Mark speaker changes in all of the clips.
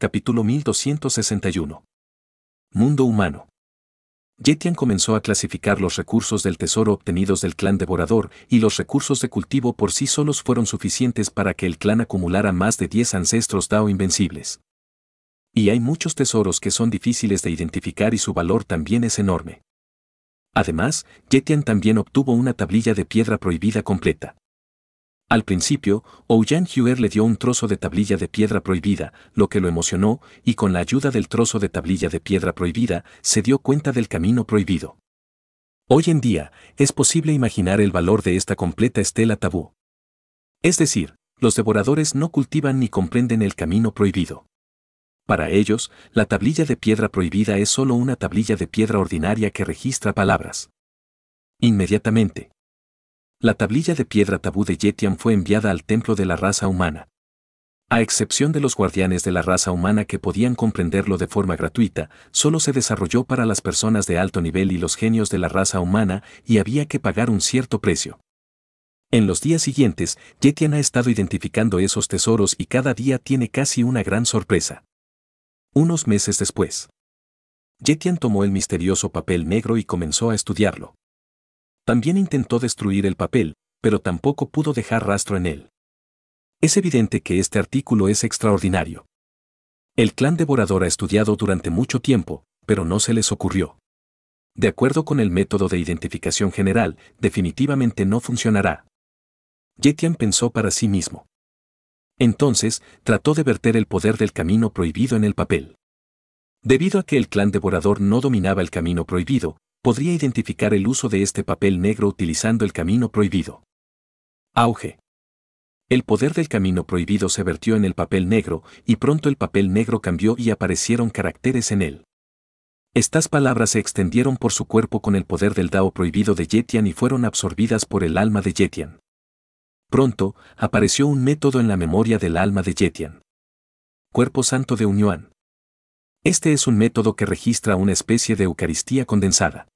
Speaker 1: capítulo 1261. Mundo humano. Yetian comenzó a clasificar los recursos del tesoro obtenidos del clan devorador y los recursos de cultivo por sí solos fueron suficientes para que el clan acumulara más de 10 ancestros Dao invencibles. Y hay muchos tesoros que son difíciles de identificar y su valor también es enorme. Además, Yetian también obtuvo una tablilla de piedra prohibida completa. Al principio, Ouyang Huer le dio un trozo de tablilla de piedra prohibida, lo que lo emocionó, y con la ayuda del trozo de tablilla de piedra prohibida, se dio cuenta del camino prohibido. Hoy en día, es posible imaginar el valor de esta completa estela tabú. Es decir, los devoradores no cultivan ni comprenden el camino prohibido. Para ellos, la tablilla de piedra prohibida es solo una tablilla de piedra ordinaria que registra palabras. Inmediatamente, la tablilla de piedra tabú de Yetian fue enviada al templo de la raza humana. A excepción de los guardianes de la raza humana que podían comprenderlo de forma gratuita, solo se desarrolló para las personas de alto nivel y los genios de la raza humana y había que pagar un cierto precio. En los días siguientes, Yetian ha estado identificando esos tesoros y cada día tiene casi una gran sorpresa. Unos meses después, Yetian tomó el misterioso papel negro y comenzó a estudiarlo. También intentó destruir el papel, pero tampoco pudo dejar rastro en él. Es evidente que este artículo es extraordinario. El clan devorador ha estudiado durante mucho tiempo, pero no se les ocurrió. De acuerdo con el método de identificación general, definitivamente no funcionará. Yetian pensó para sí mismo. Entonces, trató de verter el poder del camino prohibido en el papel. Debido a que el clan devorador no dominaba el camino prohibido, podría identificar el uso de este papel negro utilizando el camino prohibido. Auge. El poder del camino prohibido se vertió en el papel negro y pronto el papel negro cambió y aparecieron caracteres en él. Estas palabras se extendieron por su cuerpo con el poder del Dao prohibido de Yetian y fueron absorbidas por el alma de Yetian. Pronto, apareció un método en la memoria del alma de Yetian. Cuerpo Santo de Unyuan. Este es un método que registra una especie de Eucaristía condensada.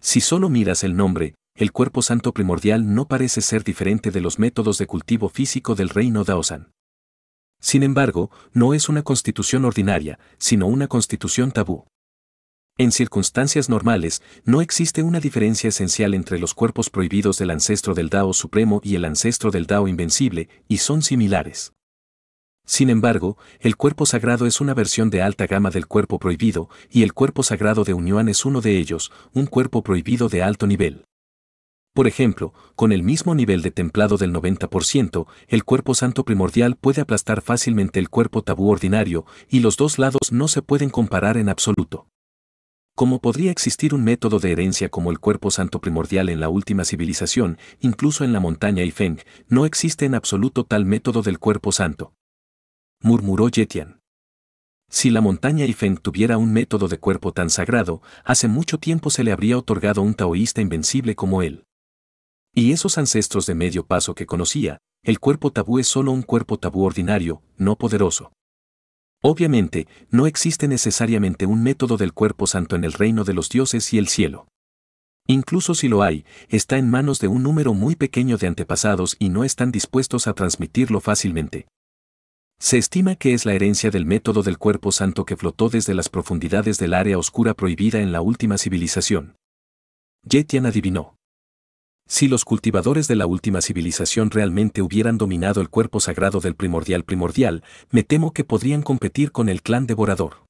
Speaker 1: Si solo miras el nombre, el cuerpo santo primordial no parece ser diferente de los métodos de cultivo físico del reino Daosan. Sin embargo, no es una constitución ordinaria, sino una constitución tabú. En circunstancias normales, no existe una diferencia esencial entre los cuerpos prohibidos del ancestro del Dao Supremo y el ancestro del Dao Invencible, y son similares. Sin embargo, el cuerpo sagrado es una versión de alta gama del cuerpo prohibido, y el cuerpo sagrado de Unión es uno de ellos, un cuerpo prohibido de alto nivel. Por ejemplo, con el mismo nivel de templado del 90%, el cuerpo santo primordial puede aplastar fácilmente el cuerpo tabú ordinario, y los dos lados no se pueden comparar en absoluto. Como podría existir un método de herencia como el cuerpo santo primordial en la última civilización, incluso en la montaña FENG, no existe en absoluto tal método del cuerpo santo murmuró Yetian. Si la montaña Ifeng tuviera un método de cuerpo tan sagrado, hace mucho tiempo se le habría otorgado un taoísta invencible como él. Y esos ancestros de medio paso que conocía, el cuerpo tabú es solo un cuerpo tabú ordinario, no poderoso. Obviamente, no existe necesariamente un método del cuerpo santo en el reino de los dioses y el cielo. Incluso si lo hay, está en manos de un número muy pequeño de antepasados y no están dispuestos a transmitirlo fácilmente. Se estima que es la herencia del método del cuerpo santo que flotó desde las profundidades del área oscura prohibida en la última civilización. Yetian adivinó. Si los cultivadores de la última civilización realmente hubieran dominado el cuerpo sagrado del primordial primordial, me temo que podrían competir con el clan devorador.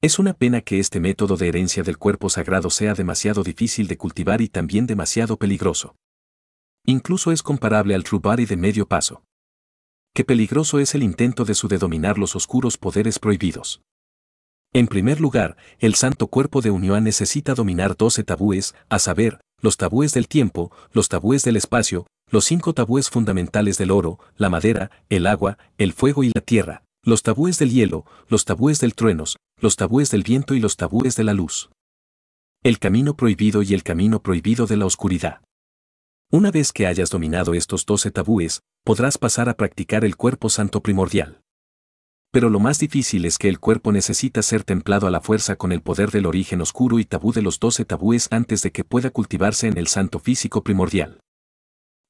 Speaker 1: Es una pena que este método de herencia del cuerpo sagrado sea demasiado difícil de cultivar y también demasiado peligroso. Incluso es comparable al trubari de medio paso peligroso es el intento de su de dominar los oscuros poderes prohibidos. En primer lugar, el santo cuerpo de unión necesita dominar 12 tabúes, a saber, los tabúes del tiempo, los tabúes del espacio, los cinco tabúes fundamentales del oro, la madera, el agua, el fuego y la tierra, los tabúes del hielo, los tabúes del truenos, los tabúes del viento y los tabúes de la luz. El camino prohibido y el camino prohibido de la oscuridad. Una vez que hayas dominado estos doce tabúes, podrás pasar a practicar el cuerpo santo primordial. Pero lo más difícil es que el cuerpo necesita ser templado a la fuerza con el poder del origen oscuro y tabú de los doce tabúes antes de que pueda cultivarse en el santo físico primordial.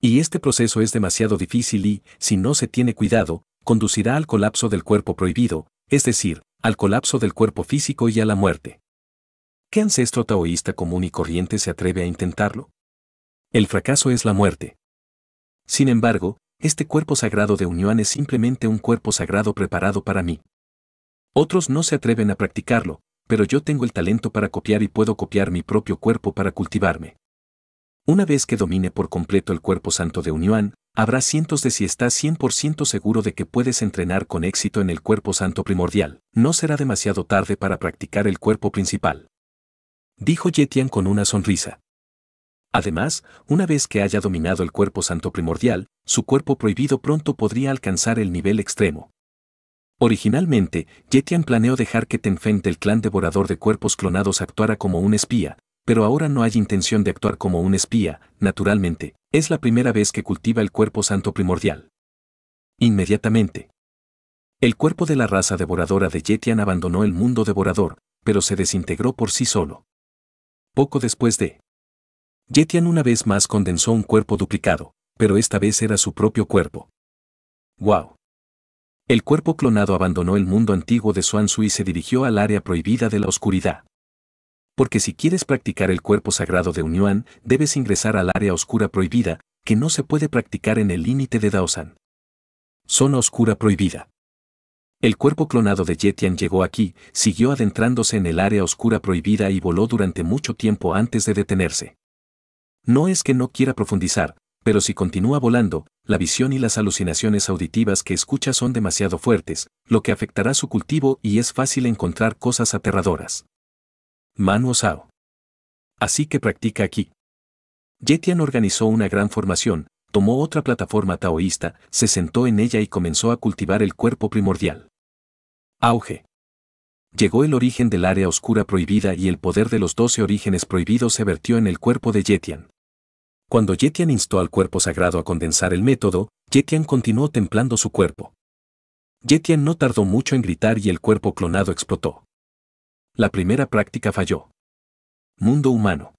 Speaker 1: Y este proceso es demasiado difícil y, si no se tiene cuidado, conducirá al colapso del cuerpo prohibido, es decir, al colapso del cuerpo físico y a la muerte. ¿Qué ancestro taoísta común y corriente se atreve a intentarlo? El fracaso es la muerte. Sin embargo, este cuerpo sagrado de unión es simplemente un cuerpo sagrado preparado para mí. Otros no se atreven a practicarlo, pero yo tengo el talento para copiar y puedo copiar mi propio cuerpo para cultivarme. Una vez que domine por completo el cuerpo santo de unión, habrá cientos de si estás 100% seguro de que puedes entrenar con éxito en el cuerpo santo primordial. No será demasiado tarde para practicar el cuerpo principal. Dijo Yetian con una sonrisa. Además, una vez que haya dominado el cuerpo santo primordial, su cuerpo prohibido pronto podría alcanzar el nivel extremo. Originalmente, Yetian planeó dejar que Tenfen del clan devorador de cuerpos clonados actuara como un espía, pero ahora no hay intención de actuar como un espía, naturalmente, es la primera vez que cultiva el cuerpo santo primordial. Inmediatamente. El cuerpo de la raza devoradora de Yetian abandonó el mundo devorador, pero se desintegró por sí solo. Poco después de Jetian una vez más condensó un cuerpo duplicado, pero esta vez era su propio cuerpo. ¡Wow! El cuerpo clonado abandonó el mundo antiguo de Suansu y se dirigió al área prohibida de la oscuridad. Porque si quieres practicar el cuerpo sagrado de Unyuan, debes ingresar al área oscura prohibida, que no se puede practicar en el límite de Daosan. Zona oscura prohibida. El cuerpo clonado de Jetian llegó aquí, siguió adentrándose en el área oscura prohibida y voló durante mucho tiempo antes de detenerse. No es que no quiera profundizar, pero si continúa volando, la visión y las alucinaciones auditivas que escucha son demasiado fuertes, lo que afectará su cultivo y es fácil encontrar cosas aterradoras. Manu Sao. Así que practica aquí. Yetian organizó una gran formación, tomó otra plataforma taoísta, se sentó en ella y comenzó a cultivar el cuerpo primordial. Auge. Llegó el origen del área oscura prohibida y el poder de los doce orígenes prohibidos se vertió en el cuerpo de Yetian. Cuando Jetian instó al cuerpo sagrado a condensar el método, Jetian continuó templando su cuerpo. Jetian no tardó mucho en gritar y el cuerpo clonado explotó. La primera práctica falló. Mundo humano.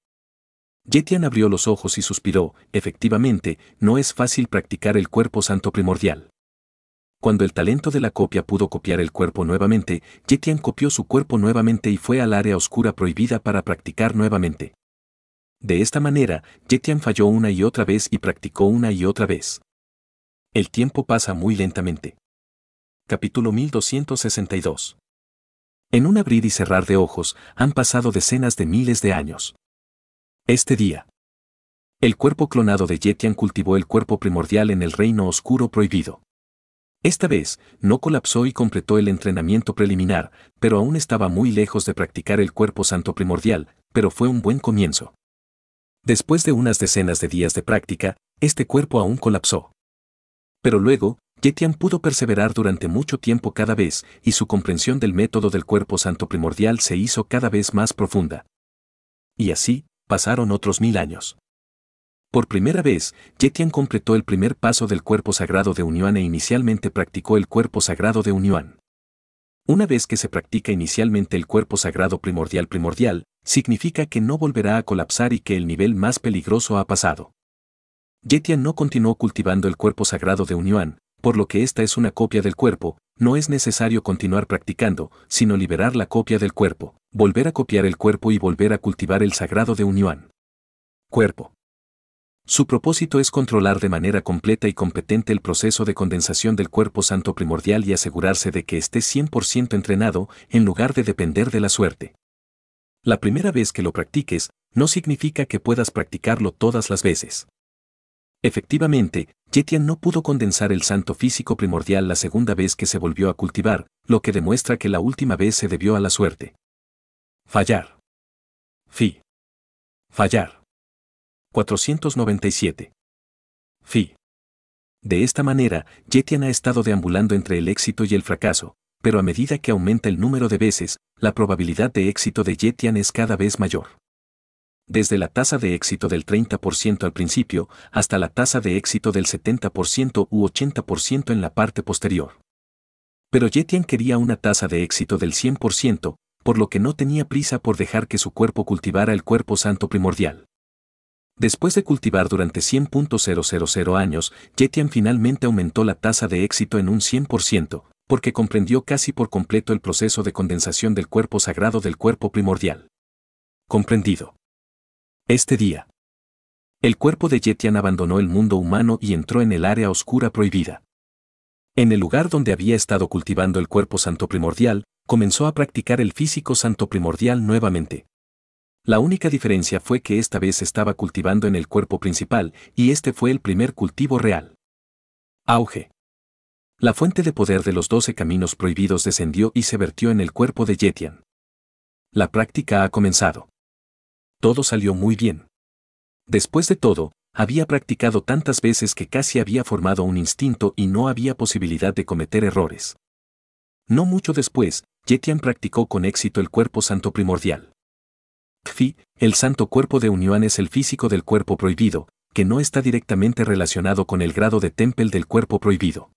Speaker 1: Jetian abrió los ojos y suspiró, efectivamente, no es fácil practicar el cuerpo santo primordial. Cuando el talento de la copia pudo copiar el cuerpo nuevamente, Jetian copió su cuerpo nuevamente y fue al área oscura prohibida para practicar nuevamente. De esta manera, Jetian falló una y otra vez y practicó una y otra vez. El tiempo pasa muy lentamente. Capítulo 1262. En un abrir y cerrar de ojos, han pasado decenas de miles de años. Este día. El cuerpo clonado de Jetian cultivó el cuerpo primordial en el reino oscuro prohibido. Esta vez, no colapsó y completó el entrenamiento preliminar, pero aún estaba muy lejos de practicar el cuerpo santo primordial, pero fue un buen comienzo. Después de unas decenas de días de práctica, este cuerpo aún colapsó. Pero luego, Yetian pudo perseverar durante mucho tiempo cada vez y su comprensión del método del cuerpo santo primordial se hizo cada vez más profunda. Y así, pasaron otros mil años. Por primera vez, Jetian completó el primer paso del cuerpo sagrado de Unión e inicialmente practicó el cuerpo sagrado de Unión. Una vez que se practica inicialmente el cuerpo sagrado primordial primordial, significa que no volverá a colapsar y que el nivel más peligroso ha pasado. Yetian no continuó cultivando el cuerpo sagrado de Unyuan, por lo que esta es una copia del cuerpo, no es necesario continuar practicando, sino liberar la copia del cuerpo, volver a copiar el cuerpo y volver a cultivar el sagrado de Unyuan. Cuerpo. Su propósito es controlar de manera completa y competente el proceso de condensación del cuerpo santo primordial y asegurarse de que esté 100% entrenado en lugar de depender de la suerte. La primera vez que lo practiques, no significa que puedas practicarlo todas las veces. Efectivamente, Yetian no pudo condensar el santo físico primordial la segunda vez que se volvió a cultivar, lo que demuestra que la última vez se debió a la suerte. Fallar. Fi. Fallar. 497. Fi. De esta manera, Yetian ha estado deambulando entre el éxito y el fracaso, pero a medida que aumenta el número de veces, la probabilidad de éxito de Yetian es cada vez mayor. Desde la tasa de éxito del 30% al principio hasta la tasa de éxito del 70% u 80% en la parte posterior. Pero Yetian quería una tasa de éxito del 100%, por lo que no tenía prisa por dejar que su cuerpo cultivara el cuerpo santo primordial. Después de cultivar durante 100.000 años, Yetian finalmente aumentó la tasa de éxito en un 100%, porque comprendió casi por completo el proceso de condensación del cuerpo sagrado del cuerpo primordial. Comprendido. Este día. El cuerpo de Yetian abandonó el mundo humano y entró en el área oscura prohibida. En el lugar donde había estado cultivando el cuerpo santo primordial, comenzó a practicar el físico santo primordial nuevamente, la única diferencia fue que esta vez estaba cultivando en el cuerpo principal y este fue el primer cultivo real. Auge. La fuente de poder de los doce caminos prohibidos descendió y se vertió en el cuerpo de Yetian. La práctica ha comenzado. Todo salió muy bien. Después de todo, había practicado tantas veces que casi había formado un instinto y no había posibilidad de cometer errores. No mucho después, Yetian practicó con éxito el cuerpo santo primordial el santo cuerpo de unión es el físico del cuerpo prohibido, que no está directamente relacionado con el grado de temple del cuerpo prohibido.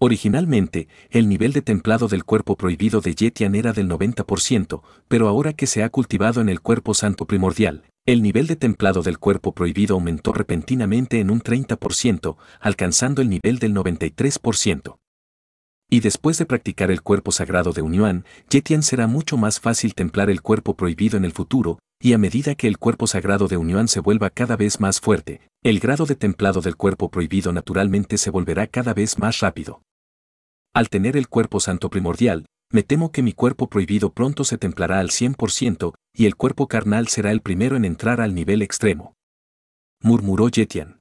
Speaker 1: Originalmente, el nivel de templado del cuerpo prohibido de Yetian era del 90%, pero ahora que se ha cultivado en el cuerpo santo primordial, el nivel de templado del cuerpo prohibido aumentó repentinamente en un 30%, alcanzando el nivel del 93%. Y después de practicar el cuerpo sagrado de Unyuan, Yetian será mucho más fácil templar el cuerpo prohibido en el futuro, y a medida que el cuerpo sagrado de Unyuan se vuelva cada vez más fuerte, el grado de templado del cuerpo prohibido naturalmente se volverá cada vez más rápido. Al tener el cuerpo santo primordial, me temo que mi cuerpo prohibido pronto se templará al 100% y el cuerpo carnal será el primero en entrar al nivel extremo. Murmuró Yetian.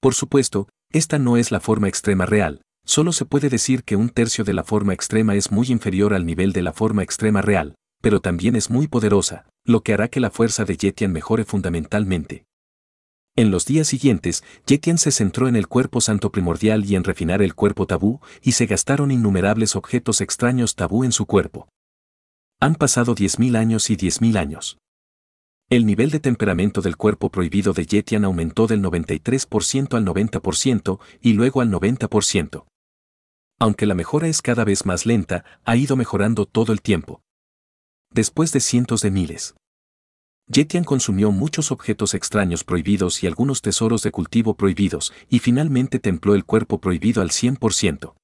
Speaker 1: Por supuesto, esta no es la forma extrema real, Solo se puede decir que un tercio de la forma extrema es muy inferior al nivel de la forma extrema real, pero también es muy poderosa, lo que hará que la fuerza de Yetian mejore fundamentalmente. En los días siguientes, Yetian se centró en el cuerpo santo primordial y en refinar el cuerpo tabú, y se gastaron innumerables objetos extraños tabú en su cuerpo. Han pasado 10.000 años y 10.000 años. El nivel de temperamento del cuerpo prohibido de Yetian aumentó del 93% al 90% y luego al 90%. Aunque la mejora es cada vez más lenta, ha ido mejorando todo el tiempo. Después de cientos de miles. Yetian consumió muchos objetos extraños prohibidos y algunos tesoros de cultivo prohibidos, y finalmente templó el cuerpo prohibido al 100%.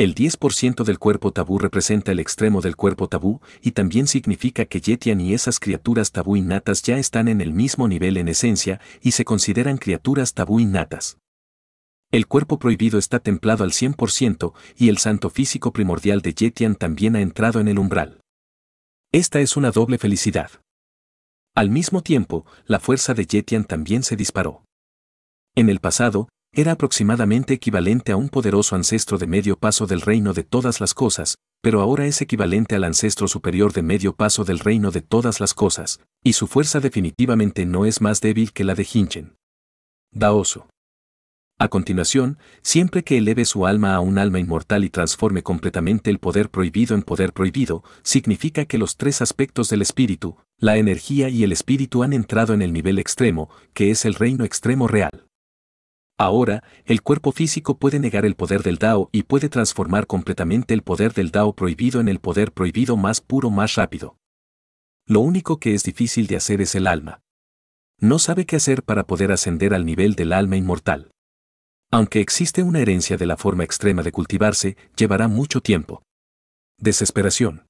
Speaker 1: El 10% del cuerpo tabú representa el extremo del cuerpo tabú y también significa que Yetian y esas criaturas tabú innatas ya están en el mismo nivel en esencia y se consideran criaturas tabú innatas. El cuerpo prohibido está templado al 100% y el santo físico primordial de Yetian también ha entrado en el umbral. Esta es una doble felicidad. Al mismo tiempo, la fuerza de Yetian también se disparó. En el pasado, era aproximadamente equivalente a un poderoso ancestro de medio paso del reino de todas las cosas, pero ahora es equivalente al ancestro superior de medio paso del reino de todas las cosas, y su fuerza definitivamente no es más débil que la de Hinchen. Daoso. A continuación, siempre que eleve su alma a un alma inmortal y transforme completamente el poder prohibido en poder prohibido, significa que los tres aspectos del espíritu, la energía y el espíritu han entrado en el nivel extremo, que es el reino extremo real. Ahora, el cuerpo físico puede negar el poder del Dao y puede transformar completamente el poder del Dao prohibido en el poder prohibido más puro más rápido. Lo único que es difícil de hacer es el alma. No sabe qué hacer para poder ascender al nivel del alma inmortal. Aunque existe una herencia de la forma extrema de cultivarse, llevará mucho tiempo. Desesperación.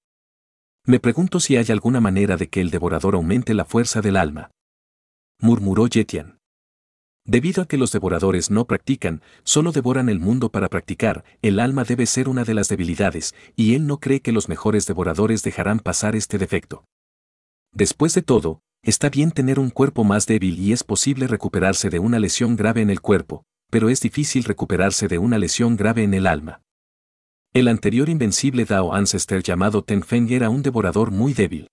Speaker 1: Me pregunto si hay alguna manera de que el devorador aumente la fuerza del alma. Murmuró Yetian. Debido a que los devoradores no practican, solo devoran el mundo para practicar, el alma debe ser una de las debilidades, y él no cree que los mejores devoradores dejarán pasar este defecto. Después de todo, está bien tener un cuerpo más débil y es posible recuperarse de una lesión grave en el cuerpo, pero es difícil recuperarse de una lesión grave en el alma. El anterior invencible Dao Ancestor llamado Feng era un devorador muy débil.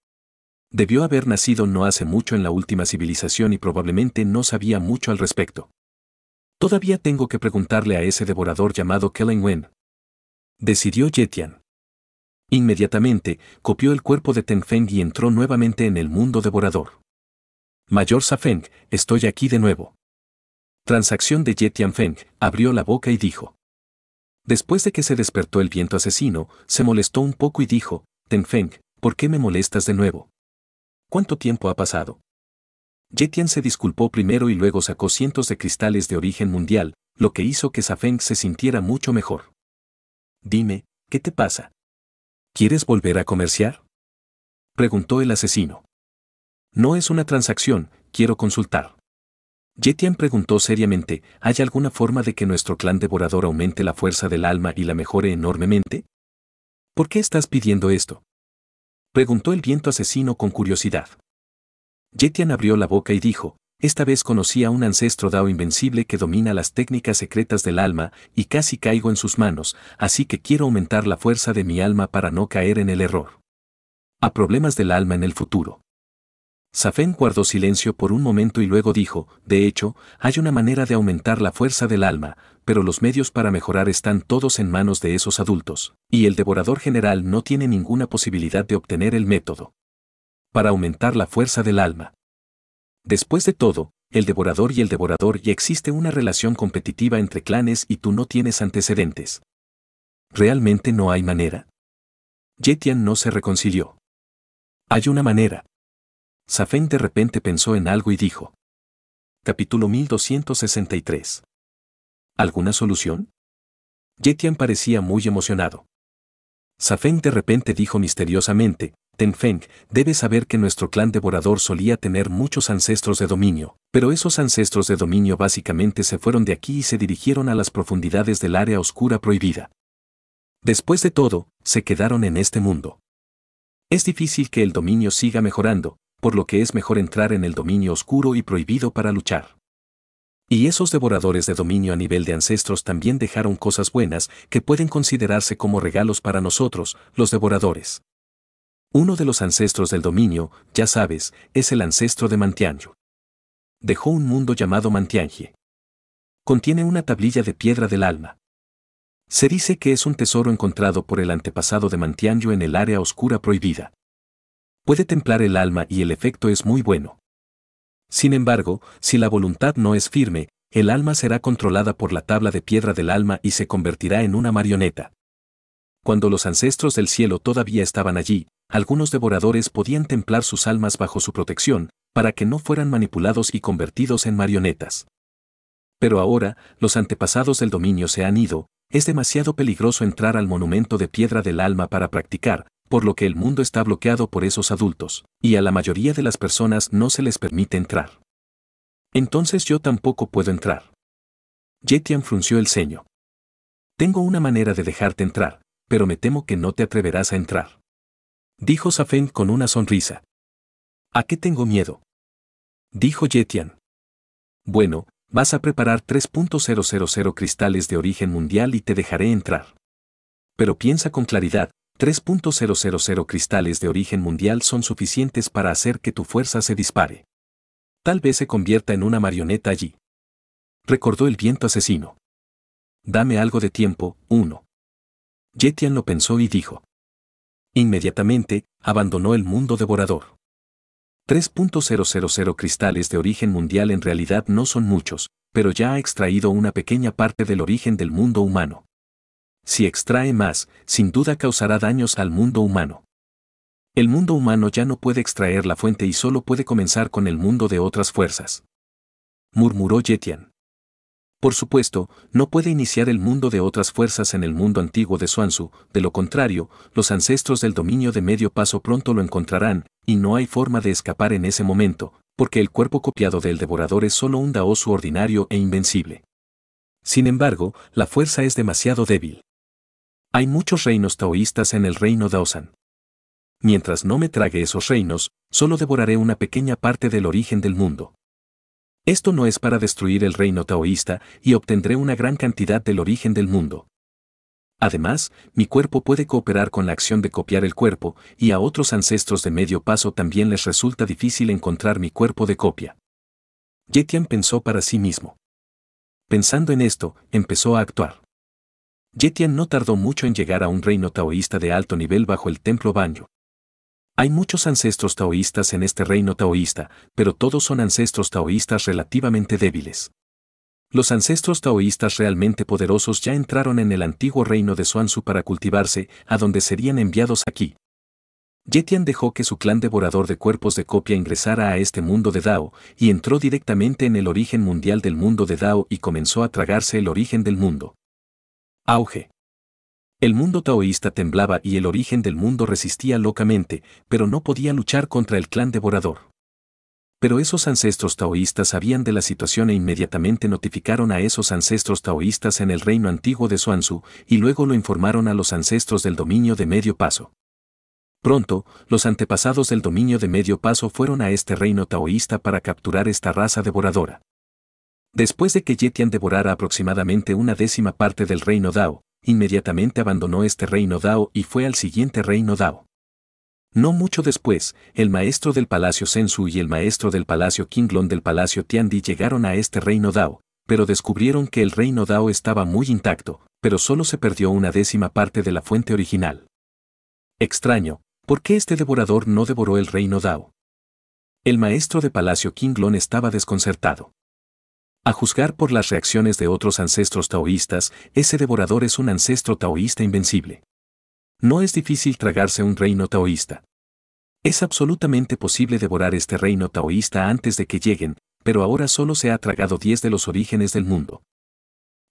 Speaker 1: Debió haber nacido no hace mucho en la última civilización y probablemente no sabía mucho al respecto. Todavía tengo que preguntarle a ese devorador llamado Kellen Wen. Decidió Yetian. Inmediatamente, copió el cuerpo de Tenfeng y entró nuevamente en el mundo devorador. Mayor Safeng, estoy aquí de nuevo. Transacción de Yetian Feng, abrió la boca y dijo. Después de que se despertó el viento asesino, se molestó un poco y dijo, Tenfeng, ¿por qué me molestas de nuevo? ¿Cuánto tiempo ha pasado? Jetian se disculpó primero y luego sacó cientos de cristales de origen mundial, lo que hizo que Safeng se sintiera mucho mejor. Dime, ¿qué te pasa? ¿Quieres volver a comerciar? Preguntó el asesino. No es una transacción, quiero consultar. Jetian preguntó seriamente, ¿hay alguna forma de que nuestro clan devorador aumente la fuerza del alma y la mejore enormemente? ¿Por qué estás pidiendo esto? Preguntó el viento asesino con curiosidad. Jetian abrió la boca y dijo, esta vez conocí a un ancestro Dao invencible que domina las técnicas secretas del alma y casi caigo en sus manos, así que quiero aumentar la fuerza de mi alma para no caer en el error. A problemas del alma en el futuro. Safén guardó silencio por un momento y luego dijo, de hecho, hay una manera de aumentar la fuerza del alma, pero los medios para mejorar están todos en manos de esos adultos, y el devorador general no tiene ninguna posibilidad de obtener el método. Para aumentar la fuerza del alma. Después de todo, el devorador y el devorador y existe una relación competitiva entre clanes y tú no tienes antecedentes. Realmente no hay manera. Yetian no se reconcilió. Hay una manera. Safeng de repente pensó en algo y dijo. Capítulo 1263. ¿Alguna solución? Yetian parecía muy emocionado. Safeng de repente dijo misteriosamente, Tenfeng, debes saber que nuestro clan devorador solía tener muchos ancestros de dominio, pero esos ancestros de dominio básicamente se fueron de aquí y se dirigieron a las profundidades del área oscura prohibida. Después de todo, se quedaron en este mundo. Es difícil que el dominio siga mejorando, por lo que es mejor entrar en el dominio oscuro y prohibido para luchar. Y esos devoradores de dominio a nivel de ancestros también dejaron cosas buenas que pueden considerarse como regalos para nosotros, los devoradores. Uno de los ancestros del dominio, ya sabes, es el ancestro de Mantianyu. Dejó un mundo llamado Mantianje. Contiene una tablilla de piedra del alma. Se dice que es un tesoro encontrado por el antepasado de Mantianyo en el área oscura prohibida puede templar el alma y el efecto es muy bueno. Sin embargo, si la voluntad no es firme, el alma será controlada por la tabla de piedra del alma y se convertirá en una marioneta. Cuando los ancestros del cielo todavía estaban allí, algunos devoradores podían templar sus almas bajo su protección, para que no fueran manipulados y convertidos en marionetas. Pero ahora, los antepasados del dominio se han ido, es demasiado peligroso entrar al monumento de piedra del alma para practicar, por lo que el mundo está bloqueado por esos adultos, y a la mayoría de las personas no se les permite entrar. Entonces yo tampoco puedo entrar. Jetian frunció el ceño. Tengo una manera de dejarte entrar, pero me temo que no te atreverás a entrar. Dijo Safen con una sonrisa. ¿A qué tengo miedo? Dijo Jetian. Bueno, vas a preparar 3.000 cristales de origen mundial y te dejaré entrar. Pero piensa con claridad, 3.000 cristales de origen mundial son suficientes para hacer que tu fuerza se dispare. Tal vez se convierta en una marioneta allí. Recordó el viento asesino. Dame algo de tiempo, uno. Jetian lo pensó y dijo. Inmediatamente, abandonó el mundo devorador. 3.000 cristales de origen mundial en realidad no son muchos, pero ya ha extraído una pequeña parte del origen del mundo humano si extrae más, sin duda causará daños al mundo humano. El mundo humano ya no puede extraer la fuente y solo puede comenzar con el mundo de otras fuerzas. Murmuró Yetian. Por supuesto, no puede iniciar el mundo de otras fuerzas en el mundo antiguo de Suansu, de lo contrario, los ancestros del dominio de medio paso pronto lo encontrarán, y no hay forma de escapar en ese momento, porque el cuerpo copiado del devorador es solo un Daosu ordinario e invencible. Sin embargo, la fuerza es demasiado débil. Hay muchos reinos taoístas en el reino Daosan. Mientras no me trague esos reinos, solo devoraré una pequeña parte del origen del mundo. Esto no es para destruir el reino taoísta y obtendré una gran cantidad del origen del mundo. Además, mi cuerpo puede cooperar con la acción de copiar el cuerpo, y a otros ancestros de medio paso también les resulta difícil encontrar mi cuerpo de copia. Yetian pensó para sí mismo. Pensando en esto, empezó a actuar. Yetian no tardó mucho en llegar a un reino taoísta de alto nivel bajo el templo Banyu. Hay muchos ancestros taoístas en este reino taoísta, pero todos son ancestros taoístas relativamente débiles. Los ancestros taoístas realmente poderosos ya entraron en el antiguo reino de Suansu para cultivarse, a donde serían enviados aquí. Yetian dejó que su clan devorador de cuerpos de copia ingresara a este mundo de Dao, y entró directamente en el origen mundial del mundo de Dao y comenzó a tragarse el origen del mundo. Auge. El mundo taoísta temblaba y el origen del mundo resistía locamente, pero no podía luchar contra el clan devorador. Pero esos ancestros taoístas sabían de la situación e inmediatamente notificaron a esos ancestros taoístas en el reino antiguo de Suanzu y luego lo informaron a los ancestros del dominio de Medio Paso. Pronto, los antepasados del dominio de Medio Paso fueron a este reino taoísta para capturar esta raza devoradora. Después de que Yetian devorara aproximadamente una décima parte del reino Dao, inmediatamente abandonó este reino Dao y fue al siguiente reino Dao. No mucho después, el maestro del palacio Sensu y el maestro del palacio Qinglong del palacio Tiandi llegaron a este reino Dao, pero descubrieron que el reino Dao estaba muy intacto, pero solo se perdió una décima parte de la fuente original. Extraño, ¿por qué este devorador no devoró el reino Dao? El maestro de palacio Qinglong estaba desconcertado. A juzgar por las reacciones de otros ancestros taoístas, ese devorador es un ancestro taoísta invencible. No es difícil tragarse un reino taoísta. Es absolutamente posible devorar este reino taoísta antes de que lleguen, pero ahora solo se ha tragado 10 de los orígenes del mundo.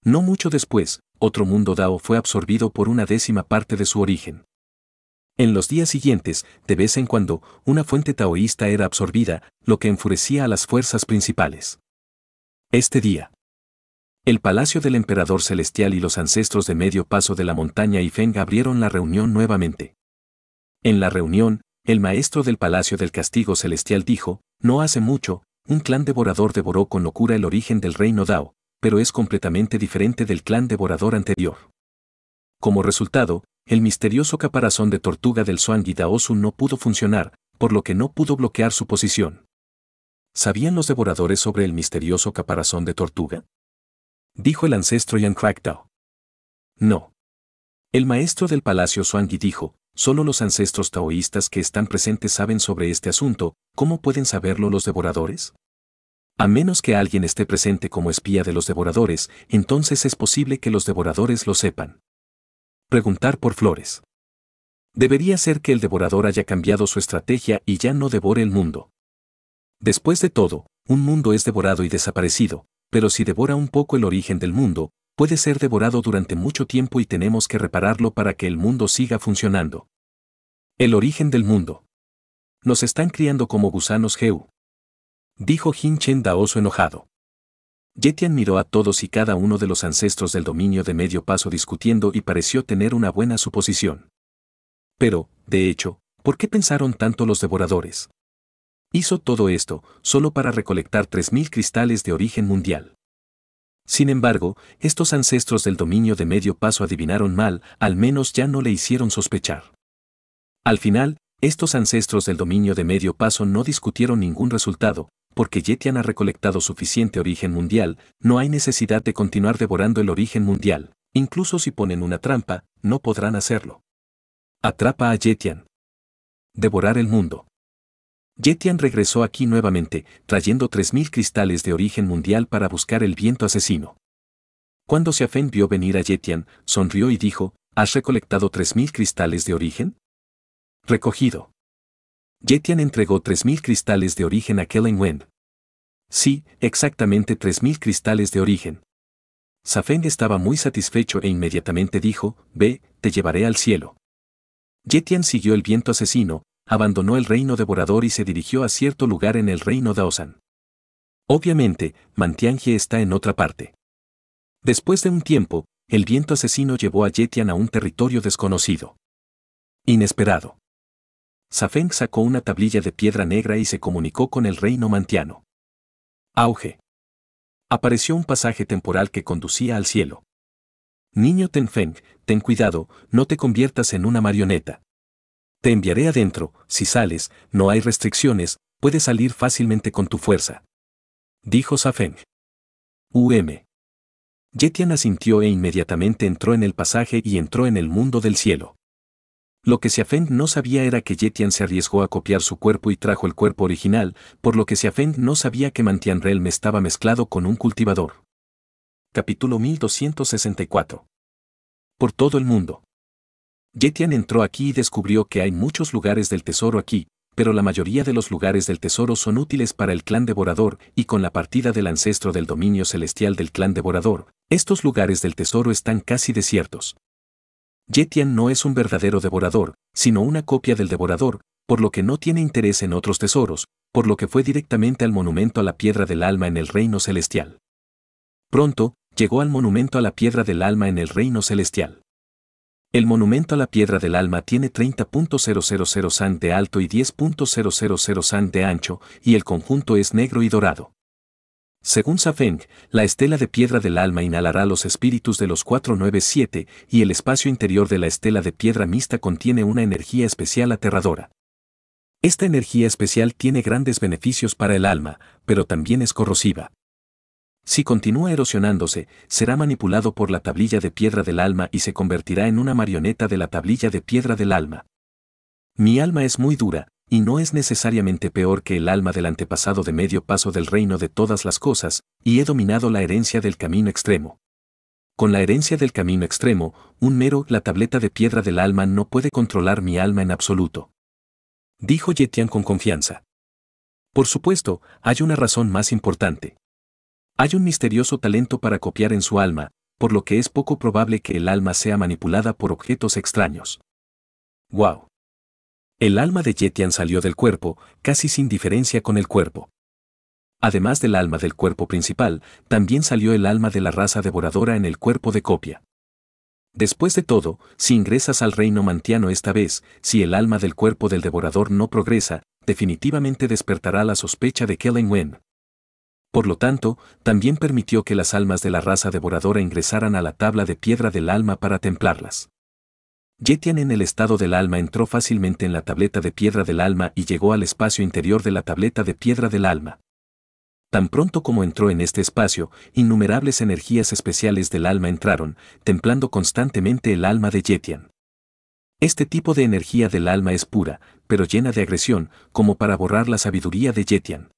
Speaker 1: No mucho después, otro mundo Dao fue absorbido por una décima parte de su origen. En los días siguientes, de vez en cuando, una fuente taoísta era absorbida, lo que enfurecía a las fuerzas principales. Este día. El palacio del emperador celestial y los ancestros de Medio Paso de la Montaña y Feng abrieron la reunión nuevamente. En la reunión, el maestro del palacio del castigo celestial dijo, no hace mucho, un clan devorador devoró con locura el origen del reino Dao, pero es completamente diferente del clan devorador anterior. Como resultado, el misterioso caparazón de tortuga del y Daosu no pudo funcionar, por lo que no pudo bloquear su posición. ¿Sabían los devoradores sobre el misterioso caparazón de tortuga? Dijo el ancestro Yan Cracktao. No. El maestro del palacio Suangi dijo, solo los ancestros taoístas que están presentes saben sobre este asunto, ¿cómo pueden saberlo los devoradores? A menos que alguien esté presente como espía de los devoradores, entonces es posible que los devoradores lo sepan. Preguntar por flores. Debería ser que el devorador haya cambiado su estrategia y ya no devore el mundo. Después de todo, un mundo es devorado y desaparecido, pero si devora un poco el origen del mundo, puede ser devorado durante mucho tiempo y tenemos que repararlo para que el mundo siga funcionando. El origen del mundo. Nos están criando como gusanos Geu. Dijo Hin Chen Daoso enojado. Yeti miró a todos y cada uno de los ancestros del dominio de medio paso discutiendo y pareció tener una buena suposición. Pero, de hecho, ¿por qué pensaron tanto los devoradores? Hizo todo esto solo para recolectar 3.000 cristales de origen mundial. Sin embargo, estos ancestros del dominio de medio paso adivinaron mal, al menos ya no le hicieron sospechar. Al final, estos ancestros del dominio de medio paso no discutieron ningún resultado, porque Yetian ha recolectado suficiente origen mundial, no hay necesidad de continuar devorando el origen mundial, incluso si ponen una trampa, no podrán hacerlo. Atrapa a Yetian. Devorar el mundo. Yetian regresó aquí nuevamente, trayendo 3.000 cristales de origen mundial para buscar el viento asesino. Cuando Xiafen vio venir a Yetian, sonrió y dijo, ¿Has recolectado 3.000 cristales de origen? Recogido. Jetian entregó 3.000 cristales de origen a Kellen Wen. Sí, exactamente 3.000 cristales de origen. Safeng estaba muy satisfecho e inmediatamente dijo, Ve, te llevaré al cielo. Yetian siguió el viento asesino, abandonó el reino devorador y se dirigió a cierto lugar en el reino Daosan. Obviamente, Mantiangie está en otra parte. Después de un tiempo, el viento asesino llevó a Yetian a un territorio desconocido. Inesperado. Safeng sacó una tablilla de piedra negra y se comunicó con el reino mantiano. Auge. Apareció un pasaje temporal que conducía al cielo. Niño Tenfeng, ten cuidado, no te conviertas en una marioneta. Te enviaré adentro, si sales, no hay restricciones, puedes salir fácilmente con tu fuerza. Dijo Safeng. UM. Yetian asintió e inmediatamente entró en el pasaje y entró en el mundo del cielo. Lo que Siafeng no sabía era que Yetian se arriesgó a copiar su cuerpo y trajo el cuerpo original, por lo que Siafeng no sabía que Mantian estaba mezclado con un cultivador. Capítulo 1264. Por todo el mundo. Yetian entró aquí y descubrió que hay muchos lugares del tesoro aquí, pero la mayoría de los lugares del tesoro son útiles para el clan devorador, y con la partida del ancestro del dominio celestial del clan devorador, estos lugares del tesoro están casi desiertos. Yetian no es un verdadero devorador, sino una copia del devorador, por lo que no tiene interés en otros tesoros, por lo que fue directamente al monumento a la piedra del alma en el reino celestial. Pronto, llegó al monumento a la piedra del alma en el reino celestial. El monumento a la piedra del alma tiene 30.000 san de alto y 10.000 san de ancho, y el conjunto es negro y dorado. Según Safeng, la estela de piedra del alma inhalará los espíritus de los 497 y el espacio interior de la estela de piedra mixta contiene una energía especial aterradora. Esta energía especial tiene grandes beneficios para el alma, pero también es corrosiva. Si continúa erosionándose, será manipulado por la tablilla de piedra del alma y se convertirá en una marioneta de la tablilla de piedra del alma. Mi alma es muy dura, y no es necesariamente peor que el alma del antepasado de medio paso del reino de todas las cosas, y he dominado la herencia del camino extremo. Con la herencia del camino extremo, un mero la tableta de piedra del alma no puede controlar mi alma en absoluto. Dijo Yetian con confianza. Por supuesto, hay una razón más importante. Hay un misterioso talento para copiar en su alma, por lo que es poco probable que el alma sea manipulada por objetos extraños. ¡Wow! El alma de Yetian salió del cuerpo, casi sin diferencia con el cuerpo. Además del alma del cuerpo principal, también salió el alma de la raza devoradora en el cuerpo de copia. Después de todo, si ingresas al reino mantiano esta vez, si el alma del cuerpo del devorador no progresa, definitivamente despertará la sospecha de Kellen Wen. Por lo tanto, también permitió que las almas de la raza devoradora ingresaran a la tabla de piedra del alma para templarlas. Yetian en el estado del alma entró fácilmente en la tableta de piedra del alma y llegó al espacio interior de la tableta de piedra del alma. Tan pronto como entró en este espacio, innumerables energías especiales del alma entraron, templando constantemente el alma de Yetian. Este tipo de energía del alma es pura, pero llena de agresión, como para borrar la sabiduría de Yetian.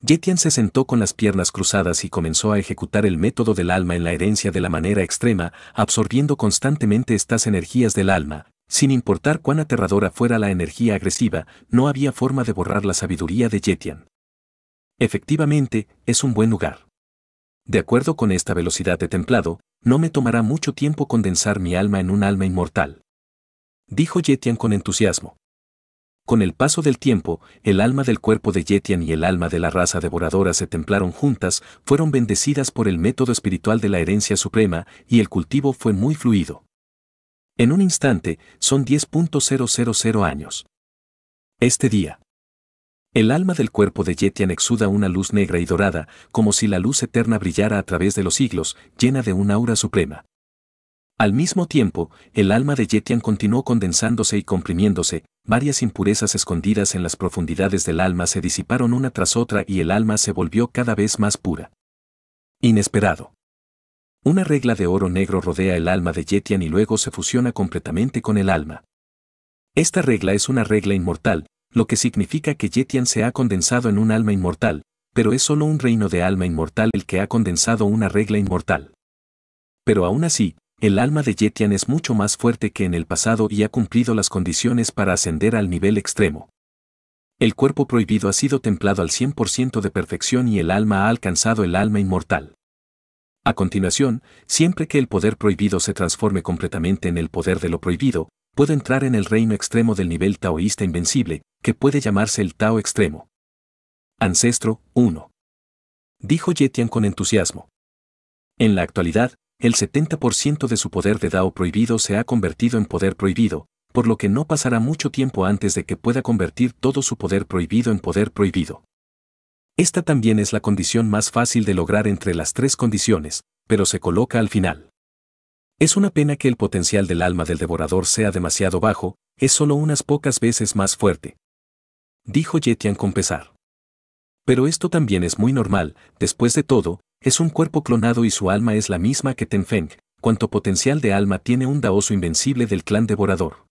Speaker 1: Yetian se sentó con las piernas cruzadas y comenzó a ejecutar el método del alma en la herencia de la manera extrema, absorbiendo constantemente estas energías del alma. Sin importar cuán aterradora fuera la energía agresiva, no había forma de borrar la sabiduría de Yetian. Efectivamente, es un buen lugar. De acuerdo con esta velocidad de templado, no me tomará mucho tiempo condensar mi alma en un alma inmortal. Dijo Yetian con entusiasmo. Con el paso del tiempo, el alma del cuerpo de Yetian y el alma de la raza devoradora se templaron juntas, fueron bendecidas por el método espiritual de la herencia suprema, y el cultivo fue muy fluido. En un instante, son 10.000 años. Este día. El alma del cuerpo de Yetian exuda una luz negra y dorada, como si la luz eterna brillara a través de los siglos, llena de un aura suprema. Al mismo tiempo, el alma de Yetian continuó condensándose y comprimiéndose, varias impurezas escondidas en las profundidades del alma se disiparon una tras otra y el alma se volvió cada vez más pura. Inesperado. Una regla de oro negro rodea el alma de Yetian y luego se fusiona completamente con el alma. Esta regla es una regla inmortal, lo que significa que Yetian se ha condensado en un alma inmortal, pero es solo un reino de alma inmortal el que ha condensado una regla inmortal. Pero aún así, el alma de Yetian es mucho más fuerte que en el pasado y ha cumplido las condiciones para ascender al nivel extremo. El cuerpo prohibido ha sido templado al 100% de perfección y el alma ha alcanzado el alma inmortal. A continuación, siempre que el poder prohibido se transforme completamente en el poder de lo prohibido, puede entrar en el reino extremo del nivel taoísta invencible, que puede llamarse el Tao extremo. Ancestro 1. Dijo Yetian con entusiasmo. En la actualidad, el 70% de su poder de DAO prohibido se ha convertido en poder prohibido, por lo que no pasará mucho tiempo antes de que pueda convertir todo su poder prohibido en poder prohibido. Esta también es la condición más fácil de lograr entre las tres condiciones, pero se coloca al final. Es una pena que el potencial del alma del devorador sea demasiado bajo, es solo unas pocas veces más fuerte. Dijo Yetian con pesar. Pero esto también es muy normal, después de todo, es un cuerpo clonado y su alma es la misma que Tenfeng, cuanto potencial de alma tiene un daoso invencible del clan devorador.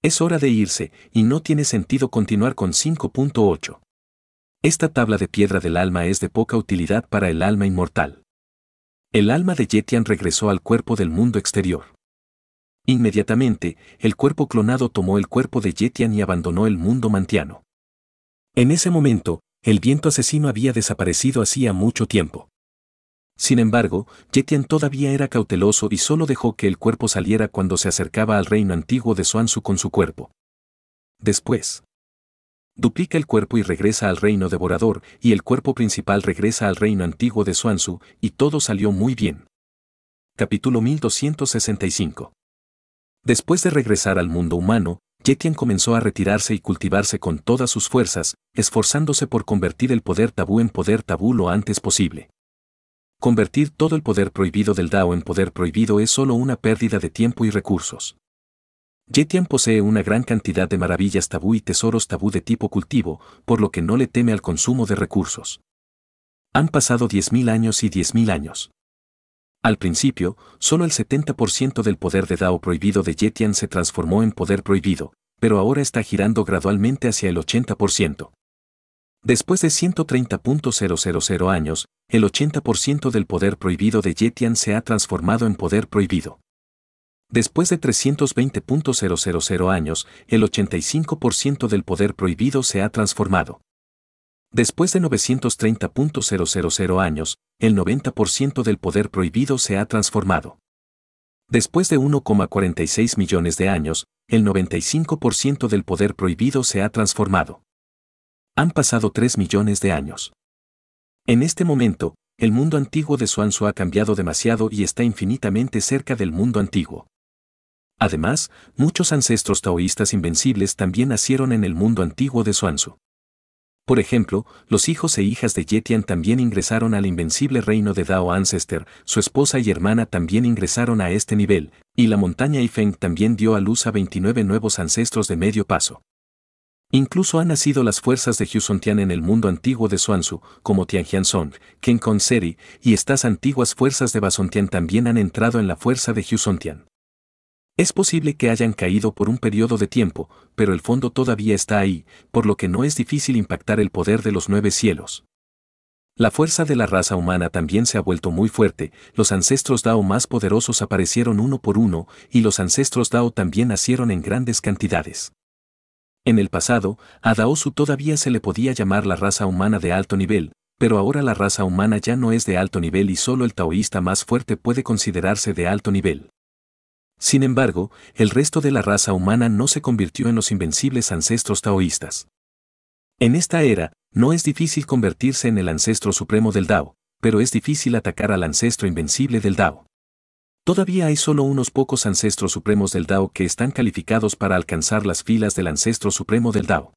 Speaker 1: Es hora de irse, y no tiene sentido continuar con 5.8. Esta tabla de piedra del alma es de poca utilidad para el alma inmortal. El alma de Yetian regresó al cuerpo del mundo exterior. Inmediatamente, el cuerpo clonado tomó el cuerpo de Yetian y abandonó el mundo mantiano. En ese momento, el viento asesino había desaparecido hacía mucho tiempo. Sin embargo, Yetian todavía era cauteloso y solo dejó que el cuerpo saliera cuando se acercaba al reino antiguo de Suansu con su cuerpo. Después, duplica el cuerpo y regresa al reino devorador, y el cuerpo principal regresa al reino antiguo de Suansu, y todo salió muy bien. Capítulo 1265 Después de regresar al mundo humano, Yetian comenzó a retirarse y cultivarse con todas sus fuerzas, esforzándose por convertir el poder tabú en poder tabú lo antes posible. Convertir todo el poder prohibido del DAO en poder prohibido es solo una pérdida de tiempo y recursos. Yetian posee una gran cantidad de maravillas tabú y tesoros tabú de tipo cultivo, por lo que no le teme al consumo de recursos. Han pasado 10.000 años y 10.000 años. Al principio, solo el 70% del poder de Dao prohibido de Yetian se transformó en poder prohibido, pero ahora está girando gradualmente hacia el 80%. Después de 130.000 años, el 80% del poder prohibido de Yetian se ha transformado en poder prohibido. Después de 320.000 años, el 85% del poder prohibido se ha transformado. Después de 930.000 años, el 90% del poder prohibido se ha transformado. Después de 1,46 millones de años, el 95% del poder prohibido se ha transformado. Han pasado 3 millones de años. En este momento, el mundo antiguo de Suanzu ha cambiado demasiado y está infinitamente cerca del mundo antiguo. Además, muchos ancestros taoístas invencibles también nacieron en el mundo antiguo de Suanzu. Por ejemplo, los hijos e hijas de Yetian también ingresaron al invencible reino de Dao Ancestor, su esposa y hermana también ingresaron a este nivel, y la montaña Ifeng también dio a luz a 29 nuevos ancestros de medio paso. Incluso han nacido las fuerzas de Tian en el mundo antiguo de Suanzu, como Song, Kong Seri, y estas antiguas fuerzas de Basontian también han entrado en la fuerza de Tian. Es posible que hayan caído por un periodo de tiempo, pero el fondo todavía está ahí, por lo que no es difícil impactar el poder de los nueve cielos. La fuerza de la raza humana también se ha vuelto muy fuerte, los ancestros Dao más poderosos aparecieron uno por uno, y los ancestros Dao también nacieron en grandes cantidades. En el pasado, a Daosu todavía se le podía llamar la raza humana de alto nivel, pero ahora la raza humana ya no es de alto nivel y solo el taoísta más fuerte puede considerarse de alto nivel. Sin embargo, el resto de la raza humana no se convirtió en los invencibles ancestros taoístas. En esta era, no es difícil convertirse en el ancestro supremo del Dao, pero es difícil atacar al ancestro invencible del Dao. Todavía hay solo unos pocos ancestros supremos del Dao que están calificados para alcanzar las filas del ancestro supremo del Dao.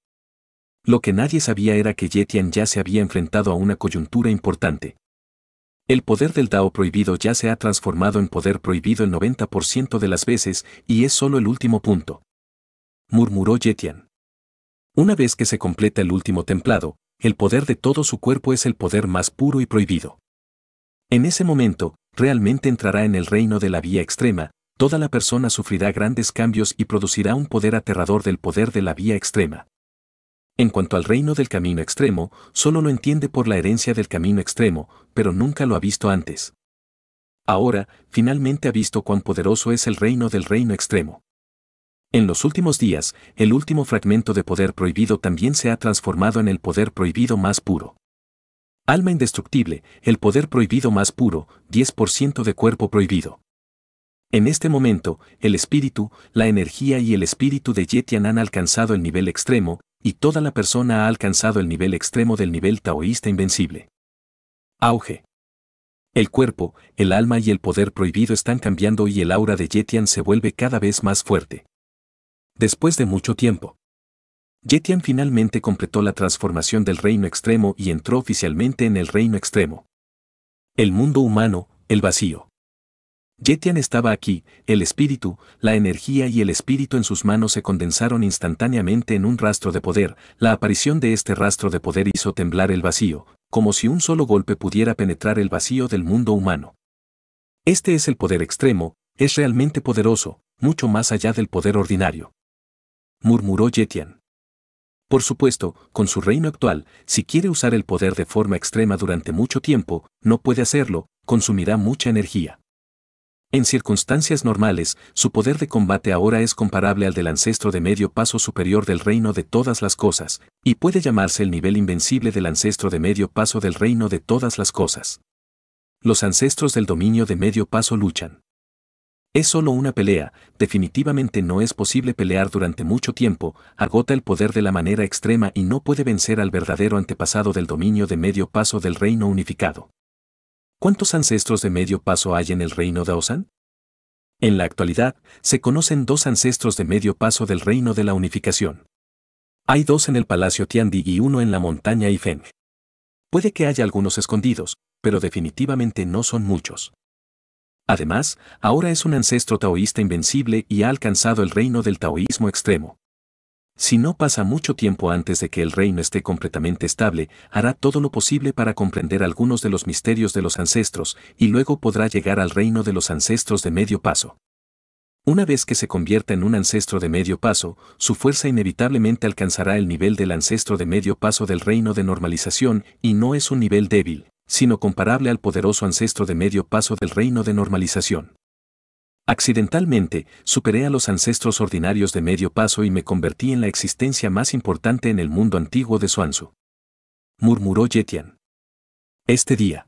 Speaker 1: Lo que nadie sabía era que Yetian ya se había enfrentado a una coyuntura importante. El poder del Dao prohibido ya se ha transformado en poder prohibido el 90% de las veces y es solo el último punto. Murmuró Yetian. Una vez que se completa el último templado, el poder de todo su cuerpo es el poder más puro y prohibido. En ese momento, realmente entrará en el reino de la vía extrema, toda la persona sufrirá grandes cambios y producirá un poder aterrador del poder de la vía extrema. En cuanto al reino del camino extremo, solo lo entiende por la herencia del camino extremo, pero nunca lo ha visto antes. Ahora, finalmente ha visto cuán poderoso es el reino del reino extremo. En los últimos días, el último fragmento de poder prohibido también se ha transformado en el poder prohibido más puro. Alma indestructible, el poder prohibido más puro, 10% de cuerpo prohibido. En este momento, el espíritu, la energía y el espíritu de Yetian han alcanzado el nivel extremo, y toda la persona ha alcanzado el nivel extremo del nivel taoísta invencible. Auge. El cuerpo, el alma y el poder prohibido están cambiando y el aura de Yetian se vuelve cada vez más fuerte. Después de mucho tiempo. Yetian finalmente completó la transformación del reino extremo y entró oficialmente en el reino extremo. El mundo humano, el vacío. Yetian estaba aquí, el espíritu, la energía y el espíritu en sus manos se condensaron instantáneamente en un rastro de poder, la aparición de este rastro de poder hizo temblar el vacío, como si un solo golpe pudiera penetrar el vacío del mundo humano. Este es el poder extremo, es realmente poderoso, mucho más allá del poder ordinario. Murmuró Yetian. Por supuesto, con su reino actual, si quiere usar el poder de forma extrema durante mucho tiempo, no puede hacerlo, consumirá mucha energía. En circunstancias normales, su poder de combate ahora es comparable al del ancestro de medio paso superior del reino de todas las cosas, y puede llamarse el nivel invencible del ancestro de medio paso del reino de todas las cosas. Los ancestros del dominio de medio paso luchan. Es solo una pelea, definitivamente no es posible pelear durante mucho tiempo, agota el poder de la manera extrema y no puede vencer al verdadero antepasado del dominio de medio paso del reino unificado. ¿Cuántos ancestros de medio paso hay en el reino de Osan? En la actualidad, se conocen dos ancestros de medio paso del reino de la unificación. Hay dos en el Palacio Tiandi y uno en la montaña Ifeng. Puede que haya algunos escondidos, pero definitivamente no son muchos. Además, ahora es un ancestro taoísta invencible y ha alcanzado el reino del taoísmo extremo. Si no pasa mucho tiempo antes de que el reino esté completamente estable, hará todo lo posible para comprender algunos de los misterios de los ancestros y luego podrá llegar al reino de los ancestros de medio paso. Una vez que se convierta en un ancestro de medio paso, su fuerza inevitablemente alcanzará el nivel del ancestro de medio paso del reino de normalización y no es un nivel débil sino comparable al poderoso ancestro de medio paso del reino de normalización. Accidentalmente, superé a los ancestros ordinarios de medio paso y me convertí en la existencia más importante en el mundo antiguo de Suanzu. Murmuró Yetian. Este día.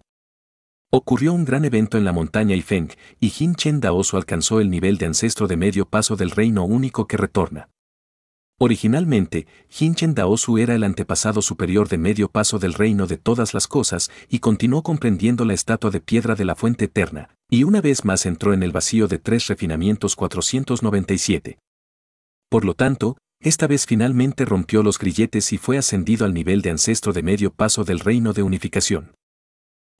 Speaker 1: Ocurrió un gran evento en la montaña Ifeng, y Jin Chen Daosu alcanzó el nivel de ancestro de medio paso del reino único que retorna. Originalmente, Hinchen Daosu era el antepasado superior de medio paso del reino de todas las cosas y continuó comprendiendo la estatua de piedra de la fuente eterna, y una vez más entró en el vacío de tres refinamientos 497. Por lo tanto, esta vez finalmente rompió los grilletes y fue ascendido al nivel de ancestro de medio paso del reino de unificación.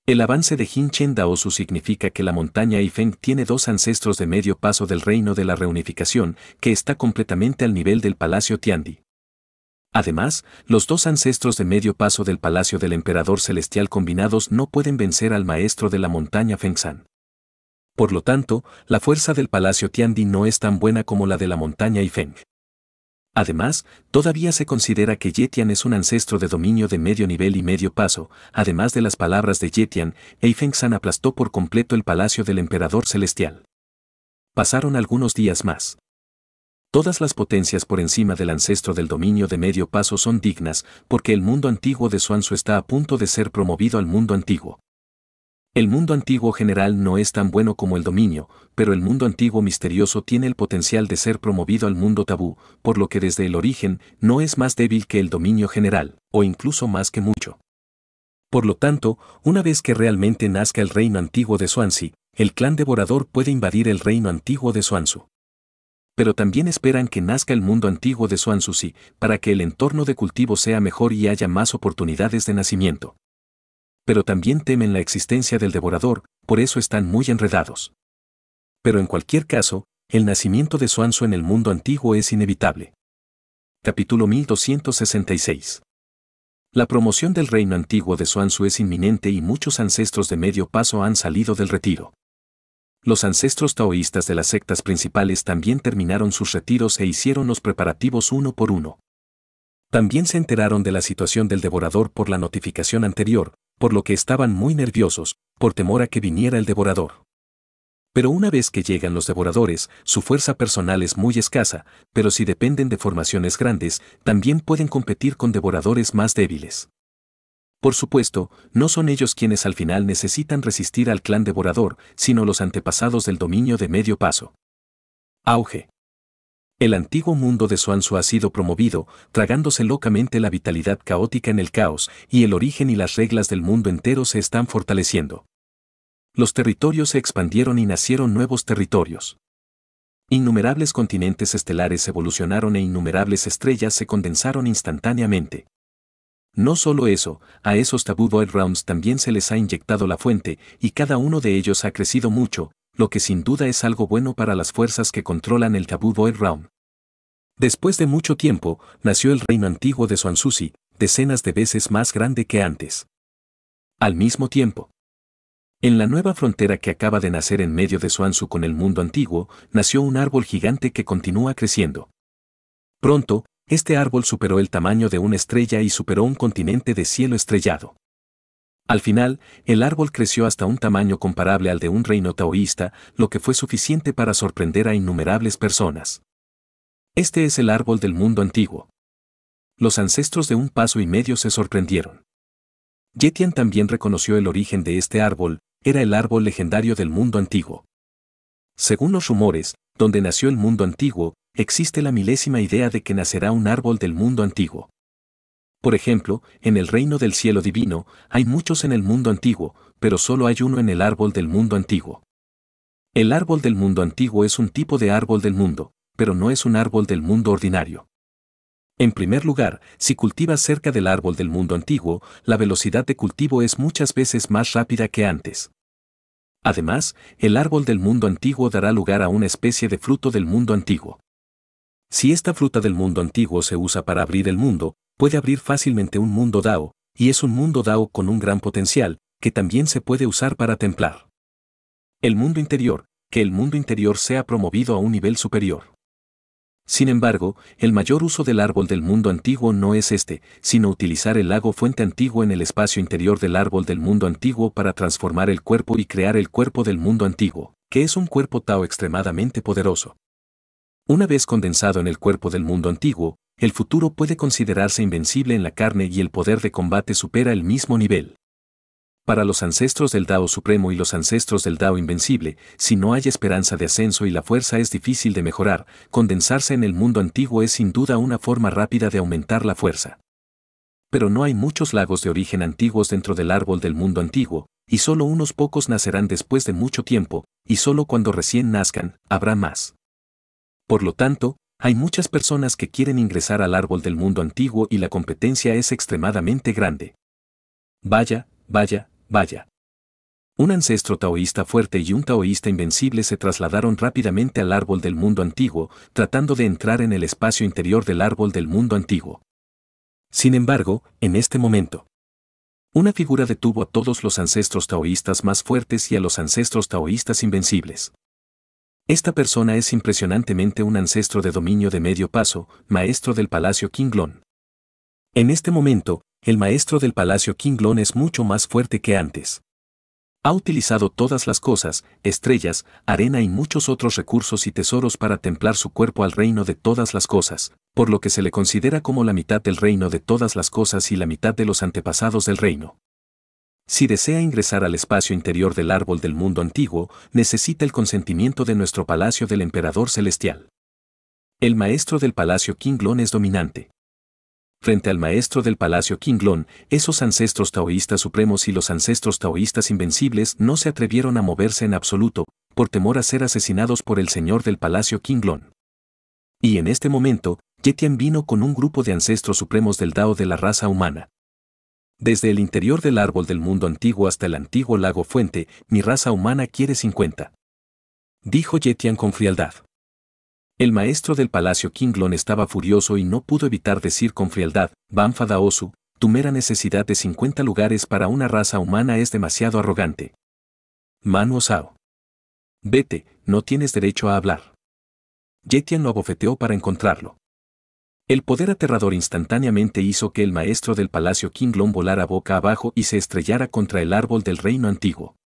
Speaker 1: El avance de Chen Daosu significa que la montaña Ifeng tiene dos ancestros de medio paso del reino de la reunificación, que está completamente al nivel del palacio Tiandi. Además, los dos ancestros de medio paso del palacio del emperador celestial combinados no pueden vencer al maestro de la montaña San. Por lo tanto, la fuerza del palacio Tiandi no es tan buena como la de la montaña Ifeng. Además, todavía se considera que Yetian es un ancestro de dominio de medio nivel y medio paso, además de las palabras de Yetian, Eifeng San aplastó por completo el palacio del emperador celestial. Pasaron algunos días más. Todas las potencias por encima del ancestro del dominio de medio paso son dignas, porque el mundo antiguo de Suanzu está a punto de ser promovido al mundo antiguo. El mundo antiguo general no es tan bueno como el dominio, pero el mundo antiguo misterioso tiene el potencial de ser promovido al mundo tabú, por lo que desde el origen no es más débil que el dominio general, o incluso más que mucho. Por lo tanto, una vez que realmente nazca el reino antiguo de Suansi, el clan devorador puede invadir el reino antiguo de Suansu. Pero también esperan que nazca el mundo antiguo de Swansusi, para que el entorno de cultivo sea mejor y haya más oportunidades de nacimiento pero también temen la existencia del devorador, por eso están muy enredados. Pero en cualquier caso, el nacimiento de Suanzo en el mundo antiguo es inevitable. Capítulo 1266 La promoción del reino antiguo de Suanzu es inminente y muchos ancestros de medio paso han salido del retiro. Los ancestros taoístas de las sectas principales también terminaron sus retiros e hicieron los preparativos uno por uno. También se enteraron de la situación del devorador por la notificación anterior, por lo que estaban muy nerviosos, por temor a que viniera el devorador. Pero una vez que llegan los devoradores, su fuerza personal es muy escasa, pero si dependen de formaciones grandes, también pueden competir con devoradores más débiles. Por supuesto, no son ellos quienes al final necesitan resistir al clan devorador, sino los antepasados del dominio de medio paso. Auge. El antiguo mundo de Suanzu ha sido promovido, tragándose locamente la vitalidad caótica en el caos, y el origen y las reglas del mundo entero se están fortaleciendo. Los territorios se expandieron y nacieron nuevos territorios. Innumerables continentes estelares evolucionaron e innumerables estrellas se condensaron instantáneamente. No solo eso, a esos tabú Void Realms también se les ha inyectado la fuente, y cada uno de ellos ha crecido mucho, lo que sin duda es algo bueno para las fuerzas que controlan el tabú Void Realm. Después de mucho tiempo, nació el reino antiguo de Suansusi, decenas de veces más grande que antes. Al mismo tiempo, en la nueva frontera que acaba de nacer en medio de Suansu con el mundo antiguo, nació un árbol gigante que continúa creciendo. Pronto, este árbol superó el tamaño de una estrella y superó un continente de cielo estrellado. Al final, el árbol creció hasta un tamaño comparable al de un reino taoísta, lo que fue suficiente para sorprender a innumerables personas. Este es el árbol del mundo antiguo. Los ancestros de un paso y medio se sorprendieron. Yetian también reconoció el origen de este árbol, era el árbol legendario del mundo antiguo. Según los rumores, donde nació el mundo antiguo, existe la milésima idea de que nacerá un árbol del mundo antiguo. Por ejemplo, en el reino del cielo divino, hay muchos en el mundo antiguo, pero solo hay uno en el árbol del mundo antiguo. El árbol del mundo antiguo es un tipo de árbol del mundo, pero no es un árbol del mundo ordinario. En primer lugar, si cultivas cerca del árbol del mundo antiguo, la velocidad de cultivo es muchas veces más rápida que antes. Además, el árbol del mundo antiguo dará lugar a una especie de fruto del mundo antiguo. Si esta fruta del mundo antiguo se usa para abrir el mundo, puede abrir fácilmente un mundo DAO, y es un mundo DAO con un gran potencial, que también se puede usar para templar. El mundo interior, que el mundo interior sea promovido a un nivel superior. Sin embargo, el mayor uso del árbol del mundo antiguo no es este, sino utilizar el lago fuente antiguo en el espacio interior del árbol del mundo antiguo para transformar el cuerpo y crear el cuerpo del mundo antiguo, que es un cuerpo Tao extremadamente poderoso. Una vez condensado en el cuerpo del mundo antiguo, el futuro puede considerarse invencible en la carne y el poder de combate supera el mismo nivel. Para los ancestros del Dao Supremo y los ancestros del Dao Invencible, si no hay esperanza de ascenso y la fuerza es difícil de mejorar, condensarse en el mundo antiguo es sin duda una forma rápida de aumentar la fuerza. Pero no hay muchos lagos de origen antiguos dentro del árbol del mundo antiguo, y solo unos pocos nacerán después de mucho tiempo, y solo cuando recién nazcan, habrá más. Por lo tanto, hay muchas personas que quieren ingresar al árbol del mundo antiguo y la competencia es extremadamente grande. Vaya, vaya, vaya. Un ancestro taoísta fuerte y un taoísta invencible se trasladaron rápidamente al árbol del mundo antiguo, tratando de entrar en el espacio interior del árbol del mundo antiguo. Sin embargo, en este momento, una figura detuvo a todos los ancestros taoístas más fuertes y a los ancestros taoístas invencibles. Esta persona es impresionantemente un ancestro de dominio de medio paso, maestro del Palacio Kinglon. En este momento, el maestro del Palacio Kinglon es mucho más fuerte que antes. Ha utilizado todas las cosas, estrellas, arena y muchos otros recursos y tesoros para templar su cuerpo al reino de todas las cosas, por lo que se le considera como la mitad del reino de todas las cosas y la mitad de los antepasados del reino. Si desea ingresar al espacio interior del árbol del mundo antiguo, necesita el consentimiento de nuestro palacio del emperador celestial. El maestro del palacio Kinglon es dominante. Frente al maestro del palacio Kinglon, esos ancestros taoístas supremos y los ancestros taoístas invencibles no se atrevieron a moverse en absoluto, por temor a ser asesinados por el señor del palacio Kinglon. Y en este momento, Yetian vino con un grupo de ancestros supremos del Dao de la raza humana. Desde el interior del árbol del mundo antiguo hasta el antiguo lago fuente, mi raza humana quiere 50. Dijo Yetian con frialdad. El maestro del palacio Kinglon estaba furioso y no pudo evitar decir con frialdad, Banfadaosu, Osu, tu mera necesidad de 50 lugares para una raza humana es demasiado arrogante. Manu Vete, no tienes derecho a hablar. Yetian lo abofeteó para encontrarlo. El poder aterrador instantáneamente hizo que el maestro del palacio Kinglong volara boca abajo y se estrellara contra el árbol del reino antiguo.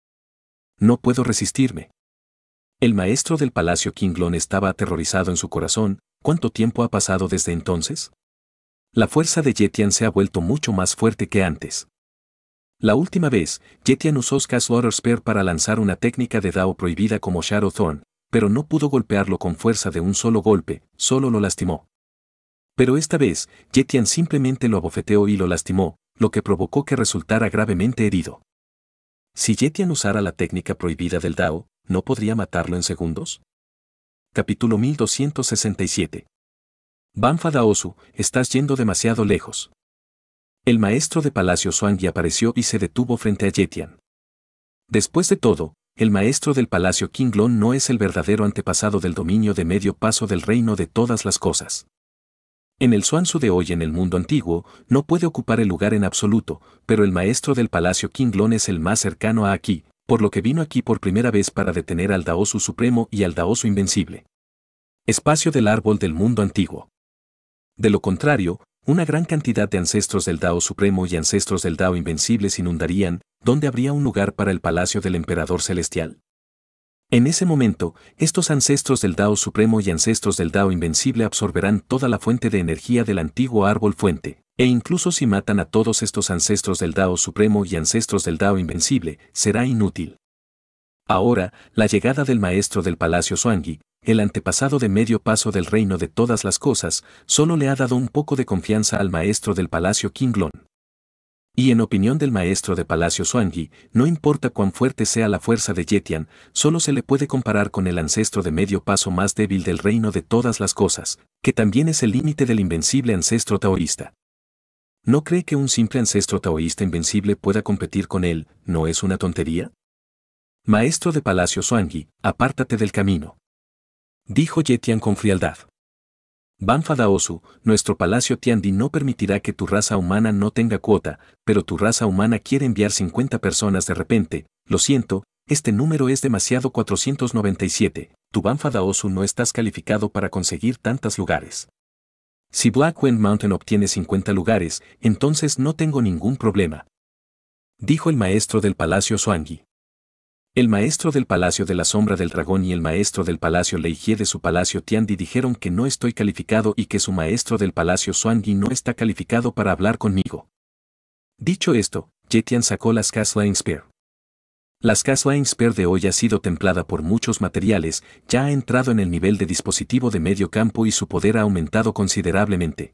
Speaker 1: No puedo resistirme. El maestro del palacio Kinglong estaba aterrorizado en su corazón. ¿Cuánto tiempo ha pasado desde entonces? La fuerza de Jetian se ha vuelto mucho más fuerte que antes. La última vez, Jetian usó Scass Spear para lanzar una técnica de Dao prohibida como Shadow Thorn, pero no pudo golpearlo con fuerza de un solo golpe, solo lo lastimó. Pero esta vez, Jetian simplemente lo abofeteó y lo lastimó, lo que provocó que resultara gravemente herido. Si Yetian usara la técnica prohibida del Dao, ¿no podría matarlo en segundos? Capítulo 1267 Banfa Daosu, estás yendo demasiado lejos. El maestro de Palacio Swangi apareció y se detuvo frente a Jetian. Después de todo, el maestro del Palacio Qinglong no es el verdadero antepasado del dominio de medio paso del reino de todas las cosas. En el Suanzu de hoy en el mundo antiguo, no puede ocupar el lugar en absoluto, pero el maestro del palacio Kinglon es el más cercano a aquí, por lo que vino aquí por primera vez para detener al Daosu Supremo y al Daosu Invencible. Espacio del árbol del mundo antiguo. De lo contrario, una gran cantidad de ancestros del Dao Supremo y ancestros del Dao se inundarían, donde habría un lugar para el palacio del Emperador Celestial. En ese momento, estos ancestros del Dao Supremo y ancestros del Dao Invencible absorberán toda la fuente de energía del antiguo árbol fuente, e incluso si matan a todos estos ancestros del Dao Supremo y ancestros del Dao Invencible, será inútil. Ahora, la llegada del maestro del Palacio Swangi, el antepasado de medio paso del reino de todas las cosas, solo le ha dado un poco de confianza al maestro del Palacio Qinglong. Y en opinión del maestro de Palacio Swangi, no importa cuán fuerte sea la fuerza de Yetian, solo se le puede comparar con el ancestro de medio paso más débil del reino de todas las cosas, que también es el límite del invencible ancestro taoísta. ¿No cree que un simple ancestro taoísta invencible pueda competir con él, no es una tontería? Maestro de Palacio Swangi, apártate del camino. Dijo Yetian con frialdad. Banfadaosu, nuestro palacio Tiandi no permitirá que tu raza humana no tenga cuota, pero tu raza humana quiere enviar 50 personas de repente. Lo siento, este número es demasiado 497. Tu Banfadaosu no estás calificado para conseguir tantos lugares. Si Blackwind Mountain obtiene 50 lugares, entonces no tengo ningún problema. Dijo el maestro del palacio Swangi. El maestro del Palacio de la Sombra del Dragón y el maestro del Palacio Leijie de su Palacio Tiandi dijeron que no estoy calificado y que su maestro del Palacio Suangi no está calificado para hablar conmigo. Dicho esto, Jetian sacó las Castline Spear. Las Castline Inspire de hoy ha sido templada por muchos materiales, ya ha entrado en el nivel de dispositivo de medio campo y su poder ha aumentado considerablemente.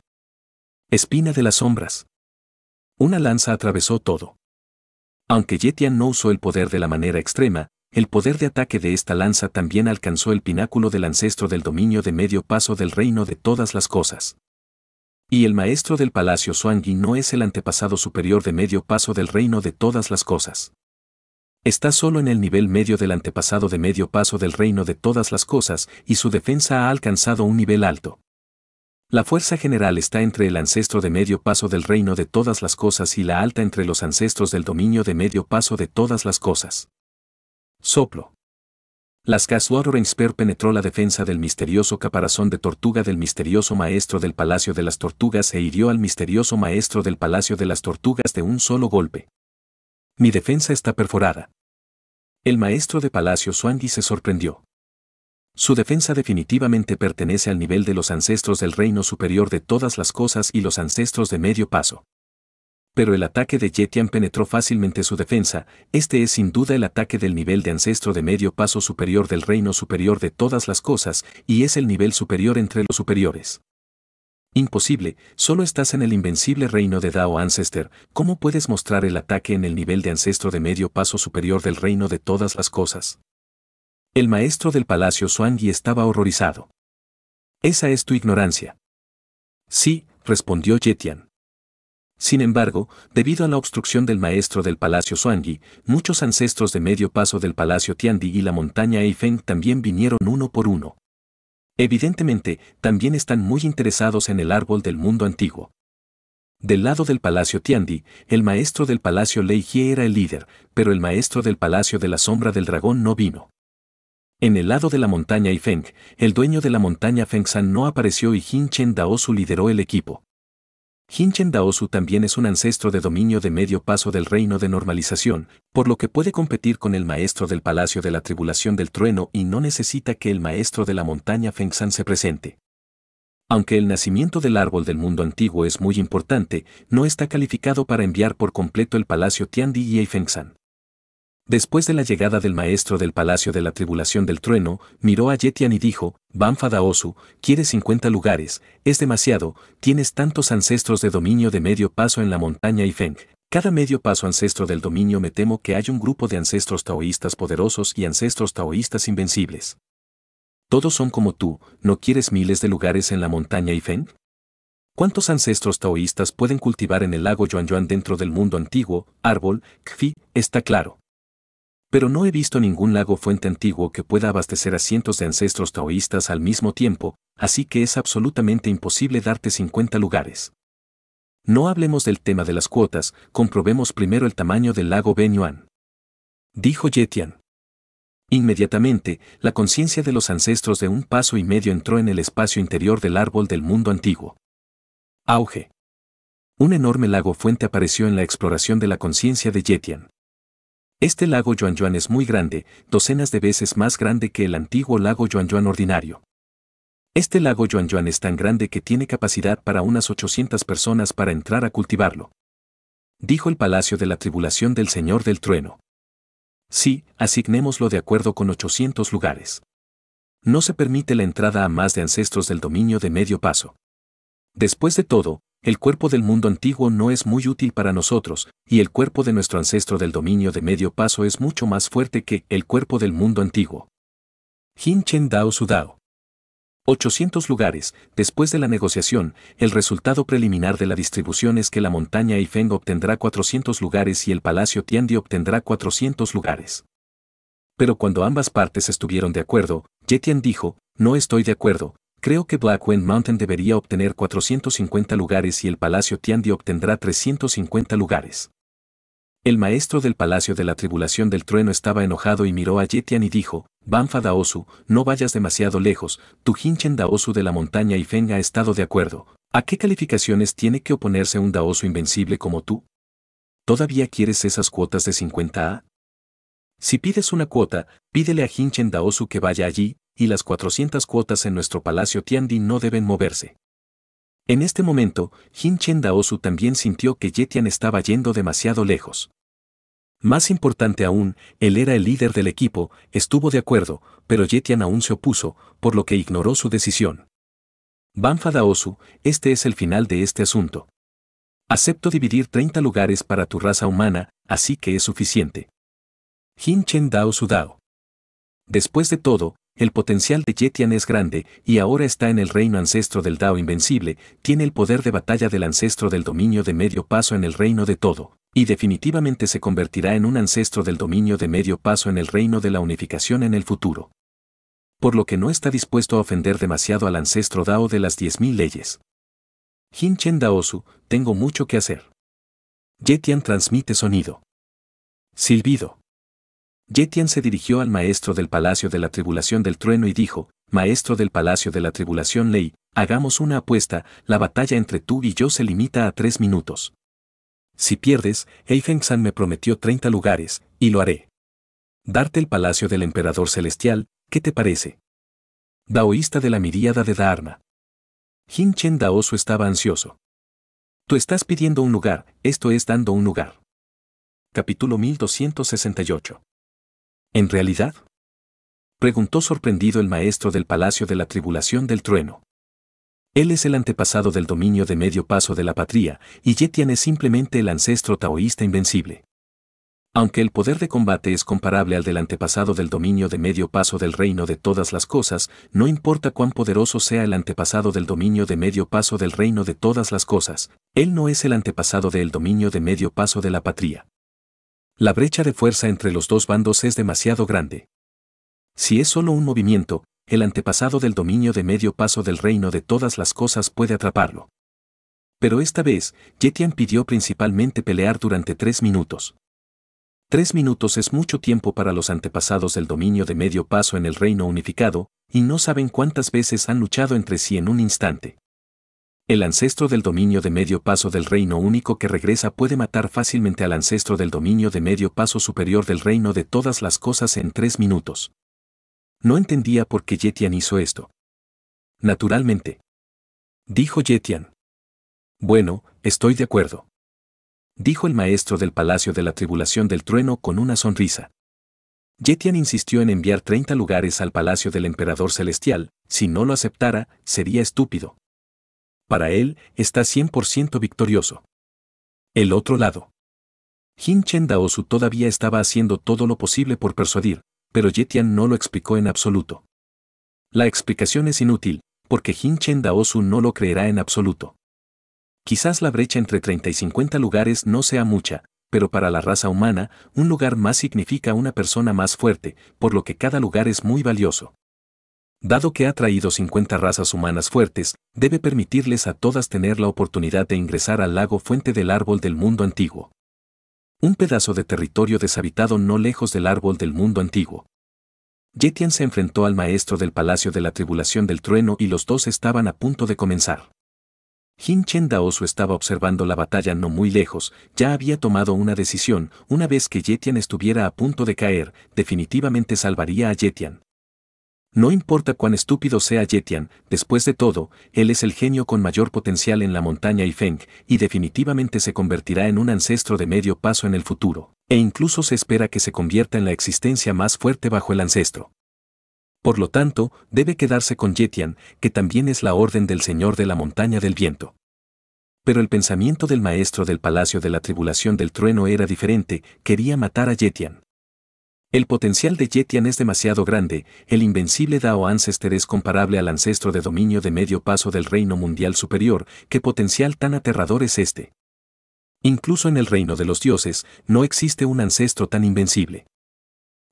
Speaker 1: Espina de las Sombras. Una lanza atravesó todo. Aunque Yetian no usó el poder de la manera extrema, el poder de ataque de esta lanza también alcanzó el pináculo del ancestro del dominio de medio paso del reino de todas las cosas. Y el maestro del palacio Swangi no es el antepasado superior de medio paso del reino de todas las cosas. Está solo en el nivel medio del antepasado de medio paso del reino de todas las cosas y su defensa ha alcanzado un nivel alto. La fuerza general está entre el ancestro de medio paso del reino de todas las cosas y la alta entre los ancestros del dominio de medio paso de todas las cosas. Soplo. Las Caswarorenspер penetró la defensa del misterioso caparazón de tortuga del misterioso maestro del Palacio de las Tortugas e hirió al misterioso maestro del Palacio de las Tortugas de un solo golpe. Mi defensa está perforada. El maestro de Palacio Suangi se sorprendió. Su defensa definitivamente pertenece al nivel de los ancestros del reino superior de todas las cosas y los ancestros de medio paso. Pero el ataque de Yetian penetró fácilmente su defensa, este es sin duda el ataque del nivel de ancestro de medio paso superior del reino superior de todas las cosas, y es el nivel superior entre los superiores. Imposible, solo estás en el invencible reino de Dao Ancestor, ¿cómo puedes mostrar el ataque en el nivel de ancestro de medio paso superior del reino de todas las cosas? El maestro del palacio Suang estaba horrorizado. Esa es tu ignorancia. Sí, respondió Yetian. Sin embargo, debido a la obstrucción del maestro del palacio Zhuangyi, muchos ancestros de medio paso del palacio Tiandi y la montaña Eifeng también vinieron uno por uno. Evidentemente, también están muy interesados en el árbol del mundo antiguo. Del lado del palacio Tiandi, el maestro del palacio Lei Jie era el líder, pero el maestro del palacio de la sombra del dragón no vino. En el lado de la montaña Ifeng, el dueño de la montaña San no apareció y Chen Daosu lideró el equipo. Chen Daosu también es un ancestro de dominio de medio paso del reino de normalización, por lo que puede competir con el maestro del Palacio de la Tribulación del Trueno y no necesita que el maestro de la montaña San se presente. Aunque el nacimiento del árbol del mundo antiguo es muy importante, no está calificado para enviar por completo el Palacio Tiandi y San. Después de la llegada del maestro del Palacio de la Tribulación del Trueno, miró a Yetian y dijo, Banfadaosu, quieres 50 lugares, es demasiado, tienes tantos ancestros de dominio de medio paso en la montaña y Cada medio paso ancestro del dominio me temo que hay un grupo de ancestros taoístas poderosos y ancestros taoístas invencibles. Todos son como tú, ¿no quieres miles de lugares en la montaña y ¿Cuántos ancestros taoístas pueden cultivar en el lago Yuan Yuan dentro del mundo antiguo, árbol, Kfi, está claro? Pero no he visto ningún lago fuente antiguo que pueda abastecer a cientos de ancestros taoístas al mismo tiempo, así que es absolutamente imposible darte 50 lugares. No hablemos del tema de las cuotas, comprobemos primero el tamaño del lago Ben Yuan. Dijo Yetian. Inmediatamente, la conciencia de los ancestros de un paso y medio entró en el espacio interior del árbol del mundo antiguo. Auge. Un enorme lago fuente apareció en la exploración de la conciencia de Yetian. Este lago Yuan Yuan es muy grande, docenas de veces más grande que el antiguo lago Yuan Yuan ordinario. Este lago Yuan Yuan es tan grande que tiene capacidad para unas 800 personas para entrar a cultivarlo. Dijo el Palacio de la Tribulación del Señor del Trueno. Sí, asignémoslo de acuerdo con 800 lugares. No se permite la entrada a más de ancestros del dominio de medio paso. Después de todo, el cuerpo del mundo antiguo no es muy útil para nosotros, y el cuerpo de nuestro ancestro del dominio de medio paso es mucho más fuerte que el cuerpo del mundo antiguo. Jin Chen Dao Su Dao. 800 lugares, después de la negociación, el resultado preliminar de la distribución es que la montaña Ifeng obtendrá 400 lugares y el palacio Tiandi obtendrá 400 lugares. Pero cuando ambas partes estuvieron de acuerdo, Yetian dijo, no estoy de acuerdo, Creo que Blackwind Mountain debería obtener 450 lugares y el Palacio Tiandi obtendrá 350 lugares. El maestro del Palacio de la Tribulación del Trueno estaba enojado y miró a Yetian y dijo, Banfa Daosu, no vayas demasiado lejos, tu Hinchen Daosu de la montaña y Feng ha estado de acuerdo. ¿A qué calificaciones tiene que oponerse un Daosu invencible como tú? ¿Todavía quieres esas cuotas de 50A? Si pides una cuota, pídele a Hinchen Daosu que vaya allí, y las 400 cuotas en nuestro palacio Tiandi no deben moverse. En este momento, Jin Chen Daosu también sintió que Yetian estaba yendo demasiado lejos. Más importante aún, él era el líder del equipo, estuvo de acuerdo, pero Yetian aún se opuso, por lo que ignoró su decisión. Banfa Daosu, este es el final de este asunto. Acepto dividir 30 lugares para tu raza humana, así que es suficiente. Jin Chen Daosu Dao. Después de todo, el potencial de Yetian es grande, y ahora está en el reino ancestro del Dao invencible, tiene el poder de batalla del ancestro del dominio de medio paso en el reino de todo, y definitivamente se convertirá en un ancestro del dominio de medio paso en el reino de la unificación en el futuro. Por lo que no está dispuesto a ofender demasiado al ancestro Dao de las 10.000 leyes. Chen Daosu, tengo mucho que hacer. Yetian transmite sonido. Silbido. Yetian se dirigió al maestro del Palacio de la Tribulación del Trueno y dijo, Maestro del Palacio de la Tribulación Ley, hagamos una apuesta, la batalla entre tú y yo se limita a tres minutos. Si pierdes, Eifeng San me prometió 30 lugares, y lo haré. Darte el Palacio del Emperador Celestial, ¿qué te parece? Daoísta de la miríada de Dharma. Jin Chen estaba ansioso. Tú estás pidiendo un lugar, esto es dando un lugar. Capítulo 1268. ¿En realidad? Preguntó sorprendido el maestro del Palacio de la Tribulación del Trueno. Él es el antepasado del dominio de medio paso de la patria, y Yetian es simplemente el ancestro taoísta invencible. Aunque el poder de combate es comparable al del antepasado del dominio de medio paso del reino de todas las cosas, no importa cuán poderoso sea el antepasado del dominio de medio paso del reino de todas las cosas, él no es el antepasado del dominio de medio paso de la patria. La brecha de fuerza entre los dos bandos es demasiado grande. Si es solo un movimiento, el antepasado del dominio de medio paso del reino de todas las cosas puede atraparlo. Pero esta vez, Jetian pidió principalmente pelear durante tres minutos. Tres minutos es mucho tiempo para los antepasados del dominio de medio paso en el reino unificado, y no saben cuántas veces han luchado entre sí en un instante. El ancestro del dominio de medio paso del reino único que regresa puede matar fácilmente al ancestro del dominio de medio paso superior del reino de todas las cosas en tres minutos. No entendía por qué Yetian hizo esto. Naturalmente. Dijo Yetian. Bueno, estoy de acuerdo. Dijo el maestro del Palacio de la Tribulación del Trueno con una sonrisa. Yetian insistió en enviar 30 lugares al Palacio del Emperador Celestial, si no lo aceptara, sería estúpido. Para él, está 100% victorioso. El otro lado. Jin Chen Daosu todavía estaba haciendo todo lo posible por persuadir, pero Yetian no lo explicó en absoluto. La explicación es inútil, porque Jin Chen Daosu no lo creerá en absoluto. Quizás la brecha entre 30 y 50 lugares no sea mucha, pero para la raza humana, un lugar más significa una persona más fuerte, por lo que cada lugar es muy valioso dado que ha traído 50 razas humanas fuertes, debe permitirles a todas tener la oportunidad de ingresar al lago fuente del árbol del mundo antiguo. Un pedazo de territorio deshabitado no lejos del árbol del mundo antiguo. Jetian se enfrentó al maestro del Palacio de la Tribulación del Trueno y los dos estaban a punto de comenzar. Jin Chen Daosu estaba observando la batalla no muy lejos, ya había tomado una decisión, una vez que Jetian estuviera a punto de caer, definitivamente salvaría a Jetian. No importa cuán estúpido sea Yetian, después de todo, él es el genio con mayor potencial en la montaña Feng, y definitivamente se convertirá en un ancestro de medio paso en el futuro, e incluso se espera que se convierta en la existencia más fuerte bajo el ancestro. Por lo tanto, debe quedarse con Yetian, que también es la orden del Señor de la Montaña del Viento. Pero el pensamiento del maestro del Palacio de la Tribulación del Trueno era diferente, quería matar a Yetian. El potencial de Yetian es demasiado grande, el invencible Dao Ancestor es comparable al ancestro de dominio de medio paso del reino mundial superior, qué potencial tan aterrador es este. Incluso en el reino de los dioses, no existe un ancestro tan invencible.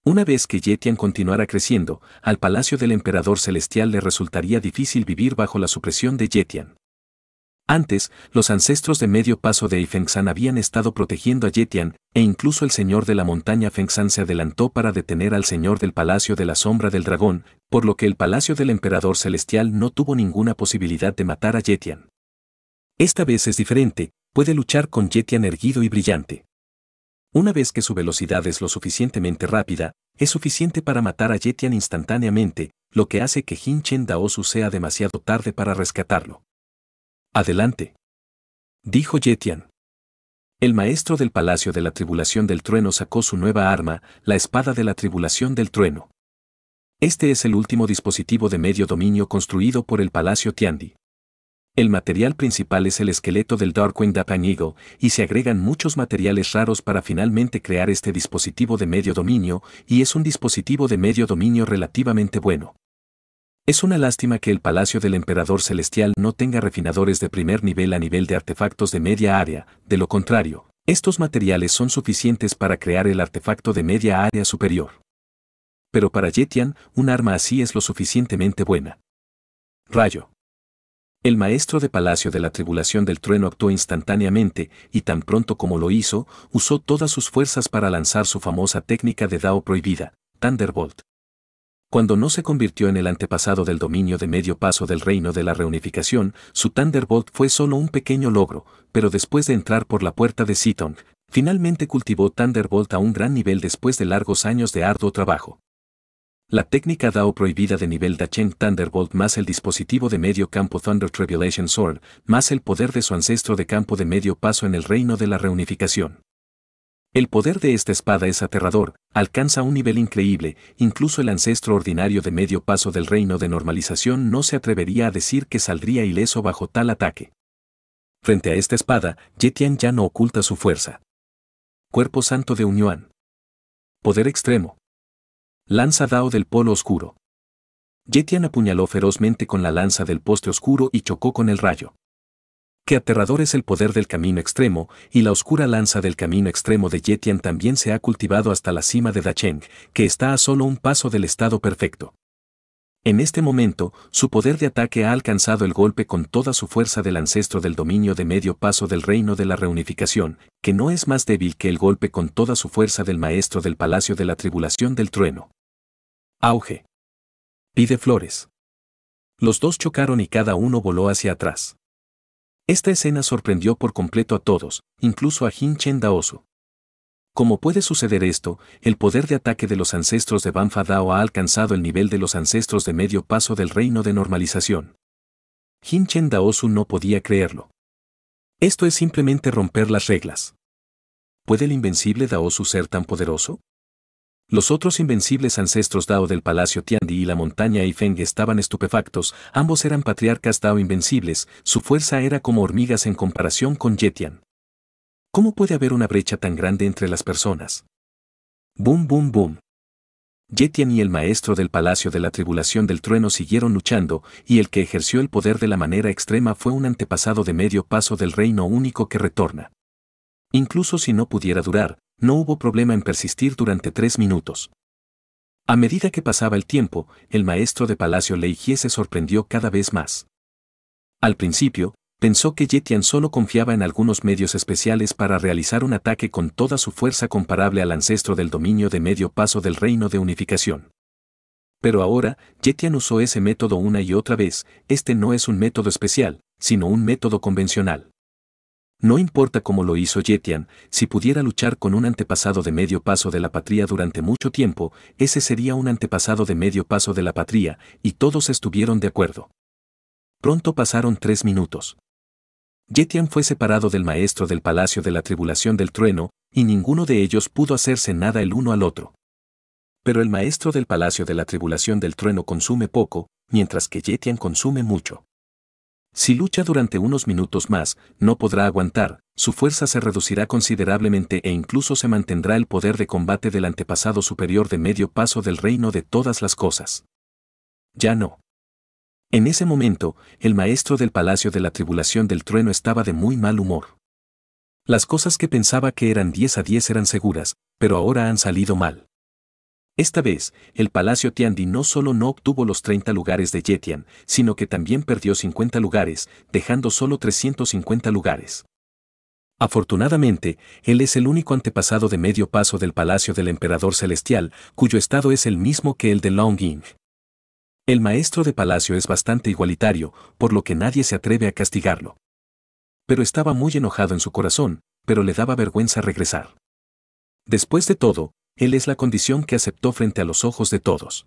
Speaker 1: Una vez que Yetian continuara creciendo, al palacio del emperador celestial le resultaría difícil vivir bajo la supresión de Yetian. Antes, los ancestros de medio paso de Ifengsan habían estado protegiendo a Yetian, e incluso el señor de la montaña Fengsan se adelantó para detener al señor del palacio de la sombra del dragón, por lo que el palacio del emperador celestial no tuvo ninguna posibilidad de matar a Yetian. Esta vez es diferente, puede luchar con Yetian erguido y brillante. Una vez que su velocidad es lo suficientemente rápida, es suficiente para matar a Yetian instantáneamente, lo que hace que Jin Chen Daosu sea demasiado tarde para rescatarlo. Adelante. Dijo Yetian. El maestro del palacio de la tribulación del trueno sacó su nueva arma, la espada de la tribulación del trueno. Este es el último dispositivo de medio dominio construido por el palacio Tiandi. El material principal es el esqueleto del Darkwing Dapan Eagle, y se agregan muchos materiales raros para finalmente crear este dispositivo de medio dominio, y es un dispositivo de medio dominio relativamente bueno. Es una lástima que el Palacio del Emperador Celestial no tenga refinadores de primer nivel a nivel de artefactos de media área, de lo contrario, estos materiales son suficientes para crear el artefacto de media área superior. Pero para Yetian, un arma así es lo suficientemente buena. Rayo. El maestro de palacio de la tribulación del trueno actuó instantáneamente, y tan pronto como lo hizo, usó todas sus fuerzas para lanzar su famosa técnica de Dao prohibida, Thunderbolt. Cuando no se convirtió en el antepasado del dominio de medio paso del reino de la reunificación, su Thunderbolt fue solo un pequeño logro, pero después de entrar por la puerta de Seaton, finalmente cultivó Thunderbolt a un gran nivel después de largos años de arduo trabajo. La técnica DAO prohibida de nivel Dacheng Thunderbolt más el dispositivo de medio campo Thunder Tribulation Sword, más el poder de su ancestro de campo de medio paso en el reino de la reunificación. El poder de esta espada es aterrador, alcanza un nivel increíble, incluso el ancestro ordinario de medio paso del reino de normalización no se atrevería a decir que saldría ileso bajo tal ataque. Frente a esta espada, Yetian ya no oculta su fuerza. Cuerpo Santo de Unyuan. Poder extremo. Lanza Dao del Polo Oscuro. Yetian apuñaló ferozmente con la lanza del poste oscuro y chocó con el rayo. Qué aterrador es el poder del camino extremo, y la oscura lanza del camino extremo de Yetian también se ha cultivado hasta la cima de Dacheng, que está a solo un paso del estado perfecto. En este momento, su poder de ataque ha alcanzado el golpe con toda su fuerza del ancestro del dominio de medio paso del reino de la reunificación, que no es más débil que el golpe con toda su fuerza del maestro del palacio de la tribulación del trueno. Auge. Pide flores. Los dos chocaron y cada uno voló hacia atrás. Esta escena sorprendió por completo a todos, incluso a Jin Chen Daosu. Como puede suceder esto, el poder de ataque de los ancestros de Banfa Dao ha alcanzado el nivel de los ancestros de medio paso del reino de normalización. Jin Chen Daosu no podía creerlo. Esto es simplemente romper las reglas. ¿Puede el invencible Daosu ser tan poderoso? Los otros invencibles ancestros Dao del palacio Tiandi y la montaña feng estaban estupefactos, ambos eran patriarcas Dao invencibles, su fuerza era como hormigas en comparación con Yetian. ¿Cómo puede haber una brecha tan grande entre las personas? ¡Bum, boom, boom. Yetian y el maestro del palacio de la tribulación del trueno siguieron luchando, y el que ejerció el poder de la manera extrema fue un antepasado de medio paso del reino único que retorna. Incluso si no pudiera durar, no hubo problema en persistir durante tres minutos. A medida que pasaba el tiempo, el maestro de Palacio le se sorprendió cada vez más. Al principio, pensó que Yetian solo confiaba en algunos medios especiales para realizar un ataque con toda su fuerza comparable al ancestro del dominio de medio paso del reino de unificación. Pero ahora, Yetian usó ese método una y otra vez, este no es un método especial, sino un método convencional. No importa cómo lo hizo Yetian, si pudiera luchar con un antepasado de medio paso de la patria durante mucho tiempo, ese sería un antepasado de medio paso de la patria, y todos estuvieron de acuerdo. Pronto pasaron tres minutos. Yetian fue separado del maestro del Palacio de la Tribulación del Trueno, y ninguno de ellos pudo hacerse nada el uno al otro. Pero el maestro del Palacio de la Tribulación del Trueno consume poco, mientras que Yetian consume mucho. Si lucha durante unos minutos más, no podrá aguantar, su fuerza se reducirá considerablemente e incluso se mantendrá el poder de combate del antepasado superior de medio paso del reino de todas las cosas. Ya no. En ese momento, el maestro del palacio de la tribulación del trueno estaba de muy mal humor. Las cosas que pensaba que eran 10 a 10 eran seguras, pero ahora han salido mal. Esta vez, el Palacio Tiandi no solo no obtuvo los 30 lugares de Yetian, sino que también perdió 50 lugares, dejando solo 350 lugares. Afortunadamente, él es el único antepasado de medio paso del Palacio del Emperador Celestial, cuyo estado es el mismo que el de Long Ying. El maestro de palacio es bastante igualitario, por lo que nadie se atreve a castigarlo. Pero estaba muy enojado en su corazón, pero le daba vergüenza regresar. Después de todo, él es la condición que aceptó frente a los ojos de todos.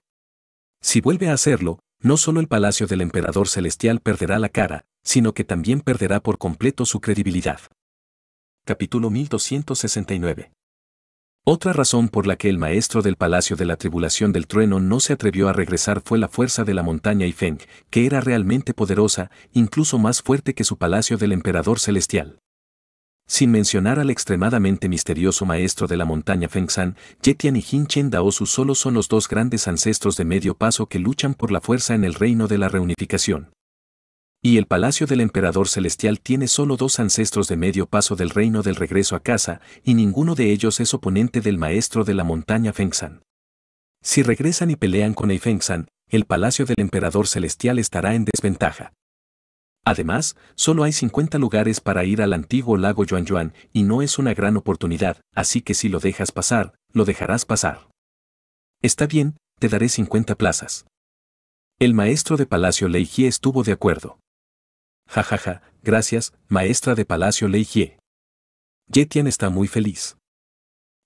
Speaker 1: Si vuelve a hacerlo, no solo el palacio del emperador celestial perderá la cara, sino que también perderá por completo su credibilidad. Capítulo 1269. Otra razón por la que el maestro del palacio de la tribulación del trueno no se atrevió a regresar fue la fuerza de la montaña Ifeng, que era realmente poderosa, incluso más fuerte que su palacio del emperador celestial. Sin mencionar al extremadamente misterioso maestro de la montaña Fengshan, Yetian y Hinchen Daosu solo son los dos grandes ancestros de medio paso que luchan por la fuerza en el reino de la reunificación. Y el palacio del emperador celestial tiene solo dos ancestros de medio paso del reino del regreso a casa, y ninguno de ellos es oponente del maestro de la montaña Fengshan. Si regresan y pelean con San, el palacio del emperador celestial estará en desventaja. Además, solo hay 50 lugares para ir al antiguo lago Yuan Yuan y no es una gran oportunidad, así que si lo dejas pasar, lo dejarás pasar. Está bien, te daré 50 plazas. El maestro de Palacio Jie estuvo de acuerdo. Jajaja, ja, ja, gracias, maestra de Palacio Leijie. Yetian está muy feliz.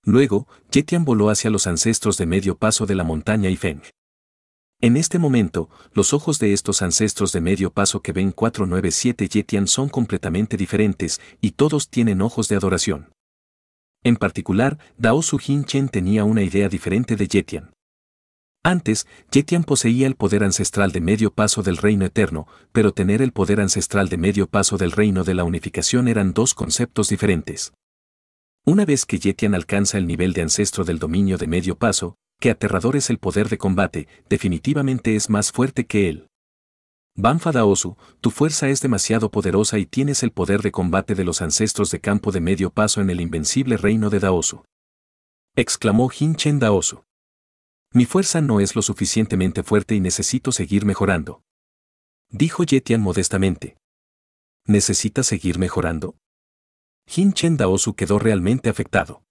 Speaker 1: Luego, Yetian voló hacia los ancestros de medio paso de la montaña y Feng. En este momento, los ojos de estos ancestros de medio paso que ven 497 Yetian son completamente diferentes y todos tienen ojos de adoración. En particular, Dao Su Jin Chen tenía una idea diferente de Yetian. Antes, Yetian poseía el poder ancestral de medio paso del reino eterno, pero tener el poder ancestral de medio paso del reino de la unificación eran dos conceptos diferentes. Una vez que Yetian alcanza el nivel de ancestro del dominio de medio paso, aterrador es el poder de combate, definitivamente es más fuerte que él. Banfa Daosu, tu fuerza es demasiado poderosa y tienes el poder de combate de los ancestros de campo de medio paso en el invencible reino de Daosu. Exclamó Hinchen Daosu. Mi fuerza no es lo suficientemente fuerte y necesito seguir mejorando. Dijo Yetian modestamente. ¿Necesitas seguir mejorando? Hinchen Daosu quedó realmente afectado.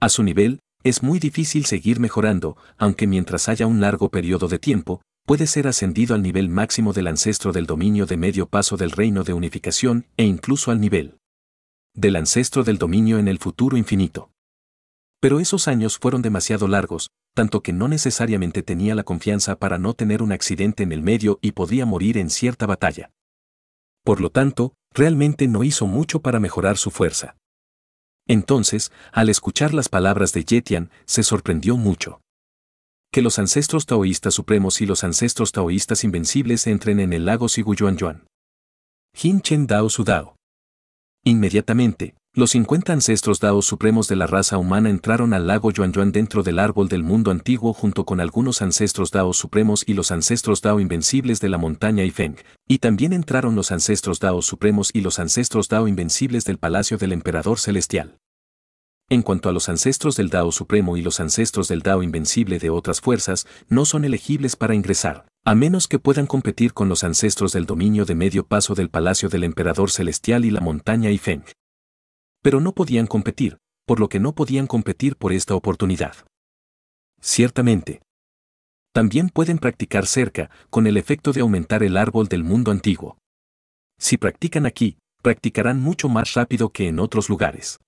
Speaker 1: A su nivel, es muy difícil seguir mejorando, aunque mientras haya un largo periodo de tiempo, puede ser ascendido al nivel máximo del ancestro del dominio de medio paso del reino de unificación e incluso al nivel del ancestro del dominio en el futuro infinito. Pero esos años fueron demasiado largos, tanto que no necesariamente tenía la confianza para no tener un accidente en el medio y podía morir en cierta batalla. Por lo tanto, realmente no hizo mucho para mejorar su fuerza. Entonces, al escuchar las palabras de Yetian, se sorprendió mucho. Que los ancestros taoístas supremos y los ancestros taoístas invencibles entren en el lago Siguyuan Yuan. Jin Chen Dao Su Inmediatamente, los 50 ancestros Dao supremos de la raza humana entraron al lago Yuan Yuan dentro del árbol del mundo antiguo junto con algunos ancestros Dao supremos y los ancestros Dao invencibles de la montaña Ifeng, y también entraron los ancestros Dao supremos y los ancestros Dao invencibles del palacio del emperador celestial. En cuanto a los ancestros del Dao supremo y los ancestros del Dao invencible de otras fuerzas, no son elegibles para ingresar, a menos que puedan competir con los ancestros del dominio de medio paso del palacio del emperador celestial y la montaña Ifeng pero no podían competir, por lo que no podían competir por esta oportunidad. Ciertamente. También pueden practicar cerca, con el efecto de aumentar el árbol del mundo antiguo. Si practican aquí, practicarán mucho más rápido que en otros lugares.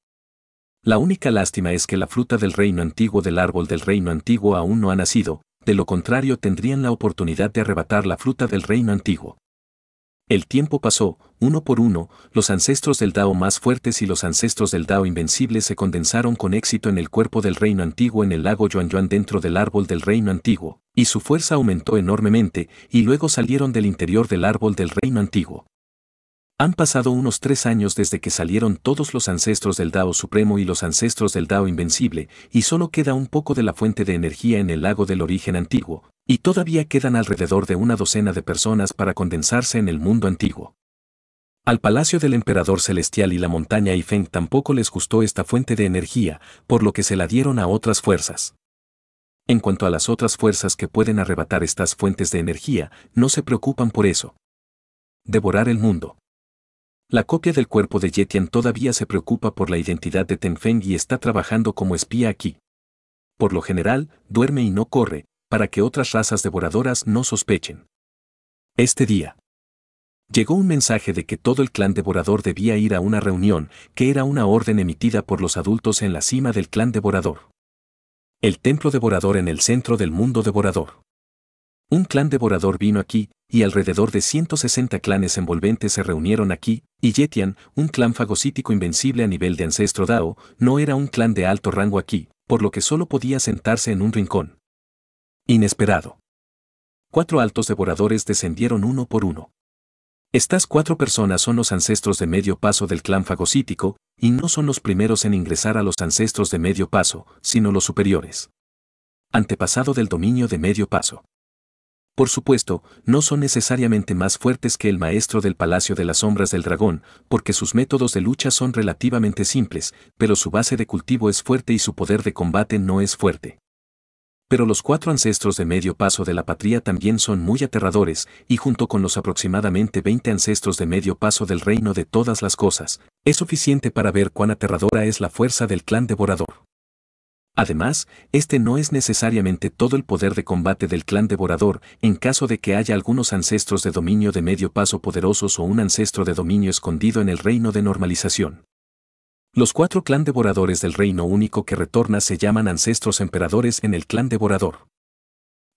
Speaker 1: La única lástima es que la fruta del reino antiguo del árbol del reino antiguo aún no ha nacido, de lo contrario tendrían la oportunidad de arrebatar la fruta del reino antiguo. El tiempo pasó, uno por uno, los ancestros del Dao más fuertes y los ancestros del Dao invencible se condensaron con éxito en el cuerpo del reino antiguo en el lago Yuan Yuan dentro del árbol del reino antiguo, y su fuerza aumentó enormemente, y luego salieron del interior del árbol del reino antiguo. Han pasado unos tres años desde que salieron todos los ancestros del Dao Supremo y los ancestros del Dao Invencible, y solo queda un poco de la fuente de energía en el lago del origen antiguo, y todavía quedan alrededor de una docena de personas para condensarse en el mundo antiguo. Al palacio del emperador celestial y la montaña Ifeng tampoco les gustó esta fuente de energía, por lo que se la dieron a otras fuerzas. En cuanto a las otras fuerzas que pueden arrebatar estas fuentes de energía, no se preocupan por eso. Devorar el mundo. La copia del cuerpo de Yetian todavía se preocupa por la identidad de Tenfeng y está trabajando como espía aquí. Por lo general, duerme y no corre, para que otras razas devoradoras no sospechen. Este día. Llegó un mensaje de que todo el clan devorador debía ir a una reunión, que era una orden emitida por los adultos en la cima del clan devorador. El templo devorador en el centro del mundo devorador. Un clan devorador vino aquí, y alrededor de 160 clanes envolventes se reunieron aquí, y Yetian, un clan fagocítico invencible a nivel de ancestro Dao, no era un clan de alto rango aquí, por lo que solo podía sentarse en un rincón. Inesperado. Cuatro altos devoradores descendieron uno por uno. Estas cuatro personas son los ancestros de medio paso del clan fagocítico, y no son los primeros en ingresar a los ancestros de medio paso, sino los superiores. Antepasado del dominio de medio paso. Por supuesto, no son necesariamente más fuertes que el maestro del Palacio de las Sombras del Dragón, porque sus métodos de lucha son relativamente simples, pero su base de cultivo es fuerte y su poder de combate no es fuerte. Pero los cuatro ancestros de medio paso de la patria también son muy aterradores, y junto con los aproximadamente 20 ancestros de medio paso del reino de todas las cosas, es suficiente para ver cuán aterradora es la fuerza del clan devorador. Además, este no es necesariamente todo el poder de combate del clan devorador, en caso de que haya algunos ancestros de dominio de medio paso poderosos o un ancestro de dominio escondido en el reino de normalización. Los cuatro clan devoradores del reino único que retorna se llaman ancestros emperadores en el clan devorador.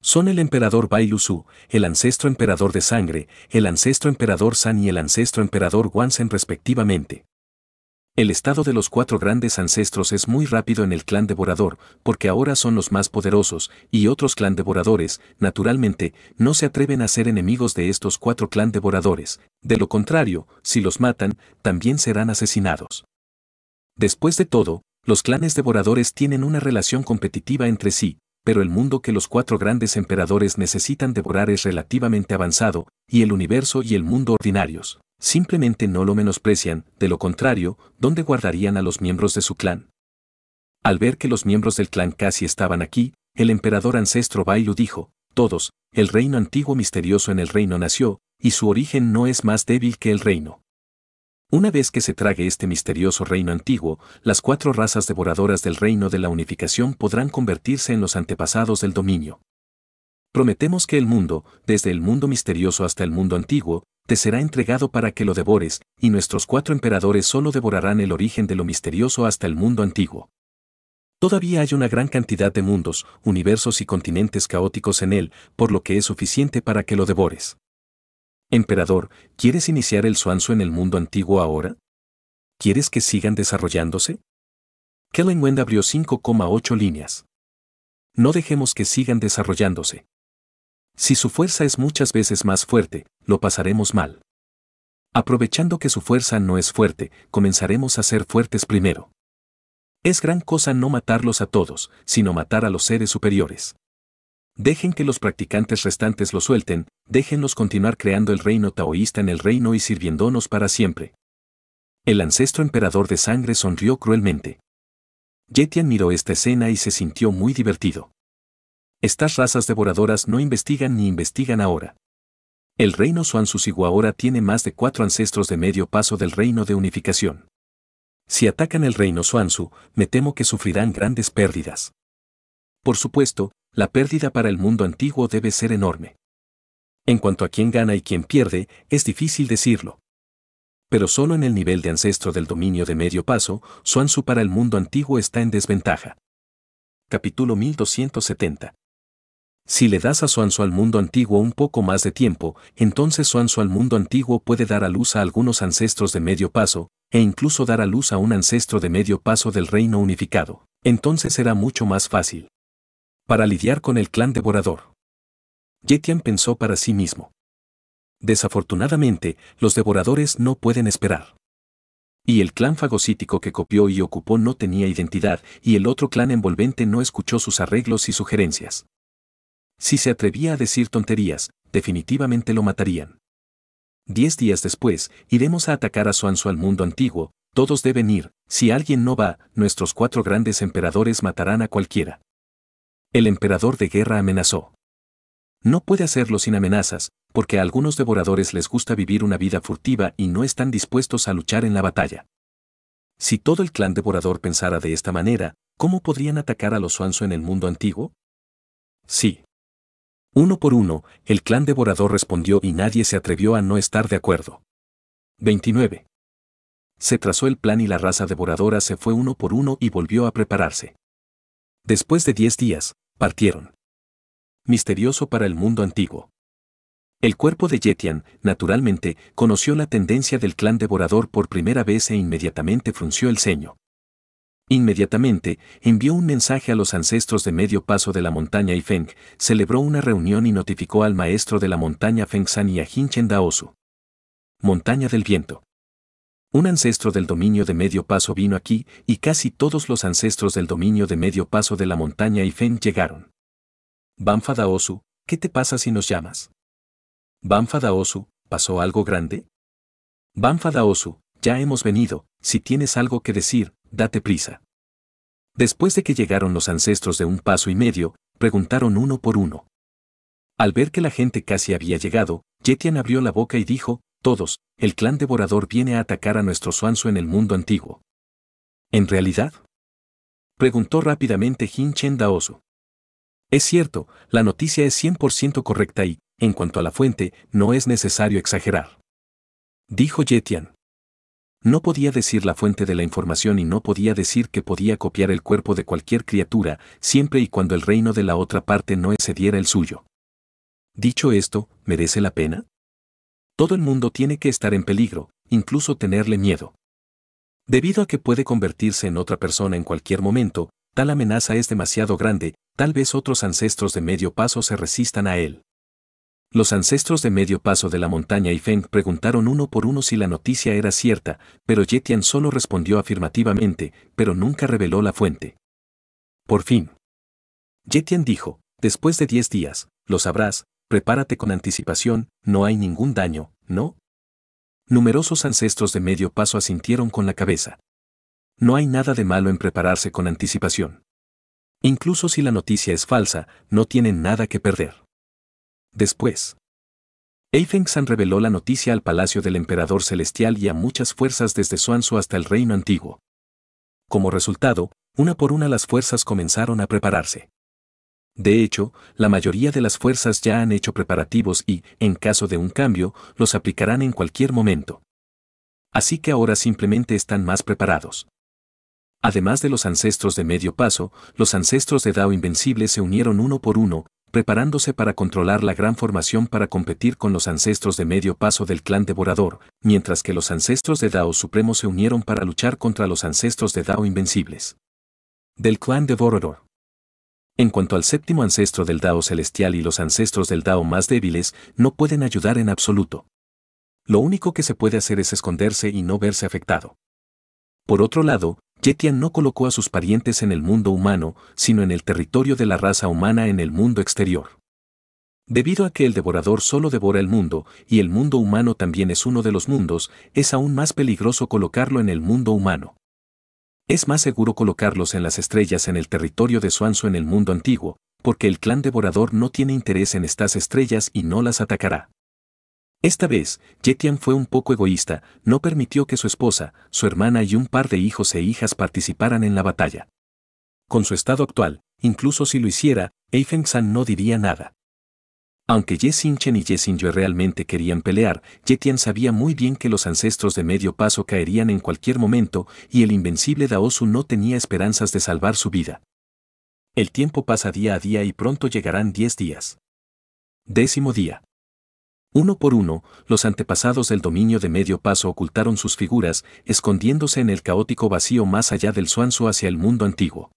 Speaker 1: Son el emperador Su, el ancestro emperador de sangre, el ancestro emperador San y el ancestro emperador Wansen respectivamente. El estado de los cuatro grandes ancestros es muy rápido en el clan devorador, porque ahora son los más poderosos, y otros clan devoradores, naturalmente, no se atreven a ser enemigos de estos cuatro clan devoradores, de lo contrario, si los matan, también serán asesinados. Después de todo, los clanes devoradores tienen una relación competitiva entre sí, pero el mundo que los cuatro grandes emperadores necesitan devorar es relativamente avanzado, y el universo y el mundo ordinarios, simplemente no lo menosprecian, de lo contrario, ¿dónde guardarían a los miembros de su clan? Al ver que los miembros del clan casi estaban aquí, el emperador ancestro Bailu dijo, todos, el reino antiguo misterioso en el reino nació, y su origen no es más débil que el reino. Una vez que se trague este misterioso reino antiguo, las cuatro razas devoradoras del reino de la unificación podrán convertirse en los antepasados del dominio. Prometemos que el mundo, desde el mundo misterioso hasta el mundo antiguo, te será entregado para que lo devores, y nuestros cuatro emperadores solo devorarán el origen de lo misterioso hasta el mundo antiguo. Todavía hay una gran cantidad de mundos, universos y continentes caóticos en él, por lo que es suficiente para que lo devores. Emperador, ¿quieres iniciar el suanzo en el mundo antiguo ahora? ¿Quieres que sigan desarrollándose? Kellen Wend abrió 5,8 líneas. No dejemos que sigan desarrollándose. Si su fuerza es muchas veces más fuerte, lo pasaremos mal. Aprovechando que su fuerza no es fuerte, comenzaremos a ser fuertes primero. Es gran cosa no matarlos a todos, sino matar a los seres superiores. Dejen que los practicantes restantes lo suelten, déjenlos continuar creando el reino taoísta en el reino y sirviéndonos para siempre. El ancestro emperador de sangre sonrió cruelmente. Yeti miró esta escena y se sintió muy divertido. Estas razas devoradoras no investigan ni investigan ahora. El reino Suansu ahora tiene más de cuatro ancestros de medio paso del reino de unificación. Si atacan el reino Suansu, me temo que sufrirán grandes pérdidas. Por supuesto, la pérdida para el mundo antiguo debe ser enorme. En cuanto a quién gana y quién pierde, es difícil decirlo. Pero solo en el nivel de ancestro del dominio de medio paso, Suansu para el mundo antiguo está en desventaja. Capítulo 1270 si le das a Suanso al mundo antiguo un poco más de tiempo, entonces Suanzo al mundo antiguo puede dar a luz a algunos ancestros de medio paso, e incluso dar a luz a un ancestro de medio paso del reino unificado. Entonces será mucho más fácil. Para lidiar con el clan devorador. Yetian pensó para sí mismo. Desafortunadamente, los devoradores no pueden esperar. Y el clan fagocítico que copió y ocupó no tenía identidad, y el otro clan envolvente no escuchó sus arreglos y sugerencias. Si se atrevía a decir tonterías, definitivamente lo matarían. Diez días después, iremos a atacar a Suanzu al mundo antiguo, todos deben ir, si alguien no va, nuestros cuatro grandes emperadores matarán a cualquiera. El emperador de guerra amenazó. No puede hacerlo sin amenazas, porque a algunos devoradores les gusta vivir una vida furtiva y no están dispuestos a luchar en la batalla. Si todo el clan devorador pensara de esta manera, ¿cómo podrían atacar a los Suanzu en el mundo antiguo? Sí. Uno por uno, el clan devorador respondió y nadie se atrevió a no estar de acuerdo. 29. Se trazó el plan y la raza devoradora se fue uno por uno y volvió a prepararse. Después de diez días, partieron. Misterioso para el mundo antiguo. El cuerpo de Yetian, naturalmente, conoció la tendencia del clan devorador por primera vez e inmediatamente frunció el ceño. Inmediatamente, envió un mensaje a los ancestros de Medio Paso de la montaña y celebró una reunión y notificó al maestro de la montaña Feng San y a Hinchen Daosu. Montaña del Viento. Un ancestro del dominio de Medio Paso vino aquí y casi todos los ancestros del dominio de Medio Paso de la montaña y llegaron. Banfa Daosu, ¿qué te pasa si nos llamas? Banfa Daosu, ¿pasó algo grande? Banfa Daosu, ya hemos venido, si tienes algo que decir, date prisa. Después de que llegaron los ancestros de un paso y medio, preguntaron uno por uno. Al ver que la gente casi había llegado, Yetian abrió la boca y dijo, Todos, el clan devorador viene a atacar a nuestro Suansu en el mundo antiguo. ¿En realidad? Preguntó rápidamente Jin Chen Daosu. Es cierto, la noticia es 100% correcta y, en cuanto a la fuente, no es necesario exagerar. Dijo Yetian. No podía decir la fuente de la información y no podía decir que podía copiar el cuerpo de cualquier criatura, siempre y cuando el reino de la otra parte no excediera el suyo. Dicho esto, ¿merece la pena? Todo el mundo tiene que estar en peligro, incluso tenerle miedo. Debido a que puede convertirse en otra persona en cualquier momento, tal amenaza es demasiado grande, tal vez otros ancestros de medio paso se resistan a él. Los ancestros de medio paso de la montaña y Feng preguntaron uno por uno si la noticia era cierta, pero Yetian solo respondió afirmativamente, pero nunca reveló la fuente. Por fin. Yetian dijo, después de diez días, lo sabrás, prepárate con anticipación, no hay ningún daño, ¿no? Numerosos ancestros de medio paso asintieron con la cabeza. No hay nada de malo en prepararse con anticipación. Incluso si la noticia es falsa, no tienen nada que perder. Después, Eifengsan reveló la noticia al palacio del emperador celestial y a muchas fuerzas desde Suanzu hasta el reino antiguo. Como resultado, una por una las fuerzas comenzaron a prepararse. De hecho, la mayoría de las fuerzas ya han hecho preparativos y, en caso de un cambio, los aplicarán en cualquier momento. Así que ahora simplemente están más preparados. Además de los ancestros de medio paso, los ancestros de Dao Invencible se unieron uno por uno, preparándose para controlar la gran formación para competir con los ancestros de medio paso del clan devorador, mientras que los ancestros de Dao Supremo se unieron para luchar contra los ancestros de Dao Invencibles. Del clan devorador. En cuanto al séptimo ancestro del Dao celestial y los ancestros del Dao más débiles, no pueden ayudar en absoluto. Lo único que se puede hacer es esconderse y no verse afectado. Por otro lado, Jetian no colocó a sus parientes en el mundo humano, sino en el territorio de la raza humana en el mundo exterior. Debido a que el devorador solo devora el mundo, y el mundo humano también es uno de los mundos, es aún más peligroso colocarlo en el mundo humano. Es más seguro colocarlos en las estrellas en el territorio de Suanzo en el mundo antiguo, porque el clan devorador no tiene interés en estas estrellas y no las atacará. Esta vez, Yetian fue un poco egoísta, no permitió que su esposa, su hermana y un par de hijos e hijas participaran en la batalla. Con su estado actual, incluso si lo hiciera, Eifeng San no diría nada. Aunque Ye y Ye realmente querían pelear, Yetian sabía muy bien que los ancestros de medio paso caerían en cualquier momento y el invencible Daosu no tenía esperanzas de salvar su vida. El tiempo pasa día a día y pronto llegarán diez días. Décimo día. Uno por uno, los antepasados del dominio de Medio Paso ocultaron sus figuras, escondiéndose en el caótico vacío más allá del Suanzo hacia el mundo antiguo.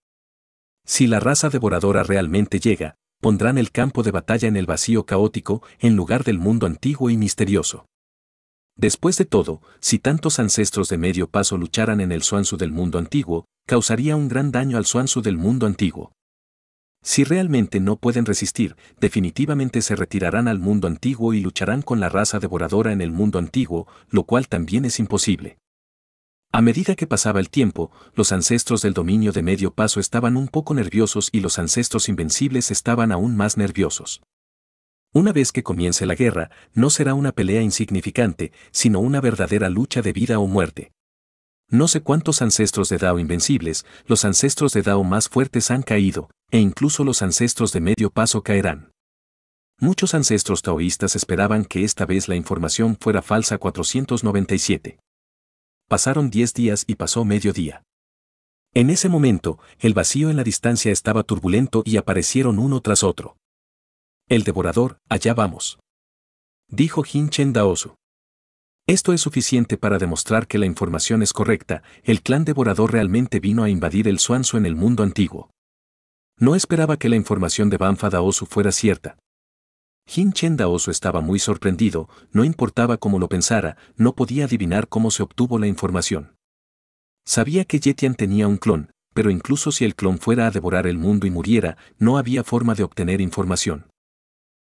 Speaker 1: Si la raza devoradora realmente llega, pondrán el campo de batalla en el vacío caótico en lugar del mundo antiguo y misterioso. Después de todo, si tantos ancestros de Medio Paso lucharan en el Suanzu del mundo antiguo, causaría un gran daño al Suanzu del mundo antiguo. Si realmente no pueden resistir, definitivamente se retirarán al mundo antiguo y lucharán con la raza devoradora en el mundo antiguo, lo cual también es imposible. A medida que pasaba el tiempo, los ancestros del dominio de medio paso estaban un poco nerviosos y los ancestros invencibles estaban aún más nerviosos. Una vez que comience la guerra, no será una pelea insignificante, sino una verdadera lucha de vida o muerte. No sé cuántos ancestros de Dao invencibles, los ancestros de Dao más fuertes han caído, e incluso los ancestros de medio paso caerán. Muchos ancestros taoístas esperaban que esta vez la información fuera falsa 497. Pasaron 10 días y pasó medio día. En ese momento, el vacío en la distancia estaba turbulento y aparecieron uno tras otro. El devorador, allá vamos. Dijo Hinchen Daosu. Esto es suficiente para demostrar que la información es correcta, el clan devorador realmente vino a invadir el Suansu en el mundo antiguo. No esperaba que la información de Banfa Daosu fuera cierta. Jin Chen Daosu estaba muy sorprendido, no importaba cómo lo pensara, no podía adivinar cómo se obtuvo la información. Sabía que Yetian tenía un clon, pero incluso si el clon fuera a devorar el mundo y muriera, no había forma de obtener información.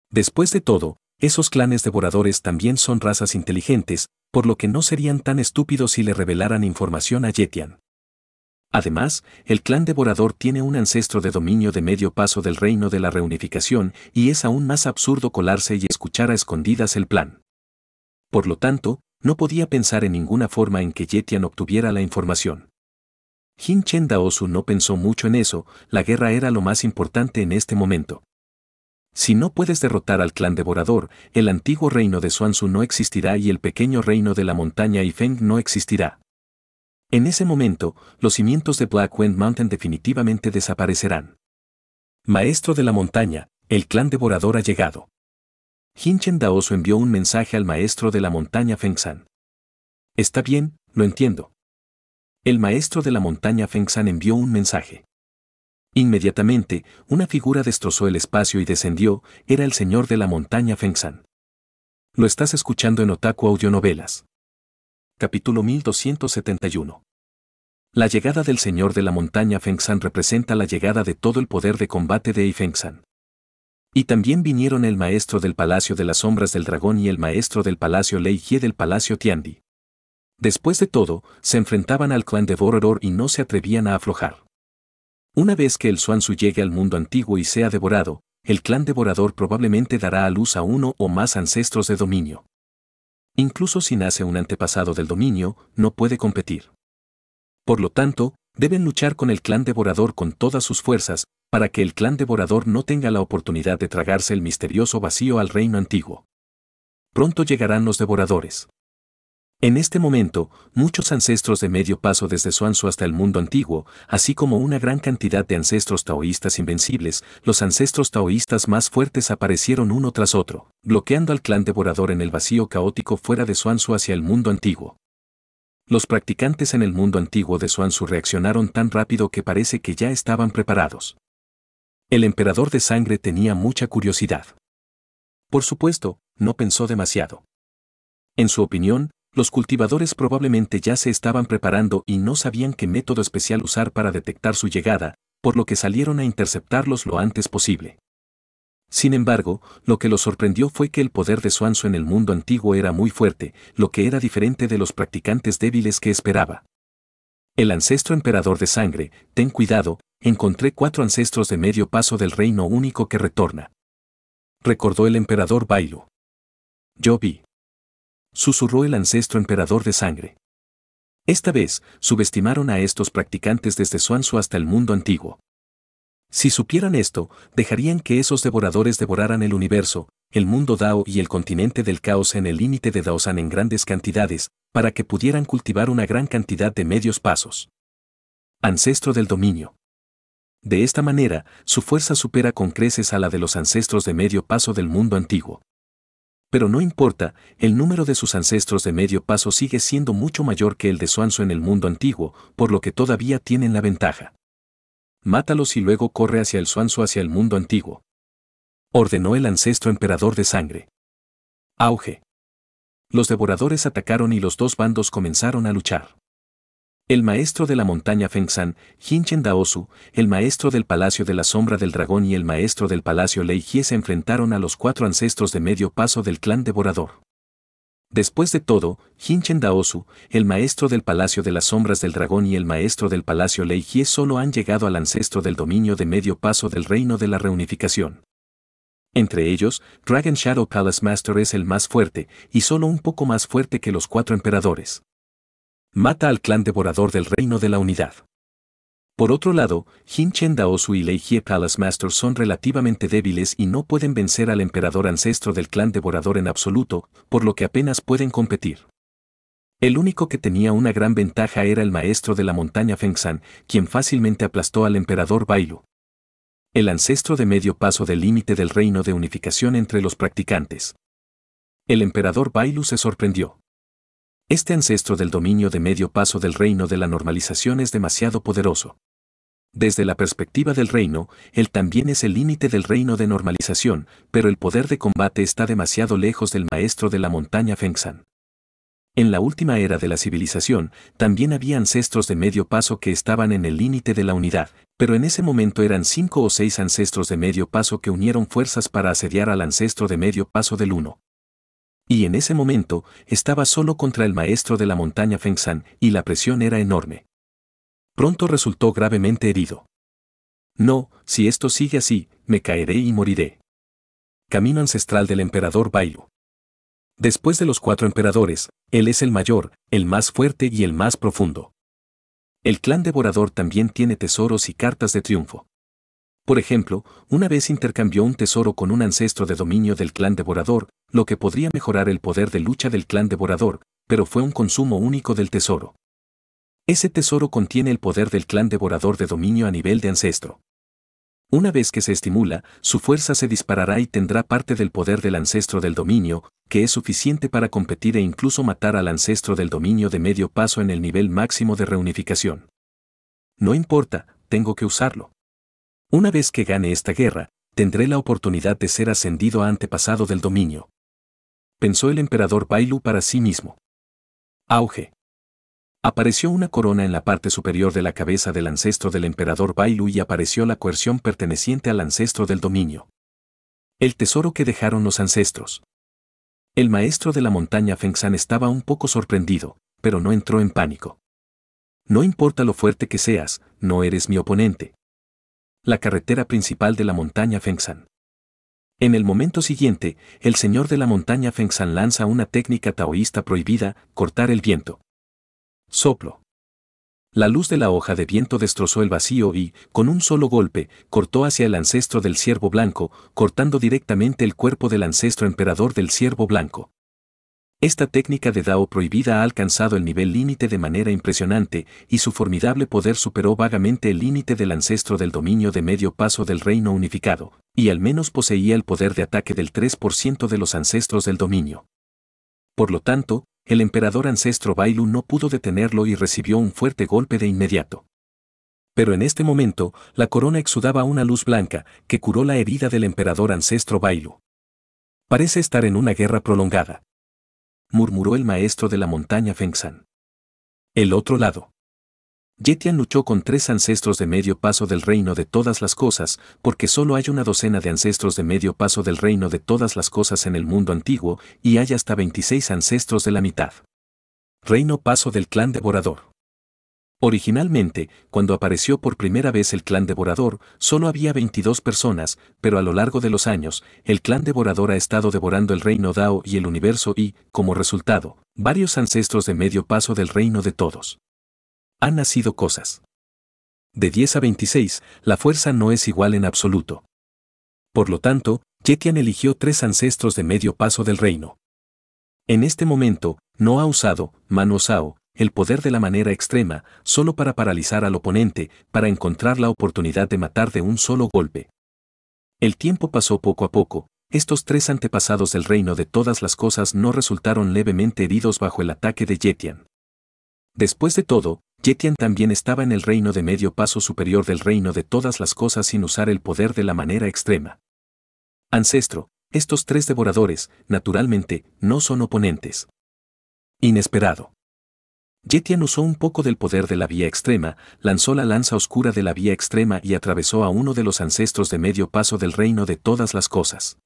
Speaker 1: Después de todo, esos clanes devoradores también son razas inteligentes, por lo que no serían tan estúpidos si le revelaran información a Yetian. Además, el clan devorador tiene un ancestro de dominio de medio paso del reino de la reunificación y es aún más absurdo colarse y escuchar a escondidas el plan. Por lo tanto, no podía pensar en ninguna forma en que Yetian obtuviera la información. Jin Chen Daosu no pensó mucho en eso, la guerra era lo más importante en este momento. Si no puedes derrotar al clan devorador, el antiguo reino de Suansu no existirá y el pequeño reino de la montaña Feng no existirá. En ese momento, los cimientos de Black Wind Mountain definitivamente desaparecerán. Maestro de la montaña, el clan devorador ha llegado. Hinchen Daoso envió un mensaje al maestro de la montaña San. Está bien, lo entiendo. El maestro de la montaña San envió un mensaje. Inmediatamente, una figura destrozó el espacio y descendió, era el señor de la montaña San. Lo estás escuchando en Otaku Audionovelas capítulo 1271. La llegada del Señor de la montaña Fengshan representa la llegada de todo el poder de combate de Ifengsan. Y también vinieron el maestro del palacio de las sombras del dragón y el maestro del palacio Lei Hie del palacio Tiandi. Después de todo, se enfrentaban al clan Devorador y no se atrevían a aflojar. Una vez que el Suansu llegue al mundo antiguo y sea devorado, el clan devorador probablemente dará a luz a uno o más ancestros de dominio incluso si nace un antepasado del dominio, no puede competir. Por lo tanto, deben luchar con el clan devorador con todas sus fuerzas, para que el clan devorador no tenga la oportunidad de tragarse el misterioso vacío al reino antiguo. Pronto llegarán los devoradores. En este momento, muchos ancestros de medio paso desde Suansu hasta el mundo antiguo, así como una gran cantidad de ancestros taoístas invencibles, los ancestros taoístas más fuertes aparecieron uno tras otro, bloqueando al clan devorador en el vacío caótico fuera de Suanzu hacia el mundo antiguo. Los practicantes en el mundo antiguo de Suansu reaccionaron tan rápido que parece que ya estaban preparados. El emperador de sangre tenía mucha curiosidad. Por supuesto, no pensó demasiado. En su opinión, los cultivadores probablemente ya se estaban preparando y no sabían qué método especial usar para detectar su llegada, por lo que salieron a interceptarlos lo antes posible. Sin embargo, lo que los sorprendió fue que el poder de Suanzo en el mundo antiguo era muy fuerte, lo que era diferente de los practicantes débiles que esperaba. El ancestro emperador de sangre, ten cuidado, encontré cuatro ancestros de medio paso del reino único que retorna. Recordó el emperador Bailu. Yo vi susurró el ancestro emperador de sangre. Esta vez, subestimaron a estos practicantes desde Suanzu hasta el mundo antiguo. Si supieran esto, dejarían que esos devoradores devoraran el universo, el mundo Dao y el continente del caos en el límite de Daosan en grandes cantidades, para que pudieran cultivar una gran cantidad de medios pasos. Ancestro del dominio. De esta manera, su fuerza supera con creces a la de los ancestros de medio paso del mundo antiguo. Pero no importa, el número de sus ancestros de medio paso sigue siendo mucho mayor que el de Suanzo en el mundo antiguo, por lo que todavía tienen la ventaja. Mátalos y luego corre hacia el Suanzo hacia el mundo antiguo. Ordenó el ancestro emperador de sangre. Auge. Los devoradores atacaron y los dos bandos comenzaron a luchar. El maestro de la montaña Fengsan, Hinchen Daosu, el maestro del palacio de la sombra del dragón y el maestro del palacio Lei Jie se enfrentaron a los cuatro ancestros de medio paso del clan devorador. Después de todo, Hinchen Daosu, el maestro del palacio de las sombras del dragón y el maestro del palacio Lei Jie solo han llegado al ancestro del dominio de medio paso del reino de la reunificación. Entre ellos, Dragon Shadow Palace Master es el más fuerte, y solo un poco más fuerte que los cuatro emperadores. Mata al clan devorador del reino de la unidad. Por otro lado, Jin Chen Daosu y Lei Jie Palace Master son relativamente débiles y no pueden vencer al emperador ancestro del clan devorador en absoluto, por lo que apenas pueden competir. El único que tenía una gran ventaja era el maestro de la montaña Fengshan, quien fácilmente aplastó al emperador Bailu. El ancestro de medio paso del límite del reino de unificación entre los practicantes. El emperador Bailu se sorprendió. Este ancestro del dominio de medio paso del reino de la normalización es demasiado poderoso. Desde la perspectiva del reino, él también es el límite del reino de normalización, pero el poder de combate está demasiado lejos del maestro de la montaña Fengshan. En la última era de la civilización, también había ancestros de medio paso que estaban en el límite de la unidad, pero en ese momento eran cinco o seis ancestros de medio paso que unieron fuerzas para asediar al ancestro de medio paso del uno. Y en ese momento, estaba solo contra el maestro de la montaña San, y la presión era enorme. Pronto resultó gravemente herido. No, si esto sigue así, me caeré y moriré. Camino ancestral del emperador Bailu. Después de los cuatro emperadores, él es el mayor, el más fuerte y el más profundo. El clan devorador también tiene tesoros y cartas de triunfo. Por ejemplo, una vez intercambió un tesoro con un ancestro de dominio del clan devorador, lo que podría mejorar el poder de lucha del clan devorador, pero fue un consumo único del tesoro. Ese tesoro contiene el poder del clan devorador de dominio a nivel de ancestro. Una vez que se estimula, su fuerza se disparará y tendrá parte del poder del ancestro del dominio, que es suficiente para competir e incluso matar al ancestro del dominio de medio paso en el nivel máximo de reunificación. No importa, tengo que usarlo. Una vez que gane esta guerra, tendré la oportunidad de ser ascendido a antepasado del dominio. Pensó el emperador Bailu para sí mismo. Auge. Apareció una corona en la parte superior de la cabeza del ancestro del emperador Bailu y apareció la coerción perteneciente al ancestro del dominio. El tesoro que dejaron los ancestros. El maestro de la montaña Fengsan estaba un poco sorprendido, pero no entró en pánico. No importa lo fuerte que seas, no eres mi oponente, la carretera principal de la montaña Fengshan. En el momento siguiente, el señor de la montaña Fengshan lanza una técnica taoísta prohibida, cortar el viento. Soplo. La luz de la hoja de viento destrozó el vacío y, con un solo golpe, cortó hacia el ancestro del ciervo blanco, cortando directamente el cuerpo del ancestro emperador del ciervo blanco. Esta técnica de Dao prohibida ha alcanzado el nivel límite de manera impresionante y su formidable poder superó vagamente el límite del ancestro del dominio de medio paso del reino unificado, y al menos poseía el poder de ataque del 3% de los ancestros del dominio. Por lo tanto, el emperador ancestro Bailu no pudo detenerlo y recibió un fuerte golpe de inmediato. Pero en este momento, la corona exudaba una luz blanca que curó la herida del emperador ancestro Bailu. Parece estar en una guerra prolongada murmuró el maestro de la montaña Fengsan. El otro lado. Yetian luchó con tres ancestros de medio paso del reino de todas las cosas, porque solo hay una docena de ancestros de medio paso del reino de todas las cosas en el mundo antiguo y hay hasta 26 ancestros de la mitad. Reino paso del clan devorador. Originalmente, cuando apareció por primera vez el clan devorador, solo había 22 personas, pero a lo largo de los años, el clan devorador ha estado devorando el reino Dao y el universo y, como resultado, varios ancestros de medio paso del reino de todos. Han nacido cosas. De 10 a 26, la fuerza no es igual en absoluto. Por lo tanto, Jetian eligió tres ancestros de medio paso del reino. En este momento, no ha usado, Mano Sao, el poder de la manera extrema, solo para paralizar al oponente, para encontrar la oportunidad de matar de un solo golpe. El tiempo pasó poco a poco, estos tres antepasados del reino de todas las cosas no resultaron levemente heridos bajo el ataque de Yetian. Después de todo, Yetian también estaba en el reino de medio paso superior del reino de todas las cosas sin usar el poder de la manera extrema. Ancestro, estos tres devoradores, naturalmente, no son oponentes. Inesperado. Jetian usó un poco del poder de la vía extrema, lanzó la lanza oscura de la vía extrema y atravesó a uno de los ancestros de medio paso del reino de todas las cosas.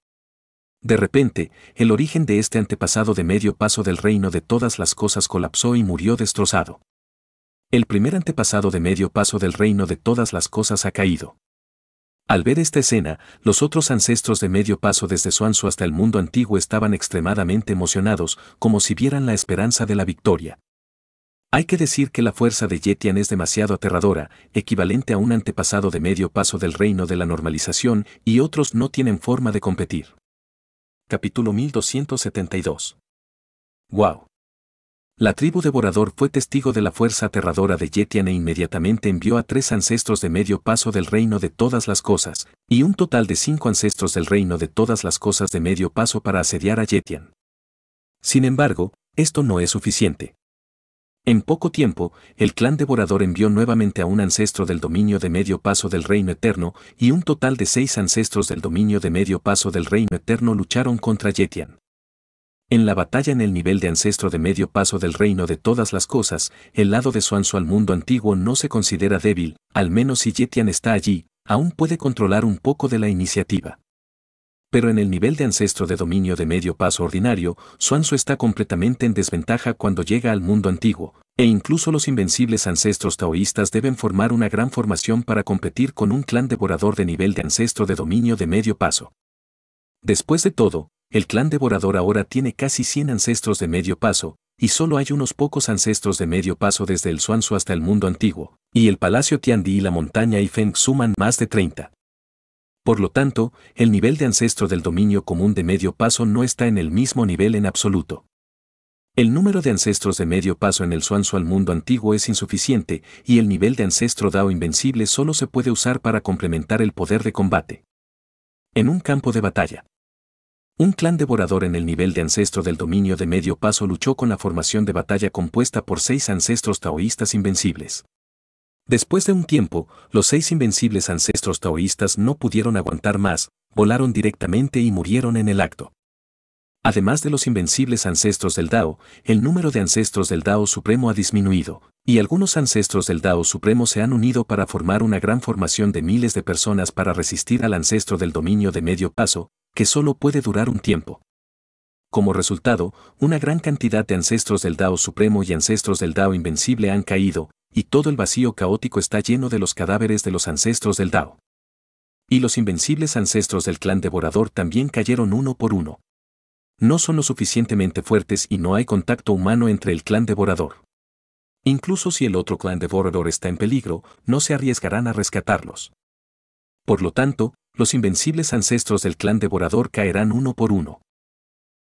Speaker 1: De repente, el origen de este antepasado de medio paso del reino de todas las cosas colapsó y murió destrozado. El primer antepasado de medio paso del reino de todas las cosas ha caído. Al ver esta escena, los otros ancestros de medio paso desde Suansu hasta el mundo antiguo estaban extremadamente emocionados, como si vieran la esperanza de la victoria. Hay que decir que la fuerza de Yetian es demasiado aterradora, equivalente a un antepasado de medio paso del reino de la normalización y otros no tienen forma de competir. Capítulo 1272. Wow. La tribu devorador fue testigo de la fuerza aterradora de Yetian e inmediatamente envió a tres ancestros de medio paso del reino de todas las cosas, y un total de cinco ancestros del reino de todas las cosas de medio paso para asediar a Yetian. Sin embargo, esto no es suficiente. En poco tiempo, el clan devorador envió nuevamente a un ancestro del dominio de medio paso del reino eterno, y un total de seis ancestros del dominio de medio paso del reino eterno lucharon contra Yetian. En la batalla en el nivel de ancestro de medio paso del reino de todas las cosas, el lado de Suansu al mundo antiguo no se considera débil, al menos si Yetian está allí, aún puede controlar un poco de la iniciativa pero en el nivel de ancestro de dominio de medio paso ordinario, Suanzu está completamente en desventaja cuando llega al mundo antiguo, e incluso los invencibles ancestros taoístas deben formar una gran formación para competir con un clan devorador de nivel de ancestro de dominio de medio paso. Después de todo, el clan devorador ahora tiene casi 100 ancestros de medio paso, y solo hay unos pocos ancestros de medio paso desde el Suanso hasta el mundo antiguo, y el Palacio Tiandi y la montaña Ifeng suman más de 30. Por lo tanto, el nivel de ancestro del dominio común de medio paso no está en el mismo nivel en absoluto. El número de ancestros de medio paso en el Suanzu al mundo antiguo es insuficiente y el nivel de ancestro Dao invencible solo se puede usar para complementar el poder de combate. En un campo de batalla. Un clan devorador en el nivel de ancestro del dominio de medio paso luchó con la formación de batalla compuesta por seis ancestros taoístas invencibles. Después de un tiempo, los seis invencibles ancestros taoístas no pudieron aguantar más, volaron directamente y murieron en el acto. Además de los invencibles ancestros del Dao, el número de ancestros del Dao Supremo ha disminuido, y algunos ancestros del Dao Supremo se han unido para formar una gran formación de miles de personas para resistir al ancestro del dominio de medio paso, que solo puede durar un tiempo. Como resultado, una gran cantidad de ancestros del Dao Supremo y ancestros del Dao Invencible han caído, y todo el vacío caótico está lleno de los cadáveres de los ancestros del Dao. Y los invencibles ancestros del clan devorador también cayeron uno por uno. No son lo suficientemente fuertes y no hay contacto humano entre el clan devorador. Incluso si el otro clan devorador está en peligro, no se arriesgarán a rescatarlos. Por lo tanto, los invencibles ancestros del clan devorador caerán uno por uno.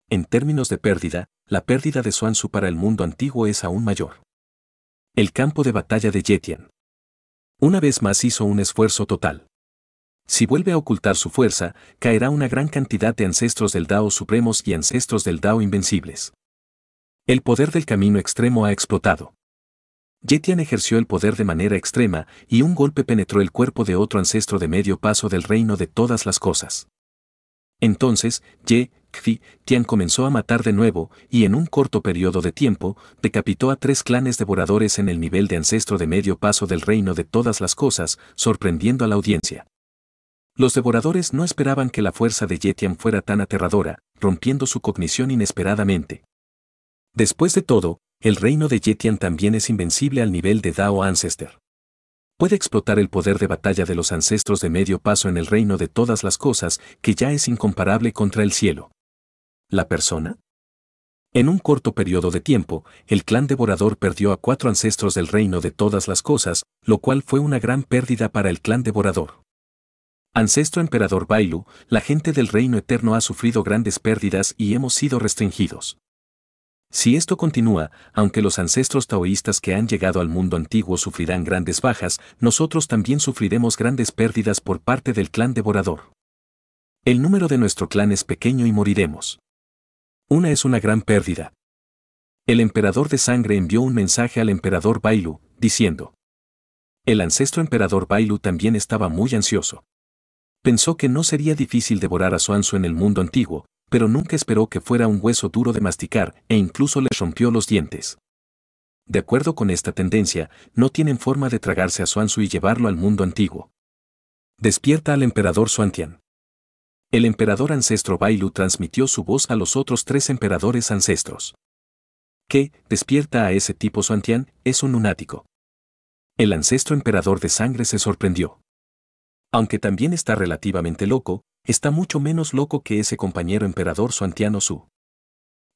Speaker 1: En términos de pérdida, la pérdida de Suansu para el mundo antiguo es aún mayor. El campo de batalla de Yetian. Una vez más hizo un esfuerzo total. Si vuelve a ocultar su fuerza, caerá una gran cantidad de ancestros del Dao supremos y ancestros del Dao invencibles. El poder del camino extremo ha explotado. Yetian ejerció el poder de manera extrema y un golpe penetró el cuerpo de otro ancestro de medio paso del reino de todas las cosas. Entonces, Ye, Tian comenzó a matar de nuevo, y en un corto periodo de tiempo, decapitó a tres clanes devoradores en el nivel de ancestro de medio paso del reino de todas las cosas, sorprendiendo a la audiencia. Los devoradores no esperaban que la fuerza de Yetian fuera tan aterradora, rompiendo su cognición inesperadamente. Después de todo, el reino de Yetian también es invencible al nivel de Dao Ancestor. Puede explotar el poder de batalla de los ancestros de medio paso en el reino de todas las cosas, que ya es incomparable contra el cielo la persona? En un corto periodo de tiempo, el clan devorador perdió a cuatro ancestros del reino de todas las cosas, lo cual fue una gran pérdida para el clan devorador. Ancestro emperador Bailu, la gente del reino eterno ha sufrido grandes pérdidas y hemos sido restringidos. Si esto continúa, aunque los ancestros taoístas que han llegado al mundo antiguo sufrirán grandes bajas, nosotros también sufriremos grandes pérdidas por parte del clan devorador. El número de nuestro clan es pequeño y moriremos. Una es una gran pérdida. El emperador de sangre envió un mensaje al emperador Bailu, diciendo. El ancestro emperador Bailu también estaba muy ansioso. Pensó que no sería difícil devorar a Suansu en el mundo antiguo, pero nunca esperó que fuera un hueso duro de masticar e incluso le rompió los dientes. De acuerdo con esta tendencia, no tienen forma de tragarse a Suansu y llevarlo al mundo antiguo. Despierta al emperador Suantian. El emperador ancestro Bailu transmitió su voz a los otros tres emperadores ancestros. Que, despierta a ese tipo Suantian, es un lunático. El ancestro emperador de sangre se sorprendió. Aunque también está relativamente loco, está mucho menos loco que ese compañero emperador Suantiano Su.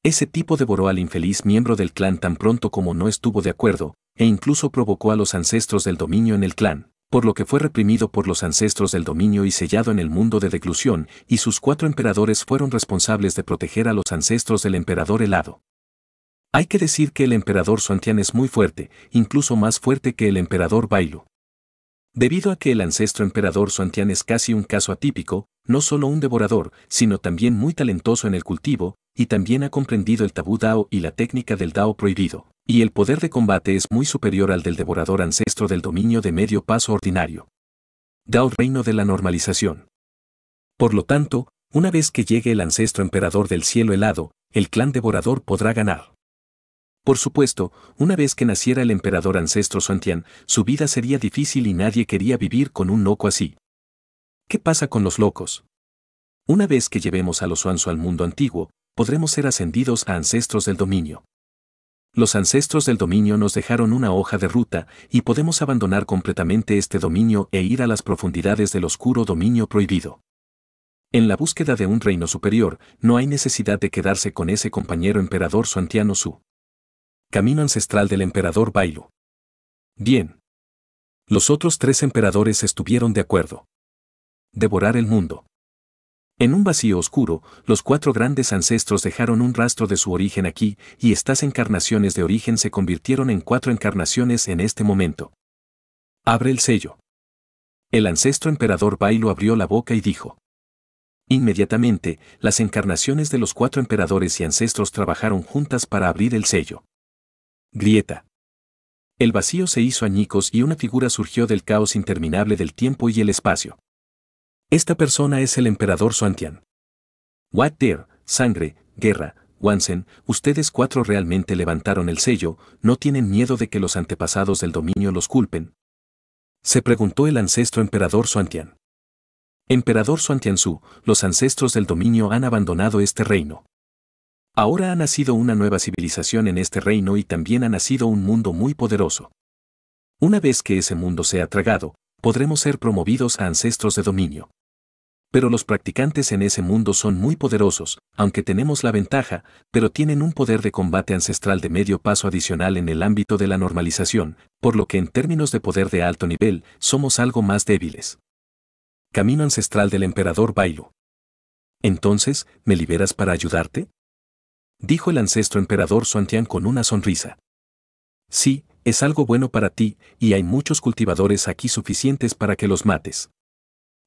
Speaker 1: Ese tipo devoró al infeliz miembro del clan tan pronto como no estuvo de acuerdo, e incluso provocó a los ancestros del dominio en el clan por lo que fue reprimido por los ancestros del dominio y sellado en el mundo de declusión, y sus cuatro emperadores fueron responsables de proteger a los ancestros del emperador helado. Hay que decir que el emperador Suantian es muy fuerte, incluso más fuerte que el emperador Bailu. Debido a que el ancestro emperador Suantian es casi un caso atípico, no solo un devorador, sino también muy talentoso en el cultivo, y también ha comprendido el tabú Dao y la técnica del Dao prohibido. Y el poder de combate es muy superior al del devorador ancestro del dominio de medio paso ordinario. Dao reino de la normalización. Por lo tanto, una vez que llegue el ancestro emperador del cielo helado, el clan devorador podrá ganar. Por supuesto, una vez que naciera el emperador ancestro Suantian, su vida sería difícil y nadie quería vivir con un loco así. ¿Qué pasa con los locos? Una vez que llevemos a los Suanzu al mundo antiguo, podremos ser ascendidos a ancestros del dominio. Los ancestros del dominio nos dejaron una hoja de ruta y podemos abandonar completamente este dominio e ir a las profundidades del oscuro dominio prohibido. En la búsqueda de un reino superior, no hay necesidad de quedarse con ese compañero emperador Suantiano Su. Camino ancestral del emperador Bailu. Bien. Los otros tres emperadores estuvieron de acuerdo. Devorar el mundo. En un vacío oscuro, los cuatro grandes ancestros dejaron un rastro de su origen aquí, y estas encarnaciones de origen se convirtieron en cuatro encarnaciones en este momento. Abre el sello. El ancestro emperador Bailo abrió la boca y dijo. Inmediatamente, las encarnaciones de los cuatro emperadores y ancestros trabajaron juntas para abrir el sello. Grieta. El vacío se hizo añicos y una figura surgió del caos interminable del tiempo y el espacio. Esta persona es el emperador Suantian. What sangre, guerra, Wansen, ustedes cuatro realmente levantaron el sello, no tienen miedo de que los antepasados del dominio los culpen. Se preguntó el ancestro emperador Suantian. Emperador Su, los ancestros del dominio han abandonado este reino. Ahora ha nacido una nueva civilización en este reino y también ha nacido un mundo muy poderoso. Una vez que ese mundo sea tragado, podremos ser promovidos a ancestros de dominio pero los practicantes en ese mundo son muy poderosos, aunque tenemos la ventaja, pero tienen un poder de combate ancestral de medio paso adicional en el ámbito de la normalización, por lo que en términos de poder de alto nivel, somos algo más débiles. Camino ancestral del emperador Bailo. Entonces, ¿me liberas para ayudarte? Dijo el ancestro emperador Suantian con una sonrisa. Sí, es algo bueno para ti, y hay muchos cultivadores aquí suficientes para que los mates.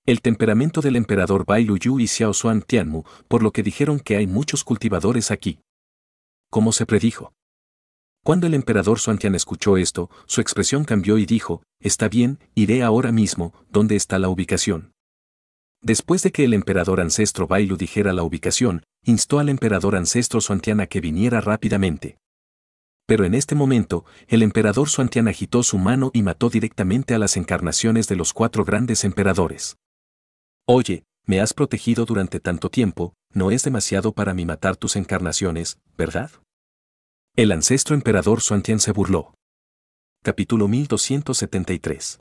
Speaker 1: El temperamento del emperador Bai Yu y Xiao Xuan Tianmu, por lo que dijeron que hay muchos cultivadores aquí. Como se predijo. Cuando el emperador Tian escuchó esto, su expresión cambió y dijo, Está bien, iré ahora mismo, ¿dónde está la ubicación? Después de que el emperador ancestro Lu dijera la ubicación, instó al emperador ancestro Tian a que viniera rápidamente. Pero en este momento, el emperador Tian agitó su mano y mató directamente a las encarnaciones de los cuatro grandes emperadores. Oye, me has protegido durante tanto tiempo, no es demasiado para mí matar tus encarnaciones, ¿verdad? El ancestro emperador Suantian se burló. Capítulo 1273.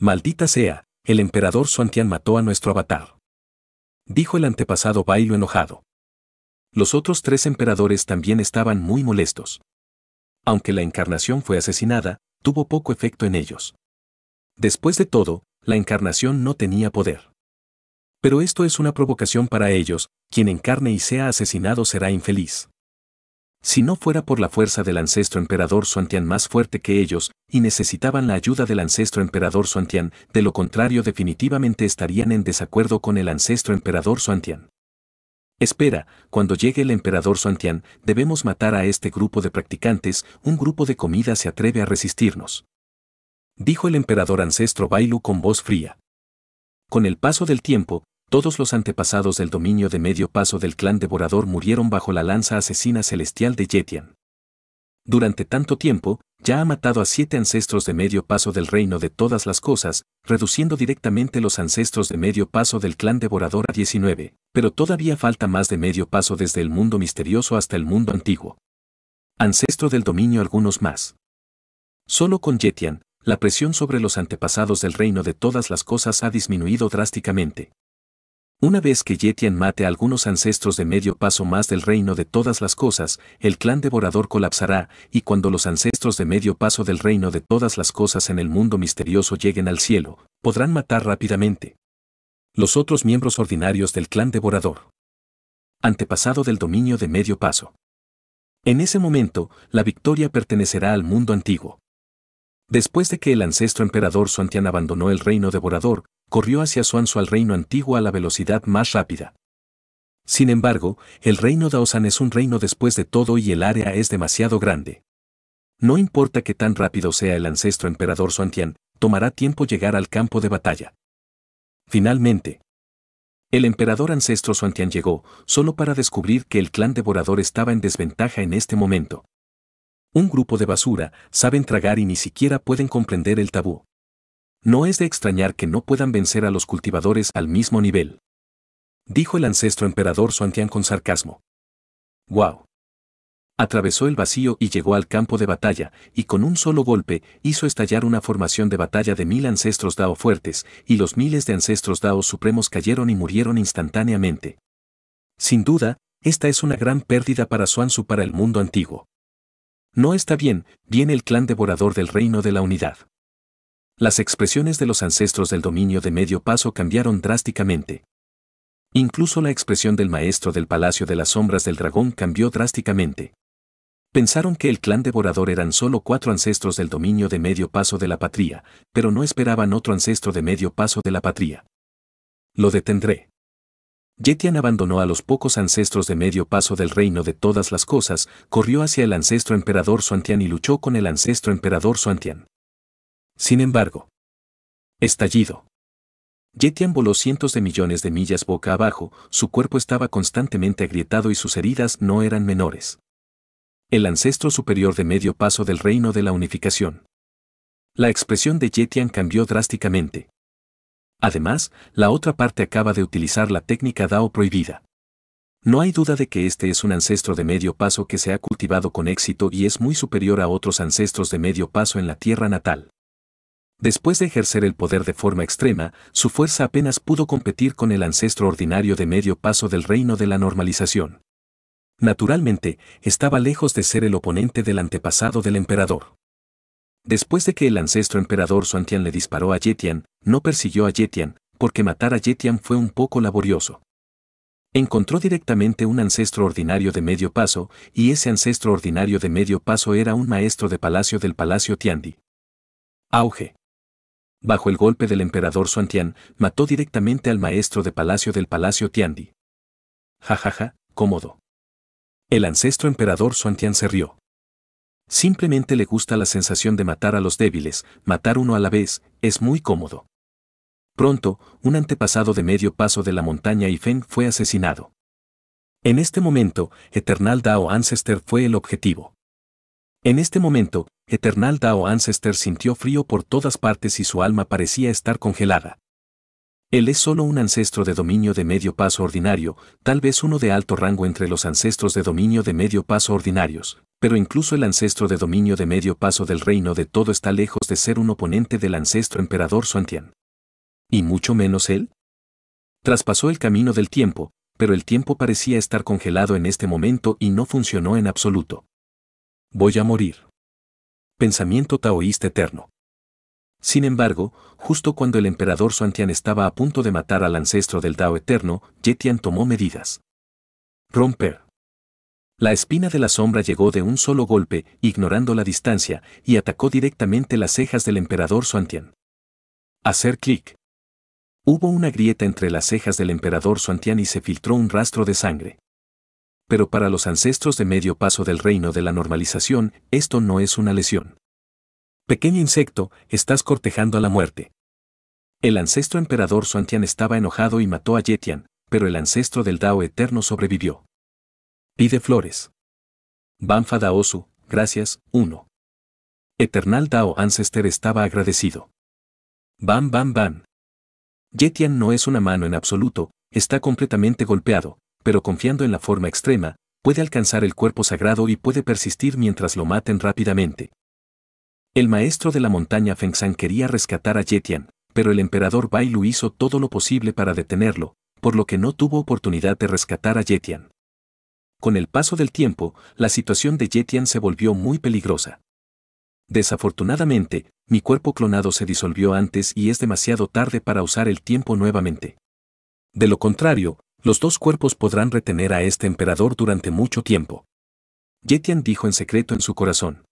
Speaker 1: Maldita sea, el emperador Suantian mató a nuestro avatar. Dijo el antepasado Bailo enojado. Los otros tres emperadores también estaban muy molestos. Aunque la encarnación fue asesinada, tuvo poco efecto en ellos. Después de todo, la encarnación no tenía poder. Pero esto es una provocación para ellos, quien encarne y sea asesinado será infeliz. Si no fuera por la fuerza del ancestro emperador Suantian más fuerte que ellos, y necesitaban la ayuda del ancestro emperador Suantian, de lo contrario definitivamente estarían en desacuerdo con el ancestro emperador Suantian. Espera, cuando llegue el emperador Suantian, debemos matar a este grupo de practicantes, un grupo de comida se atreve a resistirnos. Dijo el emperador ancestro Bailu con voz fría. Con el paso del tiempo, todos los antepasados del dominio de medio paso del clan devorador murieron bajo la lanza asesina celestial de Yetian. Durante tanto tiempo, ya ha matado a siete ancestros de medio paso del reino de todas las cosas, reduciendo directamente los ancestros de medio paso del clan devorador a 19, pero todavía falta más de medio paso desde el mundo misterioso hasta el mundo antiguo. Ancestro del dominio algunos más. Solo con Yetian, la presión sobre los antepasados del reino de todas las cosas ha disminuido drásticamente. Una vez que Yetian mate a algunos ancestros de medio paso más del reino de todas las cosas, el clan devorador colapsará, y cuando los ancestros de medio paso del reino de todas las cosas en el mundo misterioso lleguen al cielo, podrán matar rápidamente. Los otros miembros ordinarios del clan devorador. Antepasado del dominio de medio paso. En ese momento, la victoria pertenecerá al mundo antiguo. Después de que el ancestro emperador Suantian abandonó el reino devorador, corrió hacia Suanzu al reino antiguo a la velocidad más rápida. Sin embargo, el reino Daosan es un reino después de todo y el área es demasiado grande. No importa que tan rápido sea el ancestro emperador Suantian, tomará tiempo llegar al campo de batalla. Finalmente, el emperador ancestro Suantian llegó, solo para descubrir que el clan devorador estaba en desventaja en este momento. Un grupo de basura saben tragar y ni siquiera pueden comprender el tabú no es de extrañar que no puedan vencer a los cultivadores al mismo nivel. Dijo el ancestro emperador Suantian con sarcasmo. ¡Guau! Atravesó el vacío y llegó al campo de batalla, y con un solo golpe hizo estallar una formación de batalla de mil ancestros Dao fuertes, y los miles de ancestros Dao supremos cayeron y murieron instantáneamente. Sin duda, esta es una gran pérdida para Suansu para el mundo antiguo. No está bien, viene el clan devorador del reino de la unidad. Las expresiones de los ancestros del dominio de Medio Paso cambiaron drásticamente. Incluso la expresión del maestro del Palacio de las Sombras del Dragón cambió drásticamente. Pensaron que el clan devorador eran solo cuatro ancestros del dominio de medio paso de la patria, pero no esperaban otro ancestro de medio paso de la patria. Lo detendré. Yetian abandonó a los pocos ancestros de medio paso del reino de todas las cosas, corrió hacia el ancestro emperador Suantian y luchó con el ancestro emperador Suantian. Sin embargo, estallido. Jetian voló cientos de millones de millas boca abajo, su cuerpo estaba constantemente agrietado y sus heridas no eran menores. El ancestro superior de medio paso del reino de la unificación. La expresión de Jetian cambió drásticamente. Además, la otra parte acaba de utilizar la técnica DAO prohibida. No hay duda de que este es un ancestro de medio paso que se ha cultivado con éxito y es muy superior a otros ancestros de medio paso en la tierra natal. Después de ejercer el poder de forma extrema, su fuerza apenas pudo competir con el ancestro ordinario de medio paso del reino de la normalización. Naturalmente, estaba lejos de ser el oponente del antepasado del emperador. Después de que el ancestro emperador Suantian le disparó a Yetian, no persiguió a Yetian, porque matar a Yetian fue un poco laborioso. Encontró directamente un ancestro ordinario de medio paso, y ese ancestro ordinario de medio paso era un maestro de palacio del Palacio Tiandi. Auge bajo el golpe del emperador Xuantian, mató directamente al maestro de palacio del palacio Tiandi. Jajaja, ja, ja, cómodo. El ancestro emperador Xuantian se rió. Simplemente le gusta la sensación de matar a los débiles, matar uno a la vez, es muy cómodo. Pronto, un antepasado de medio paso de la montaña Yfen fue asesinado. En este momento, Eternal Dao Ancestor fue el objetivo. En este momento, Eternal Dao Ancestor sintió frío por todas partes y su alma parecía estar congelada. Él es solo un ancestro de dominio de medio paso ordinario, tal vez uno de alto rango entre los ancestros de dominio de medio paso ordinarios, pero incluso el ancestro de dominio de medio paso del reino de todo está lejos de ser un oponente del ancestro emperador Suantian. ¿Y mucho menos él? Traspasó el camino del tiempo, pero el tiempo parecía estar congelado en este momento y no funcionó en absoluto. Voy a morir pensamiento taoísta eterno. Sin embargo, justo cuando el emperador Suantian estaba a punto de matar al ancestro del Tao eterno, Yetian tomó medidas. Romper. La espina de la sombra llegó de un solo golpe, ignorando la distancia, y atacó directamente las cejas del emperador Suantian. Hacer clic. Hubo una grieta entre las cejas del emperador Suantian y se filtró un rastro de sangre pero para los ancestros de medio paso del reino de la normalización, esto no es una lesión. Pequeño insecto, estás cortejando a la muerte. El ancestro emperador Suantian estaba enojado y mató a Yetian, pero el ancestro del Dao eterno sobrevivió. Pide flores. Banfa Daosu, gracias, 1. Eternal Dao Ancestor estaba agradecido. Bam bam bam. Yetian no es una mano en absoluto, está completamente golpeado, pero confiando en la forma extrema, puede alcanzar el cuerpo sagrado y puede persistir mientras lo maten rápidamente. El maestro de la montaña Fengsan quería rescatar a Yetian, pero el emperador Bai Lu hizo todo lo posible para detenerlo, por lo que no tuvo oportunidad de rescatar a Yetian. Con el paso del tiempo, la situación de Yetian se volvió muy peligrosa. Desafortunadamente, mi cuerpo clonado se disolvió antes y es demasiado tarde para usar el tiempo nuevamente. De lo contrario, los dos cuerpos podrán retener a este emperador durante mucho tiempo. Yetian dijo en secreto en su corazón.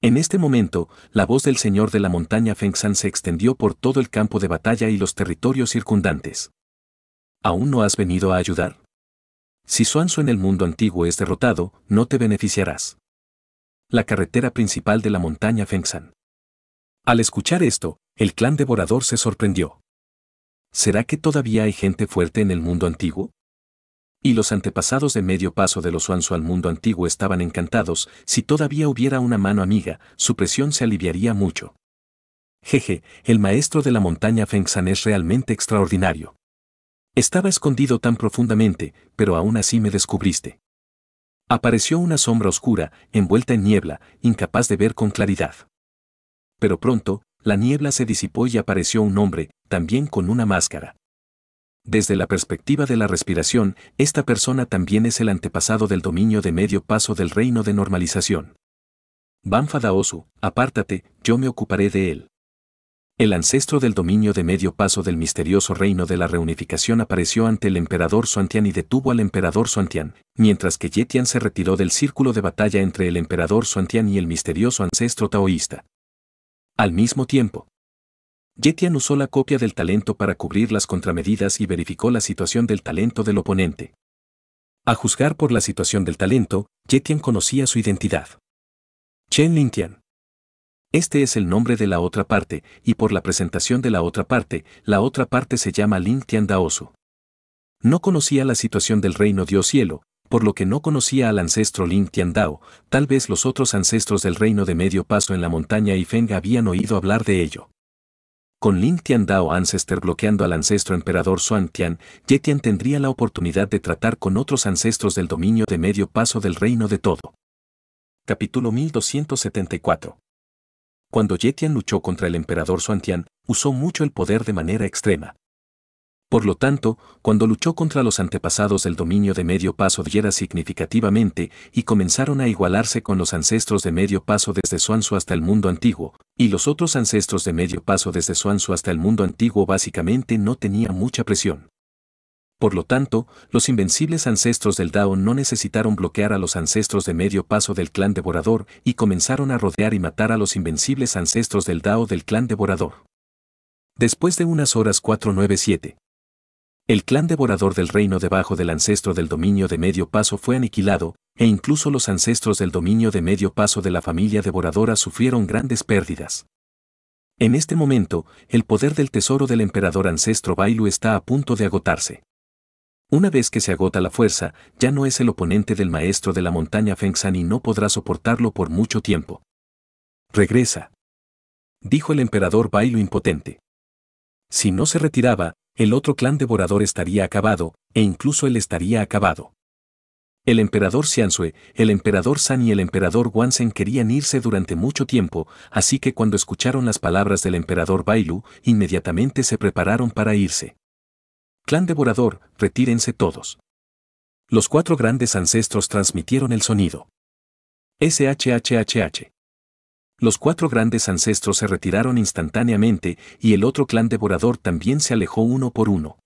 Speaker 1: En este momento, la voz del señor de la montaña Fengshan se extendió por todo el campo de batalla y los territorios circundantes. ¿Aún no has venido a ayudar? Si Suanzu en el mundo antiguo es derrotado, no te beneficiarás. La carretera principal de la montaña Fengshan. Al escuchar esto, el clan devorador se sorprendió. ¿será que todavía hay gente fuerte en el mundo antiguo? Y los antepasados de medio paso de los Wansu al mundo antiguo estaban encantados, si todavía hubiera una mano amiga, su presión se aliviaría mucho. Jeje, el maestro de la montaña San es realmente extraordinario. Estaba escondido tan profundamente, pero aún así me descubriste. Apareció una sombra oscura, envuelta en niebla, incapaz de ver con claridad. Pero pronto, la niebla se disipó y apareció un hombre, también con una máscara. Desde la perspectiva de la respiración, esta persona también es el antepasado del dominio de medio paso del reino de normalización. Banfadaosu, apártate, yo me ocuparé de él. El ancestro del dominio de medio paso del misterioso reino de la reunificación apareció ante el emperador Suantian y detuvo al emperador Suantian, mientras que Yetian se retiró del círculo de batalla entre el emperador Suantian y el misterioso ancestro taoísta. Al mismo tiempo, Jetian usó la copia del talento para cubrir las contramedidas y verificó la situación del talento del oponente. A juzgar por la situación del talento, Jetian conocía su identidad. Chen Lintian. Este es el nombre de la otra parte, y por la presentación de la otra parte, la otra parte se llama Lintian Daosu. No conocía la situación del reino Dios Cielo, por lo que no conocía al ancestro Lin Dao, tal vez los otros ancestros del reino de Medio Paso en la montaña y Feng habían oído hablar de ello. Con Lin Tian Dao Ancestor bloqueando al ancestro emperador Xuan Tian, Ye Tian tendría la oportunidad de tratar con otros ancestros del dominio de medio paso del reino de todo. Capítulo 1274 Cuando Ye luchó contra el emperador Xuan usó mucho el poder de manera extrema. Por lo tanto, cuando luchó contra los antepasados del dominio de Medio Paso diera significativamente y comenzaron a igualarse con los ancestros de Medio Paso desde Suanzu hasta el mundo antiguo, y los otros ancestros de Medio Paso desde Suanzu hasta el mundo antiguo básicamente no tenía mucha presión. Por lo tanto, los invencibles ancestros del Dao no necesitaron bloquear a los ancestros de Medio Paso del clan devorador y comenzaron a rodear y matar a los invencibles ancestros del Dao del clan devorador. Después de unas horas 497, el clan devorador del reino debajo del ancestro del dominio de Medio Paso fue aniquilado, e incluso los ancestros del dominio de Medio Paso de la familia devoradora sufrieron grandes pérdidas. En este momento, el poder del tesoro del emperador ancestro Bailu está a punto de agotarse. Una vez que se agota la fuerza, ya no es el oponente del maestro de la montaña San y no podrá soportarlo por mucho tiempo. Regresa. Dijo el emperador Bailu impotente. Si no se retiraba, el otro clan devorador estaría acabado, e incluso él estaría acabado. El emperador Xianzue, el emperador San y el emperador Wansen querían irse durante mucho tiempo, así que cuando escucharon las palabras del emperador Bailu, inmediatamente se prepararon para irse. Clan devorador, retírense todos. Los cuatro grandes ancestros transmitieron el sonido. SHHHH. Los cuatro grandes ancestros se retiraron instantáneamente y el otro clan devorador también se alejó uno por uno.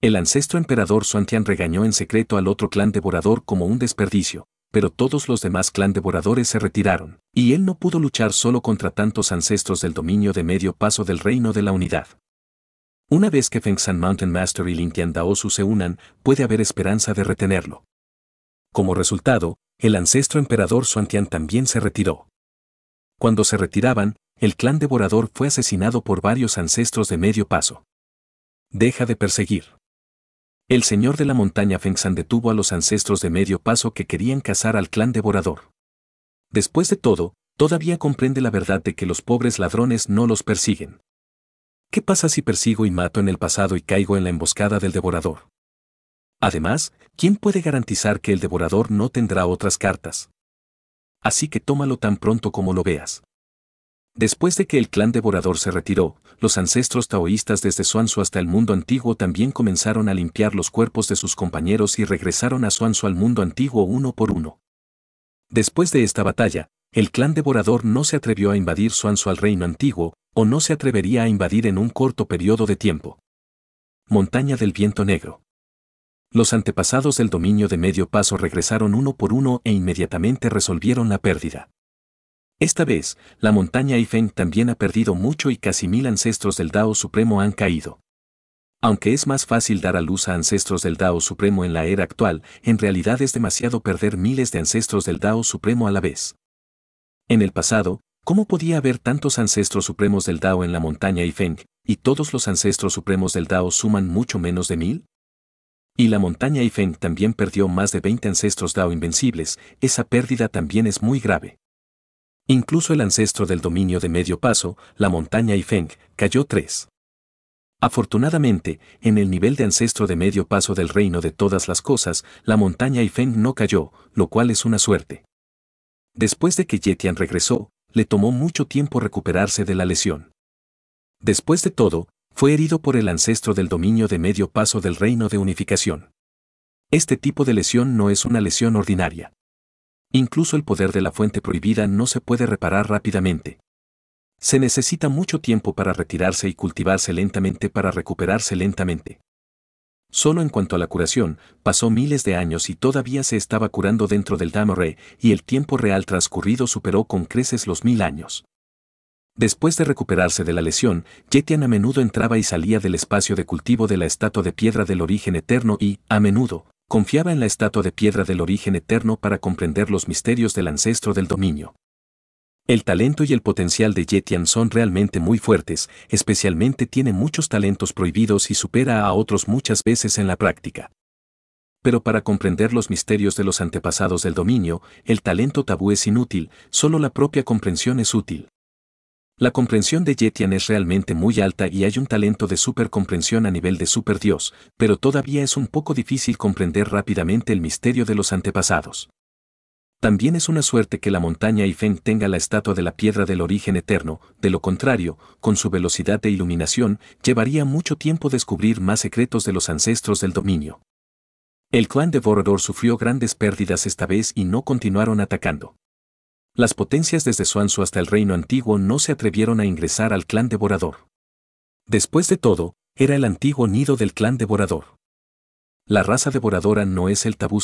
Speaker 1: El ancestro emperador Suantian regañó en secreto al otro clan devorador como un desperdicio, pero todos los demás clan devoradores se retiraron, y él no pudo luchar solo contra tantos ancestros del dominio de medio paso del reino de la unidad. Una vez que Fengshan Mountain Master y Tian Daosu se unan, puede haber esperanza de retenerlo. Como resultado, el ancestro emperador Suantian también se retiró. Cuando se retiraban, el clan devorador fue asesinado por varios ancestros de medio paso. Deja de perseguir. El señor de la montaña Fengsan detuvo a los ancestros de medio paso que querían cazar al clan devorador. Después de todo, todavía comprende la verdad de que los pobres ladrones no los persiguen. ¿Qué pasa si persigo y mato en el pasado y caigo en la emboscada del devorador? Además, ¿quién puede garantizar que el devorador no tendrá otras cartas? así que tómalo tan pronto como lo veas. Después de que el clan devorador se retiró, los ancestros taoístas desde Suanzu hasta el mundo antiguo también comenzaron a limpiar los cuerpos de sus compañeros y regresaron a Suanzu al mundo antiguo uno por uno. Después de esta batalla, el clan devorador no se atrevió a invadir Suanzu al reino antiguo, o no se atrevería a invadir en un corto periodo de tiempo. Montaña del Viento Negro. Los antepasados del dominio de Medio Paso regresaron uno por uno e inmediatamente resolvieron la pérdida. Esta vez, la montaña Ifeng también ha perdido mucho y casi mil ancestros del Dao Supremo han caído. Aunque es más fácil dar a luz a ancestros del Dao Supremo en la era actual, en realidad es demasiado perder miles de ancestros del Dao Supremo a la vez. En el pasado, ¿cómo podía haber tantos ancestros supremos del Dao en la montaña Ifeng, y todos los ancestros supremos del Dao suman mucho menos de mil? Y la montaña Ifeng también perdió más de 20 ancestros Dao invencibles, esa pérdida también es muy grave. Incluso el ancestro del dominio de medio paso, la montaña Ifeng, cayó 3. Afortunadamente, en el nivel de ancestro de medio paso del reino de todas las cosas, la montaña Ifeng no cayó, lo cual es una suerte. Después de que Yetian regresó, le tomó mucho tiempo recuperarse de la lesión. Después de todo, fue herido por el ancestro del dominio de medio paso del reino de unificación. Este tipo de lesión no es una lesión ordinaria. Incluso el poder de la fuente prohibida no se puede reparar rápidamente. Se necesita mucho tiempo para retirarse y cultivarse lentamente para recuperarse lentamente. Solo en cuanto a la curación, pasó miles de años y todavía se estaba curando dentro del Damore, y el tiempo real transcurrido superó con creces los mil años. Después de recuperarse de la lesión, Yetian a menudo entraba y salía del espacio de cultivo de la estatua de piedra del origen eterno y, a menudo, confiaba en la estatua de piedra del origen eterno para comprender los misterios del ancestro del dominio. El talento y el potencial de Yetian son realmente muy fuertes, especialmente tiene muchos talentos prohibidos y supera a otros muchas veces en la práctica. Pero para comprender los misterios de los antepasados del dominio, el talento tabú es inútil, solo la propia comprensión es útil. La comprensión de Yetian es realmente muy alta y hay un talento de comprensión a nivel de dios, pero todavía es un poco difícil comprender rápidamente el misterio de los antepasados. También es una suerte que la montaña Ifeng tenga la estatua de la piedra del origen eterno, de lo contrario, con su velocidad de iluminación, llevaría mucho tiempo descubrir más secretos de los ancestros del dominio. El clan de sufrió grandes pérdidas esta vez y no continuaron atacando. Las potencias desde Suanzu hasta el reino antiguo no se atrevieron a ingresar al clan devorador. Después de todo, era el antiguo nido del clan devorador. La raza devoradora no es el tabú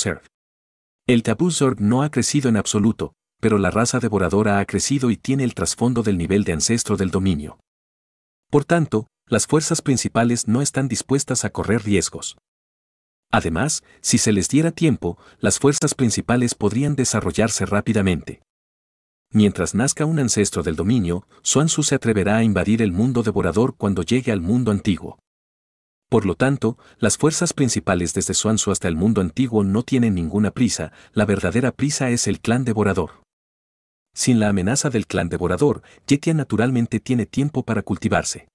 Speaker 1: El tabú no ha crecido en absoluto, pero la raza devoradora ha crecido y tiene el trasfondo del nivel de ancestro del dominio. Por tanto, las fuerzas principales no están dispuestas a correr riesgos. Además, si se les diera tiempo, las fuerzas principales podrían desarrollarse rápidamente. Mientras nazca un ancestro del dominio, Xuanzu se atreverá a invadir el mundo devorador cuando llegue al mundo antiguo. Por lo tanto, las fuerzas principales desde Suanzu hasta el mundo antiguo no tienen ninguna prisa, la verdadera prisa es el clan devorador. Sin la amenaza del clan devorador, Yetia naturalmente tiene tiempo para cultivarse.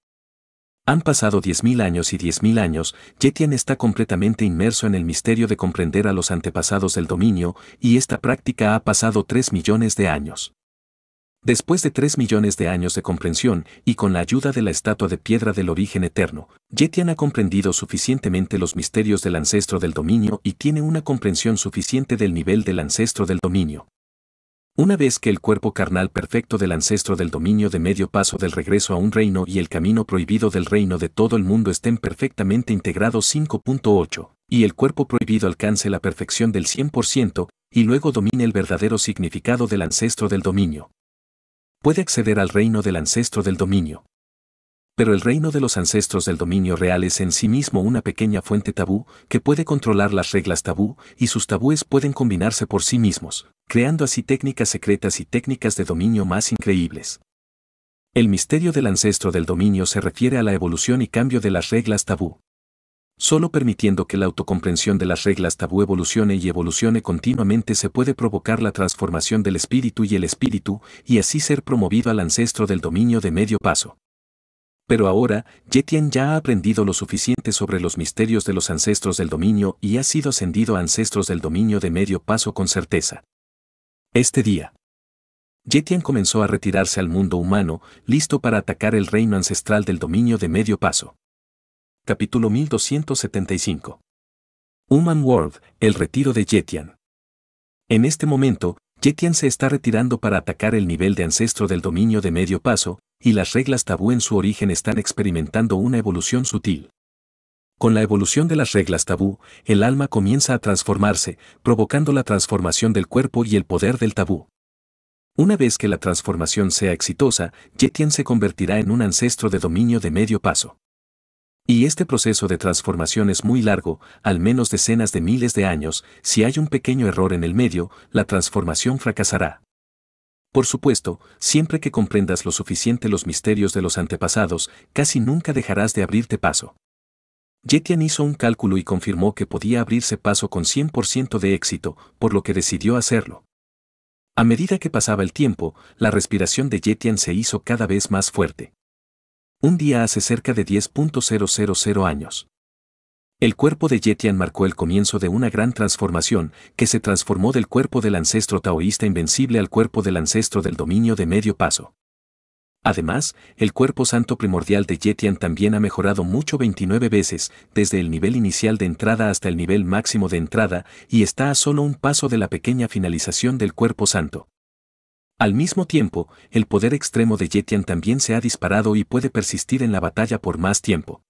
Speaker 1: Han pasado 10.000 años y 10.000 años, Yetian está completamente inmerso en el misterio de comprender a los antepasados del dominio, y esta práctica ha pasado 3 millones de años. Después de tres millones de años de comprensión y con la ayuda de la estatua de piedra del origen eterno, Jetian ha comprendido suficientemente los misterios del ancestro del dominio y tiene una comprensión suficiente del nivel del ancestro del dominio. Una vez que el cuerpo carnal perfecto del ancestro del dominio de medio paso del regreso a un reino y el camino prohibido del reino de todo el mundo estén perfectamente integrados 5.8, y el cuerpo prohibido alcance la perfección del 100%, y luego domine el verdadero significado del ancestro del dominio, puede acceder al reino del ancestro del dominio. Pero el reino de los ancestros del dominio real es en sí mismo una pequeña fuente tabú que puede controlar las reglas tabú y sus tabúes pueden combinarse por sí mismos, creando así técnicas secretas y técnicas de dominio más increíbles. El misterio del ancestro del dominio se refiere a la evolución y cambio de las reglas tabú. Solo permitiendo que la autocomprensión de las reglas tabú evolucione y evolucione continuamente se puede provocar la transformación del espíritu y el espíritu, y así ser promovido al ancestro del dominio de medio paso. Pero ahora, Yetian ya ha aprendido lo suficiente sobre los misterios de los ancestros del dominio y ha sido ascendido a ancestros del dominio de medio paso con certeza. Este día. Yetian comenzó a retirarse al mundo humano, listo para atacar el reino ancestral del dominio de medio paso capítulo 1275. Human World, el retiro de Jetian. En este momento, Jetian se está retirando para atacar el nivel de ancestro del dominio de medio paso, y las reglas tabú en su origen están experimentando una evolución sutil. Con la evolución de las reglas tabú, el alma comienza a transformarse, provocando la transformación del cuerpo y el poder del tabú. Una vez que la transformación sea exitosa, Jetian se convertirá en un ancestro de dominio de medio paso. Y este proceso de transformación es muy largo, al menos decenas de miles de años, si hay un pequeño error en el medio, la transformación fracasará. Por supuesto, siempre que comprendas lo suficiente los misterios de los antepasados, casi nunca dejarás de abrirte paso. Jetian hizo un cálculo y confirmó que podía abrirse paso con 100% de éxito, por lo que decidió hacerlo. A medida que pasaba el tiempo, la respiración de Jetian se hizo cada vez más fuerte un día hace cerca de 10.000 años. El cuerpo de Yetian marcó el comienzo de una gran transformación, que se transformó del cuerpo del ancestro taoísta invencible al cuerpo del ancestro del dominio de medio paso. Además, el cuerpo santo primordial de Yetian también ha mejorado mucho 29 veces, desde el nivel inicial de entrada hasta el nivel máximo de entrada, y está a solo un paso de la pequeña finalización del cuerpo santo. Al mismo tiempo, el poder extremo de Yetian también se ha disparado y puede persistir en la batalla por más tiempo.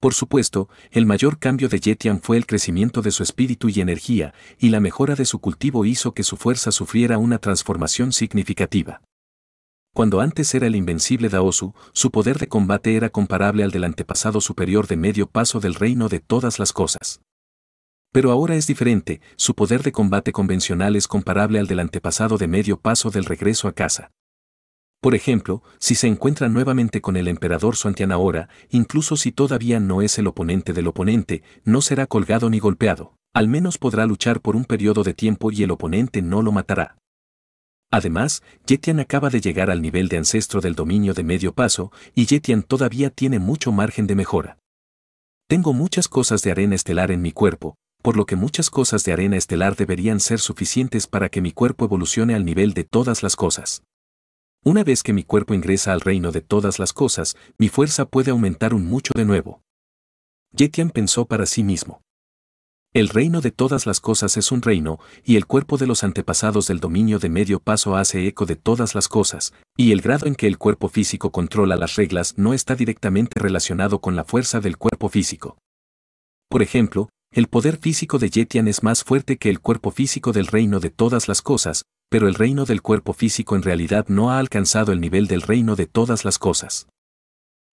Speaker 1: Por supuesto, el mayor cambio de Yetian fue el crecimiento de su espíritu y energía, y la mejora de su cultivo hizo que su fuerza sufriera una transformación significativa. Cuando antes era el invencible Daosu, su poder de combate era comparable al del antepasado superior de medio paso del reino de todas las cosas. Pero ahora es diferente, su poder de combate convencional es comparable al del antepasado de medio paso del regreso a casa. Por ejemplo, si se encuentra nuevamente con el emperador Suantian ahora, incluso si todavía no es el oponente del oponente, no será colgado ni golpeado. Al menos podrá luchar por un periodo de tiempo y el oponente no lo matará. Además, Yetian acaba de llegar al nivel de ancestro del dominio de medio paso, y Yetian todavía tiene mucho margen de mejora. Tengo muchas cosas de arena estelar en mi cuerpo, por lo que muchas cosas de arena estelar deberían ser suficientes para que mi cuerpo evolucione al nivel de todas las cosas. Una vez que mi cuerpo ingresa al reino de todas las cosas, mi fuerza puede aumentar un mucho de nuevo. Yetian pensó para sí mismo. El reino de todas las cosas es un reino, y el cuerpo de los antepasados del dominio de medio paso hace eco de todas las cosas, y el grado en que el cuerpo físico controla las reglas no está directamente relacionado con la fuerza del cuerpo físico. Por ejemplo, el poder físico de Yetian es más fuerte que el cuerpo físico del reino de todas las cosas, pero el reino del cuerpo físico en realidad no ha alcanzado el nivel del reino de todas las cosas.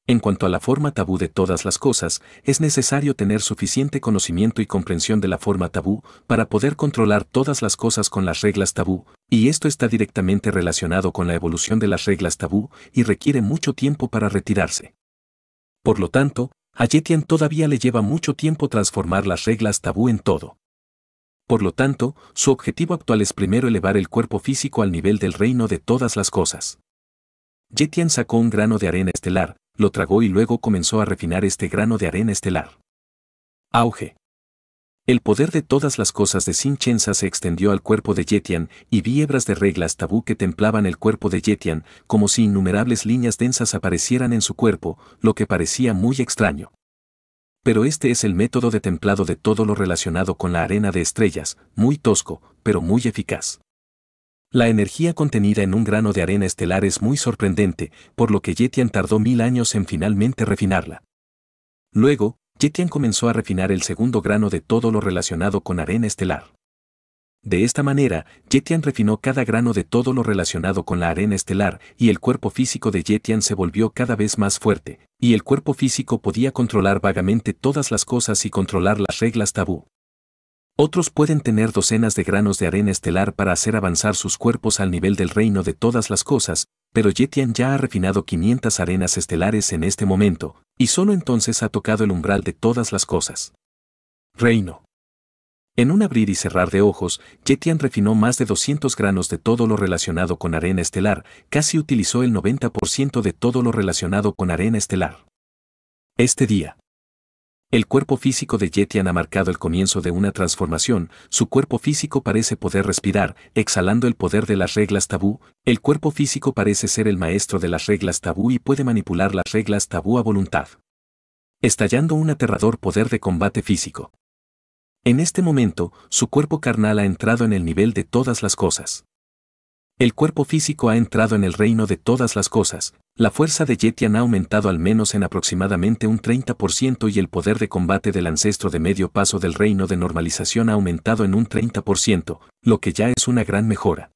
Speaker 1: En cuanto a la forma tabú de todas las cosas, es necesario tener suficiente conocimiento y comprensión de la forma tabú para poder controlar todas las cosas con las reglas tabú, y esto está directamente relacionado con la evolución de las reglas tabú y requiere mucho tiempo para retirarse. Por lo tanto, a Jetian todavía le lleva mucho tiempo transformar las reglas tabú en todo. Por lo tanto, su objetivo actual es primero elevar el cuerpo físico al nivel del reino de todas las cosas. Jetian sacó un grano de arena estelar, lo tragó y luego comenzó a refinar este grano de arena estelar. Auge. El poder de todas las cosas de Sinchensa se extendió al cuerpo de Yetian, y vi hebras de reglas tabú que templaban el cuerpo de Yetian, como si innumerables líneas densas aparecieran en su cuerpo, lo que parecía muy extraño. Pero este es el método de templado de todo lo relacionado con la arena de estrellas, muy tosco, pero muy eficaz. La energía contenida en un grano de arena estelar es muy sorprendente, por lo que Yetian tardó mil años en finalmente refinarla. Luego, Jetian comenzó a refinar el segundo grano de todo lo relacionado con arena estelar. De esta manera, Jetian refinó cada grano de todo lo relacionado con la arena estelar y el cuerpo físico de Jetian se volvió cada vez más fuerte, y el cuerpo físico podía controlar vagamente todas las cosas y controlar las reglas tabú. Otros pueden tener docenas de granos de arena estelar para hacer avanzar sus cuerpos al nivel del reino de todas las cosas, pero Yetian ya ha refinado 500 arenas estelares en este momento, y solo entonces ha tocado el umbral de todas las cosas. Reino. En un abrir y cerrar de ojos, Yetian refinó más de 200 granos de todo lo relacionado con arena estelar, casi utilizó el 90% de todo lo relacionado con arena estelar. Este día. El cuerpo físico de Yetian ha marcado el comienzo de una transformación, su cuerpo físico parece poder respirar, exhalando el poder de las reglas tabú, el cuerpo físico parece ser el maestro de las reglas tabú y puede manipular las reglas tabú a voluntad. Estallando un aterrador poder de combate físico. En este momento, su cuerpo carnal ha entrado en el nivel de todas las cosas. El cuerpo físico ha entrado en el reino de todas las cosas, la fuerza de Yetian ha aumentado al menos en aproximadamente un 30% y el poder de combate del ancestro de medio paso del reino de normalización ha aumentado en un 30%, lo que ya es una gran mejora.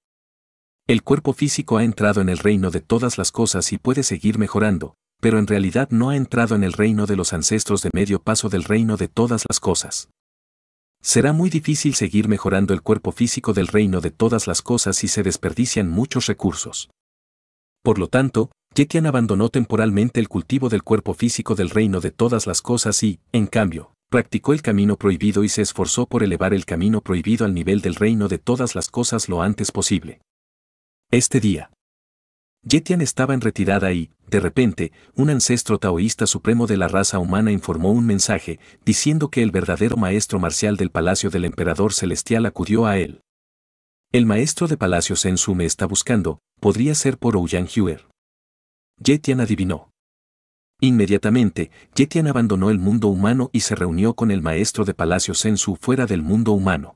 Speaker 1: El cuerpo físico ha entrado en el reino de todas las cosas y puede seguir mejorando, pero en realidad no ha entrado en el reino de los ancestros de medio paso del reino de todas las cosas. Será muy difícil seguir mejorando el cuerpo físico del reino de todas las cosas si se desperdician muchos recursos. Por lo tanto, Yetian abandonó temporalmente el cultivo del cuerpo físico del reino de todas las cosas y, en cambio, practicó el camino prohibido y se esforzó por elevar el camino prohibido al nivel del reino de todas las cosas lo antes posible. Este día, Yetian estaba en retirada y, de repente, un ancestro taoísta supremo de la raza humana informó un mensaje, diciendo que el verdadero maestro marcial del palacio del emperador celestial acudió a él. El maestro de palacio Sensu me está buscando, podría ser por Ouyang Huer. Yetian adivinó. Inmediatamente, Yetian abandonó el mundo humano y se reunió con el maestro de palacio Sensu fuera del mundo humano.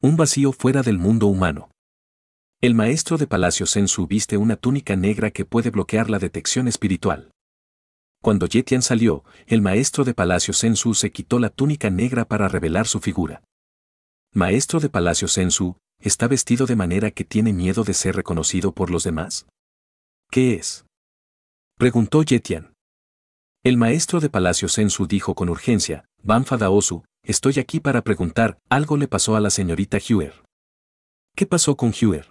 Speaker 1: Un vacío fuera del mundo humano. El maestro de Palacio Sensu viste una túnica negra que puede bloquear la detección espiritual. Cuando Yetian salió, el maestro de Palacio Sensu se quitó la túnica negra para revelar su figura. Maestro de Palacio Sensu, ¿está vestido de manera que tiene miedo de ser reconocido por los demás? ¿Qué es? Preguntó Yetian. El maestro de Palacio Sensu dijo con urgencia, Banfa Daosu, estoy aquí para preguntar, algo le pasó a la señorita Huer. ¿Qué pasó con Huer?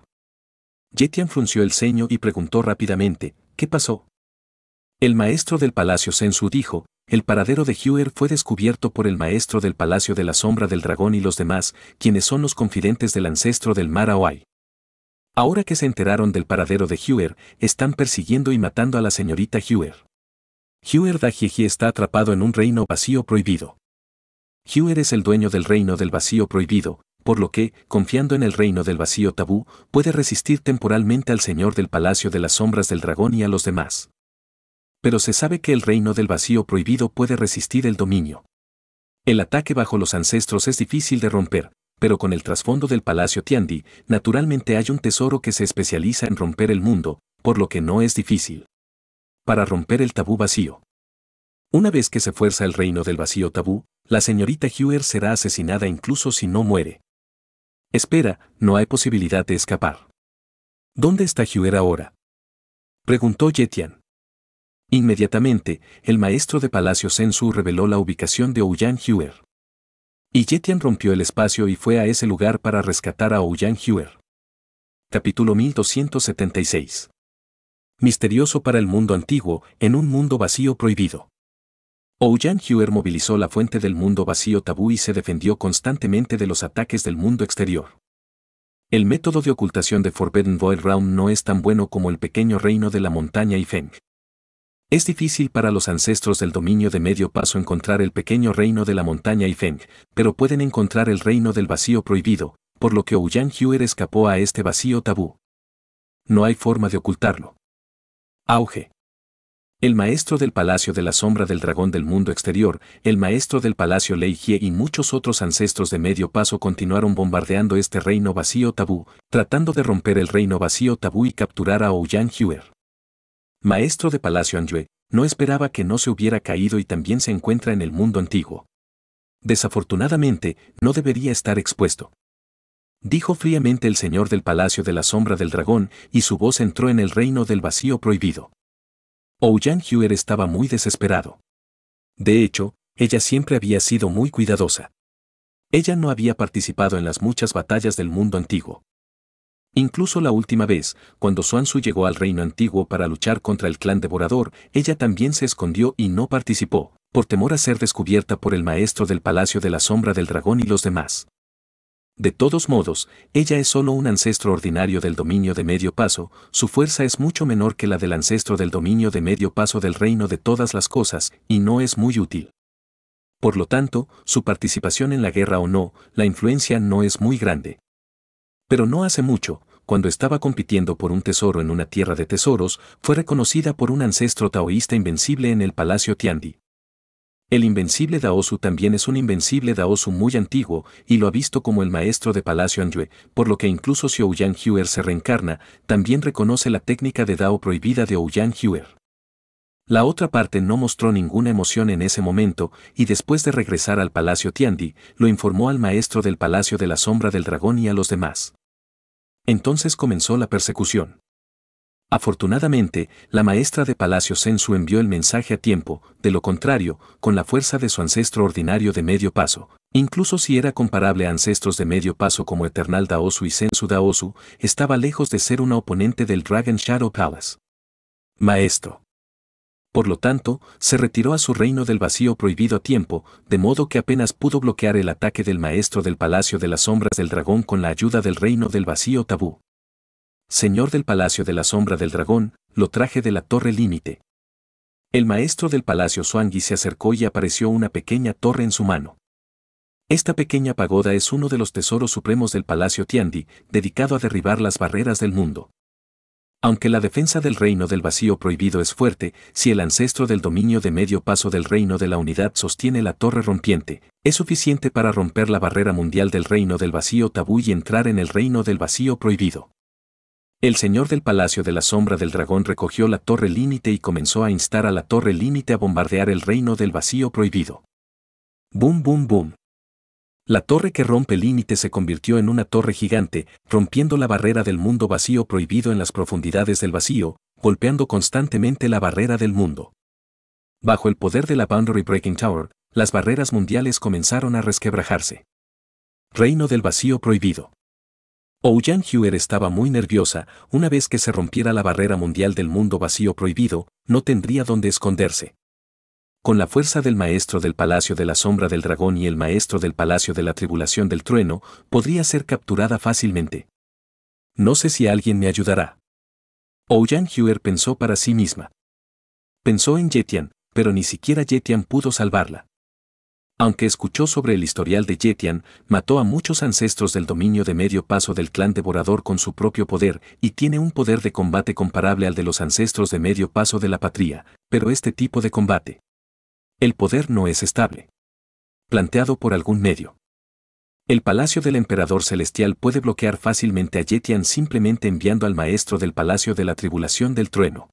Speaker 1: Jetian frunció el ceño y preguntó rápidamente, ¿qué pasó? El maestro del palacio Sensu dijo, el paradero de Huer fue descubierto por el maestro del palacio de la sombra del dragón y los demás, quienes son los confidentes del ancestro del Marawai. Ahora que se enteraron del paradero de Huer, están persiguiendo y matando a la señorita Huer. Huer Dajieji está atrapado en un reino vacío prohibido. Huer es el dueño del reino del vacío prohibido, por lo que, confiando en el reino del vacío tabú, puede resistir temporalmente al Señor del Palacio de las Sombras del Dragón y a los demás. Pero se sabe que el reino del vacío prohibido puede resistir el dominio. El ataque bajo los ancestros es difícil de romper, pero con el trasfondo del Palacio Tiandi, naturalmente hay un tesoro que se especializa en romper el mundo, por lo que no es difícil. Para romper el tabú vacío. Una vez que se fuerza el reino del vacío tabú, la señorita Hewer será asesinada incluso si no muere. Espera, no hay posibilidad de escapar. ¿Dónde está Huer ahora? Preguntó Yetian. Inmediatamente, el maestro de Palacio Sensu reveló la ubicación de Ouyan Huer. Y Yetian rompió el espacio y fue a ese lugar para rescatar a Ouyan Huer. Capítulo 1276. Misterioso para el mundo antiguo, en un mundo vacío prohibido. Ouyan Huer movilizó la fuente del mundo vacío tabú y se defendió constantemente de los ataques del mundo exterior. El método de ocultación de Forbidden Void Round no es tan bueno como el pequeño reino de la montaña y Feng. Es difícil para los ancestros del dominio de medio paso encontrar el pequeño reino de la montaña y Feng, pero pueden encontrar el reino del vacío prohibido, por lo que Ouyan Huer escapó a este vacío tabú. No hay forma de ocultarlo. Auge. El maestro del Palacio de la Sombra del Dragón del Mundo Exterior, el maestro del Palacio Lei Hie y muchos otros ancestros de medio paso continuaron bombardeando este reino vacío tabú, tratando de romper el reino vacío tabú y capturar a Ouyang Huer. Maestro de Palacio Anjue, no esperaba que no se hubiera caído y también se encuentra en el mundo antiguo. Desafortunadamente, no debería estar expuesto. Dijo fríamente el señor del Palacio de la Sombra del Dragón, y su voz entró en el reino del vacío prohibido. Ouyang Huer estaba muy desesperado. De hecho, ella siempre había sido muy cuidadosa. Ella no había participado en las muchas batallas del mundo antiguo. Incluso la última vez, cuando Su llegó al reino antiguo para luchar contra el clan devorador, ella también se escondió y no participó, por temor a ser descubierta por el maestro del Palacio de la Sombra del Dragón y los demás. De todos modos, ella es solo un ancestro ordinario del dominio de medio paso, su fuerza es mucho menor que la del ancestro del dominio de medio paso del reino de todas las cosas, y no es muy útil. Por lo tanto, su participación en la guerra o no, la influencia no es muy grande. Pero no hace mucho, cuando estaba compitiendo por un tesoro en una tierra de tesoros, fue reconocida por un ancestro taoísta invencible en el Palacio Tiandi. El invencible Daosu también es un invencible Daosu muy antiguo y lo ha visto como el maestro de Palacio Anjue, por lo que incluso si Ouyang Huer se reencarna, también reconoce la técnica de Dao prohibida de Ouyang Huier. La otra parte no mostró ninguna emoción en ese momento y después de regresar al Palacio Tiandi, lo informó al maestro del Palacio de la Sombra del Dragón y a los demás. Entonces comenzó la persecución. Afortunadamente, la maestra de Palacio Sensu envió el mensaje a tiempo, de lo contrario, con la fuerza de su ancestro ordinario de medio paso, incluso si era comparable a ancestros de medio paso como Eternal Daosu y Sensu Daosu, estaba lejos de ser una oponente del Dragon Shadow Palace. Maestro. Por lo tanto, se retiró a su reino del vacío prohibido a tiempo, de modo que apenas pudo bloquear el ataque del maestro del Palacio de las Sombras del Dragón con la ayuda del reino del vacío tabú señor del palacio de la sombra del dragón, lo traje de la torre límite. El maestro del palacio Suangi se acercó y apareció una pequeña torre en su mano. Esta pequeña pagoda es uno de los tesoros supremos del palacio Tiandi, dedicado a derribar las barreras del mundo. Aunque la defensa del reino del vacío prohibido es fuerte, si el ancestro del dominio de medio paso del reino de la unidad sostiene la torre rompiente, es suficiente para romper la barrera mundial del reino del vacío tabú y entrar en el reino del vacío prohibido. El señor del Palacio de la Sombra del Dragón recogió la Torre Límite y comenzó a instar a la Torre Límite a bombardear el reino del vacío prohibido. Boom, boom, boom. La torre que rompe límite se convirtió en una torre gigante, rompiendo la barrera del mundo vacío prohibido en las profundidades del vacío, golpeando constantemente la barrera del mundo. Bajo el poder de la Boundary Breaking Tower, las barreras mundiales comenzaron a resquebrajarse. Reino del vacío prohibido. Ouyang Huer estaba muy nerviosa, una vez que se rompiera la barrera mundial del mundo vacío prohibido, no tendría dónde esconderse. Con la fuerza del maestro del Palacio de la Sombra del Dragón y el maestro del Palacio de la Tribulación del Trueno, podría ser capturada fácilmente. No sé si alguien me ayudará. Ouyang Huer pensó para sí misma. Pensó en Yetian, pero ni siquiera Yetian pudo salvarla. Aunque escuchó sobre el historial de Yetian, mató a muchos ancestros del dominio de medio paso del clan devorador con su propio poder y tiene un poder de combate comparable al de los ancestros de medio paso de la patria, pero este tipo de combate. El poder no es estable. Planteado por algún medio. El palacio del emperador celestial puede bloquear fácilmente a Yetian simplemente enviando al maestro del palacio de la tribulación del trueno.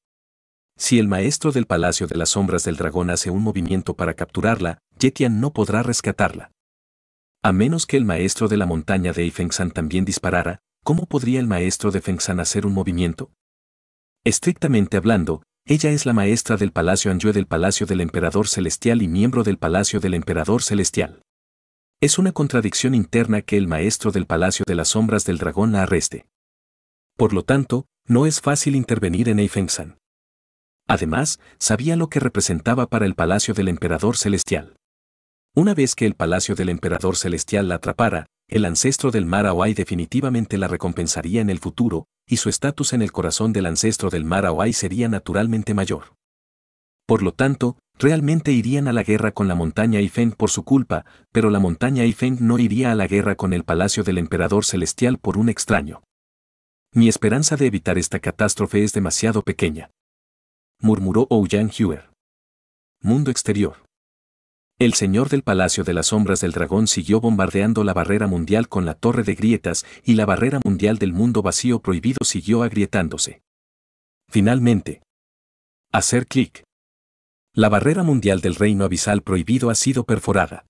Speaker 1: Si el maestro del Palacio de las Sombras del Dragón hace un movimiento para capturarla, Yetian no podrá rescatarla. A menos que el maestro de la montaña de Ifengsan también disparara, ¿cómo podría el maestro de Fengsan hacer un movimiento? Estrictamente hablando, ella es la maestra del Palacio Anjue del Palacio del Emperador Celestial y miembro del Palacio del Emperador Celestial. Es una contradicción interna que el maestro del Palacio de las Sombras del Dragón la arreste. Por lo tanto, no es fácil intervenir en Eifengsan. Además, sabía lo que representaba para el Palacio del Emperador Celestial. Una vez que el palacio del emperador celestial la atrapara, el ancestro del Marawai definitivamente la recompensaría en el futuro, y su estatus en el corazón del ancestro del Marawai sería naturalmente mayor. Por lo tanto, realmente irían a la guerra con la montaña Ifeng por su culpa, pero la montaña Ifeng no iría a la guerra con el palacio del emperador celestial por un extraño. Mi esperanza de evitar esta catástrofe es demasiado pequeña. Murmuró Ouyang Huer. Mundo exterior. El señor del Palacio de las Sombras del Dragón siguió bombardeando la barrera mundial con la torre de grietas y la barrera mundial del mundo vacío prohibido siguió agrietándose. Finalmente. Hacer clic. La barrera mundial del reino abisal prohibido ha sido perforada.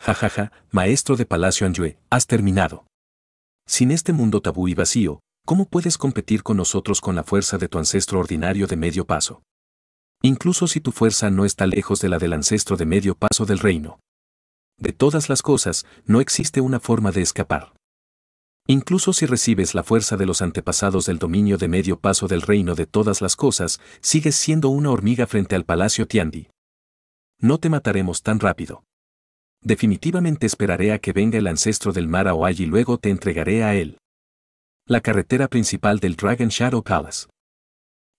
Speaker 1: Jajaja, ja, ja, maestro de Palacio Anjue, has terminado. Sin este mundo tabú y vacío, ¿cómo puedes competir con nosotros con la fuerza de tu ancestro ordinario de medio paso? incluso si tu fuerza no está lejos de la del ancestro de medio paso del reino. De todas las cosas, no existe una forma de escapar. Incluso si recibes la fuerza de los antepasados del dominio de medio paso del reino de todas las cosas, sigues siendo una hormiga frente al palacio Tiandi. No te mataremos tan rápido. Definitivamente esperaré a que venga el ancestro del mar Oaji y luego te entregaré a él. La carretera principal del Dragon Shadow Palace.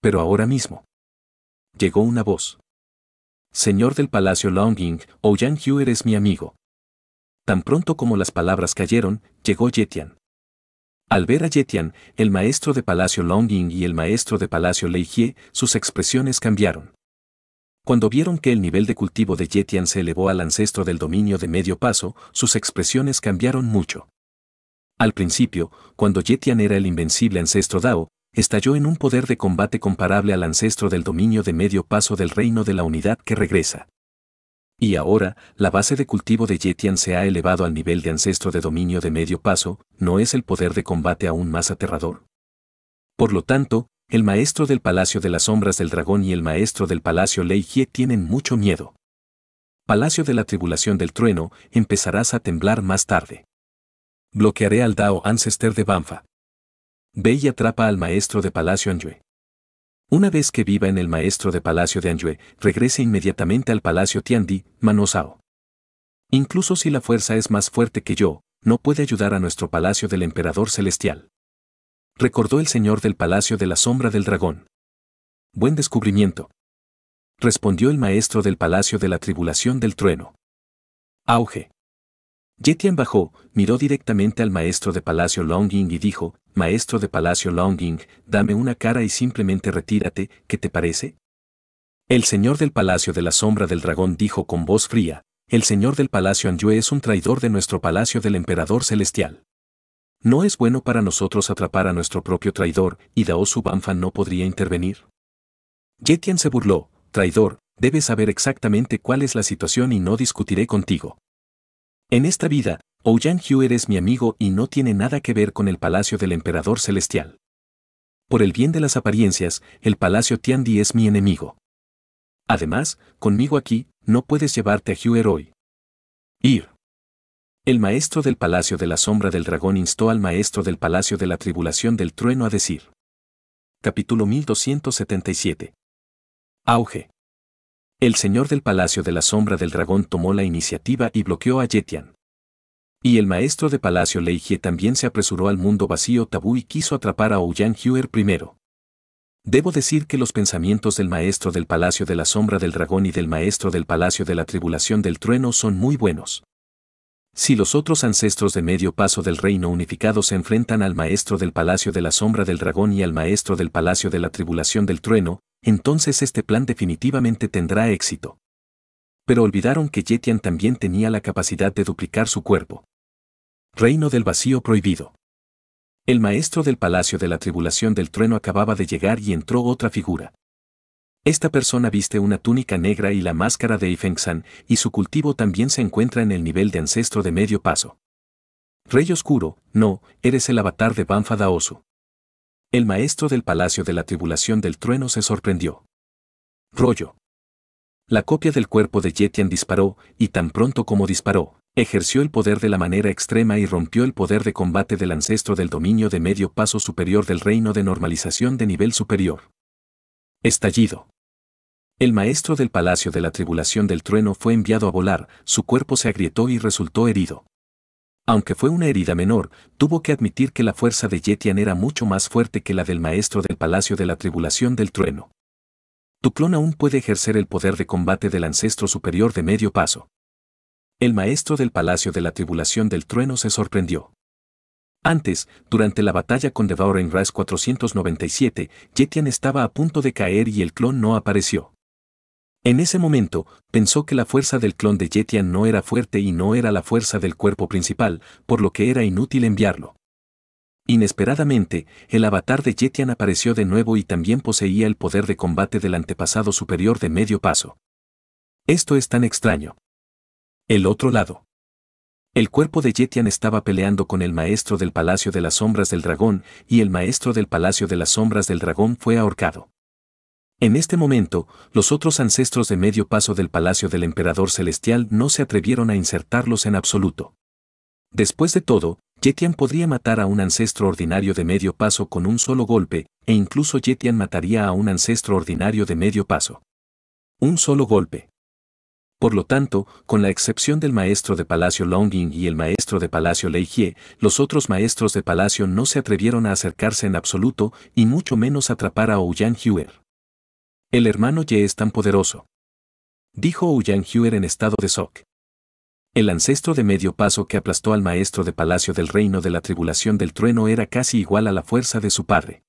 Speaker 1: Pero ahora mismo llegó una voz. Señor del Palacio Longing, Ouyang Yu eres mi amigo. Tan pronto como las palabras cayeron, llegó Yetian. Al ver a Yetian, el maestro de Palacio Longing y el maestro de Palacio Leijie, sus expresiones cambiaron. Cuando vieron que el nivel de cultivo de Yetian se elevó al ancestro del dominio de medio paso, sus expresiones cambiaron mucho. Al principio, cuando Yetian era el invencible ancestro Dao, estalló en un poder de combate comparable al ancestro del dominio de medio paso del reino de la unidad que regresa. Y ahora, la base de cultivo de Yetian se ha elevado al nivel de ancestro de dominio de medio paso, no es el poder de combate aún más aterrador. Por lo tanto, el maestro del Palacio de las Sombras del Dragón y el maestro del Palacio Lei Hie tienen mucho miedo. Palacio de la Tribulación del Trueno, empezarás a temblar más tarde. Bloquearé al Dao ancestor de Banfa. Ve y atrapa al maestro de palacio Anjue. Una vez que viva en el maestro de palacio de Anjue, regrese inmediatamente al palacio Tiandi, Manosao. Incluso si la fuerza es más fuerte que yo, no puede ayudar a nuestro palacio del emperador celestial. Recordó el señor del palacio de la sombra del dragón. Buen descubrimiento. Respondió el maestro del palacio de la tribulación del trueno. Auge. Jetian bajó, miró directamente al maestro de palacio Longing y dijo, Maestro de palacio Longing, dame una cara y simplemente retírate, ¿qué te parece? El señor del palacio de la sombra del dragón dijo con voz fría, El señor del palacio Anjue es un traidor de nuestro palacio del emperador celestial. No es bueno para nosotros atrapar a nuestro propio traidor, y Dao Subanfa no podría intervenir. Jetian se burló, traidor, debes saber exactamente cuál es la situación y no discutiré contigo. En esta vida, Ouyang Hu eres mi amigo y no tiene nada que ver con el palacio del emperador celestial. Por el bien de las apariencias, el palacio Tiandi es mi enemigo. Además, conmigo aquí, no puedes llevarte a Hugh hoy. Ir. El maestro del Palacio de la Sombra del Dragón instó al maestro del Palacio de la Tribulación del Trueno a decir. Capítulo 1277. Auge. El señor del Palacio de la Sombra del Dragón tomó la iniciativa y bloqueó a Yetian. Y el maestro de Palacio Leijie también se apresuró al mundo vacío tabú y quiso atrapar a Ouyang Huer primero. Debo decir que los pensamientos del maestro del Palacio de la Sombra del Dragón y del maestro del Palacio de la Tribulación del Trueno son muy buenos. Si los otros ancestros de medio paso del reino unificado se enfrentan al maestro del palacio de la sombra del dragón y al maestro del palacio de la tribulación del trueno, entonces este plan definitivamente tendrá éxito. Pero olvidaron que Yetian también tenía la capacidad de duplicar su cuerpo. Reino del vacío prohibido. El maestro del palacio de la tribulación del trueno acababa de llegar y entró otra figura. Esta persona viste una túnica negra y la máscara de Ifengsan, y su cultivo también se encuentra en el nivel de ancestro de medio paso. Rey Oscuro, no, eres el avatar de Banfa Daosu. El maestro del Palacio de la Tribulación del Trueno se sorprendió. Rollo. La copia del cuerpo de Yetian disparó, y tan pronto como disparó, ejerció el poder de la manera extrema y rompió el poder de combate del ancestro del dominio de medio paso superior del reino de normalización de nivel superior. Estallido. El maestro del palacio de la tribulación del trueno fue enviado a volar, su cuerpo se agrietó y resultó herido. Aunque fue una herida menor, tuvo que admitir que la fuerza de Yetian era mucho más fuerte que la del maestro del palacio de la tribulación del trueno. Tu clon aún puede ejercer el poder de combate del ancestro superior de medio paso. El maestro del palacio de la tribulación del trueno se sorprendió. Antes, durante la batalla con Devouring Rise 497, Yetian estaba a punto de caer y el clon no apareció. En ese momento, pensó que la fuerza del clon de Yetian no era fuerte y no era la fuerza del cuerpo principal, por lo que era inútil enviarlo. Inesperadamente, el avatar de Yetian apareció de nuevo y también poseía el poder de combate del antepasado superior de medio paso. Esto es tan extraño. El otro lado. El cuerpo de Yetian estaba peleando con el maestro del Palacio de las Sombras del Dragón y el maestro del Palacio de las Sombras del Dragón fue ahorcado. En este momento, los otros ancestros de medio paso del palacio del emperador celestial no se atrevieron a insertarlos en absoluto. Después de todo, Yetian podría matar a un ancestro ordinario de medio paso con un solo golpe, e incluso Yetian mataría a un ancestro ordinario de medio paso. Un solo golpe. Por lo tanto, con la excepción del maestro de palacio Longing y el maestro de palacio Lei Jie, los otros maestros de palacio no se atrevieron a acercarse en absoluto y mucho menos atrapar a Ouyang Huer. El hermano Ye es tan poderoso. Dijo Ouyang Huer en estado de shock. El ancestro de medio paso que aplastó al maestro de palacio del reino de la tribulación del trueno era casi igual a la fuerza de su padre.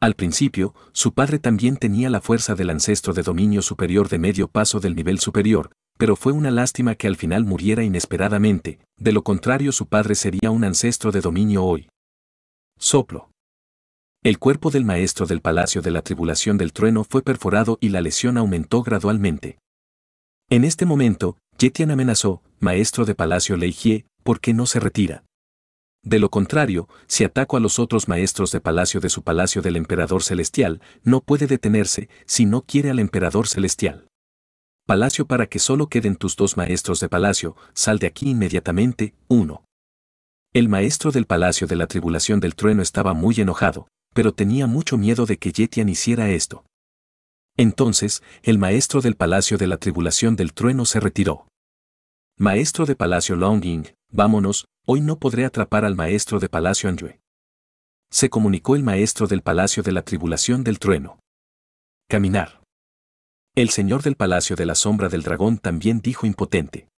Speaker 1: Al principio, su padre también tenía la fuerza del ancestro de dominio superior de medio paso del nivel superior, pero fue una lástima que al final muriera inesperadamente, de lo contrario su padre sería un ancestro de dominio hoy. Soplo. El cuerpo del maestro del palacio de la tribulación del trueno fue perforado y la lesión aumentó gradualmente. En este momento, Yetian amenazó, maestro de palacio Leijie, ¿por qué no se retira? De lo contrario, si ataco a los otros maestros de palacio de su palacio del emperador celestial, no puede detenerse si no quiere al emperador celestial. Palacio para que solo queden tus dos maestros de palacio, sal de aquí inmediatamente, uno. El maestro del palacio de la tribulación del trueno estaba muy enojado, pero tenía mucho miedo de que Yetian hiciera esto. Entonces, el maestro del Palacio de la Tribulación del Trueno se retiró. Maestro de Palacio Longing, vámonos, hoy no podré atrapar al maestro de Palacio Anjue. Se comunicó el maestro del Palacio de la Tribulación del Trueno. Caminar. El señor del Palacio de la Sombra del Dragón también dijo impotente.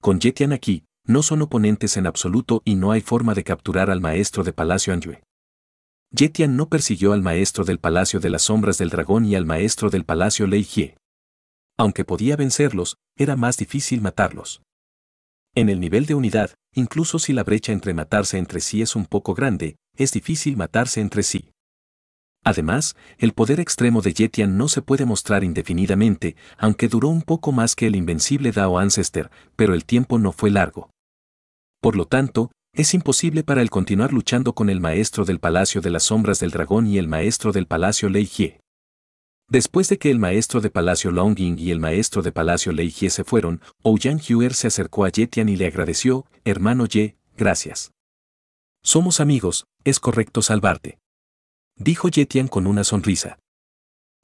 Speaker 1: Con Yetian aquí, no son oponentes en absoluto y no hay forma de capturar al maestro de Palacio Anjue. Yetian no persiguió al maestro del Palacio de las Sombras del Dragón y al maestro del Palacio Lei Hie, Aunque podía vencerlos, era más difícil matarlos. En el nivel de unidad, incluso si la brecha entre matarse entre sí es un poco grande, es difícil matarse entre sí. Además, el poder extremo de Yetian no se puede mostrar indefinidamente, aunque duró un poco más que el invencible Dao Ancestor, pero el tiempo no fue largo. Por lo tanto, es imposible para él continuar luchando con el maestro del Palacio de las Sombras del Dragón y el maestro del Palacio Lei Jie. Después de que el maestro de Palacio Ying y el maestro de Palacio Lei Jie se fueron, Ouyang Huer se acercó a Yetian y le agradeció, hermano Ye, gracias. Somos amigos, es correcto salvarte. Dijo Yetian con una sonrisa.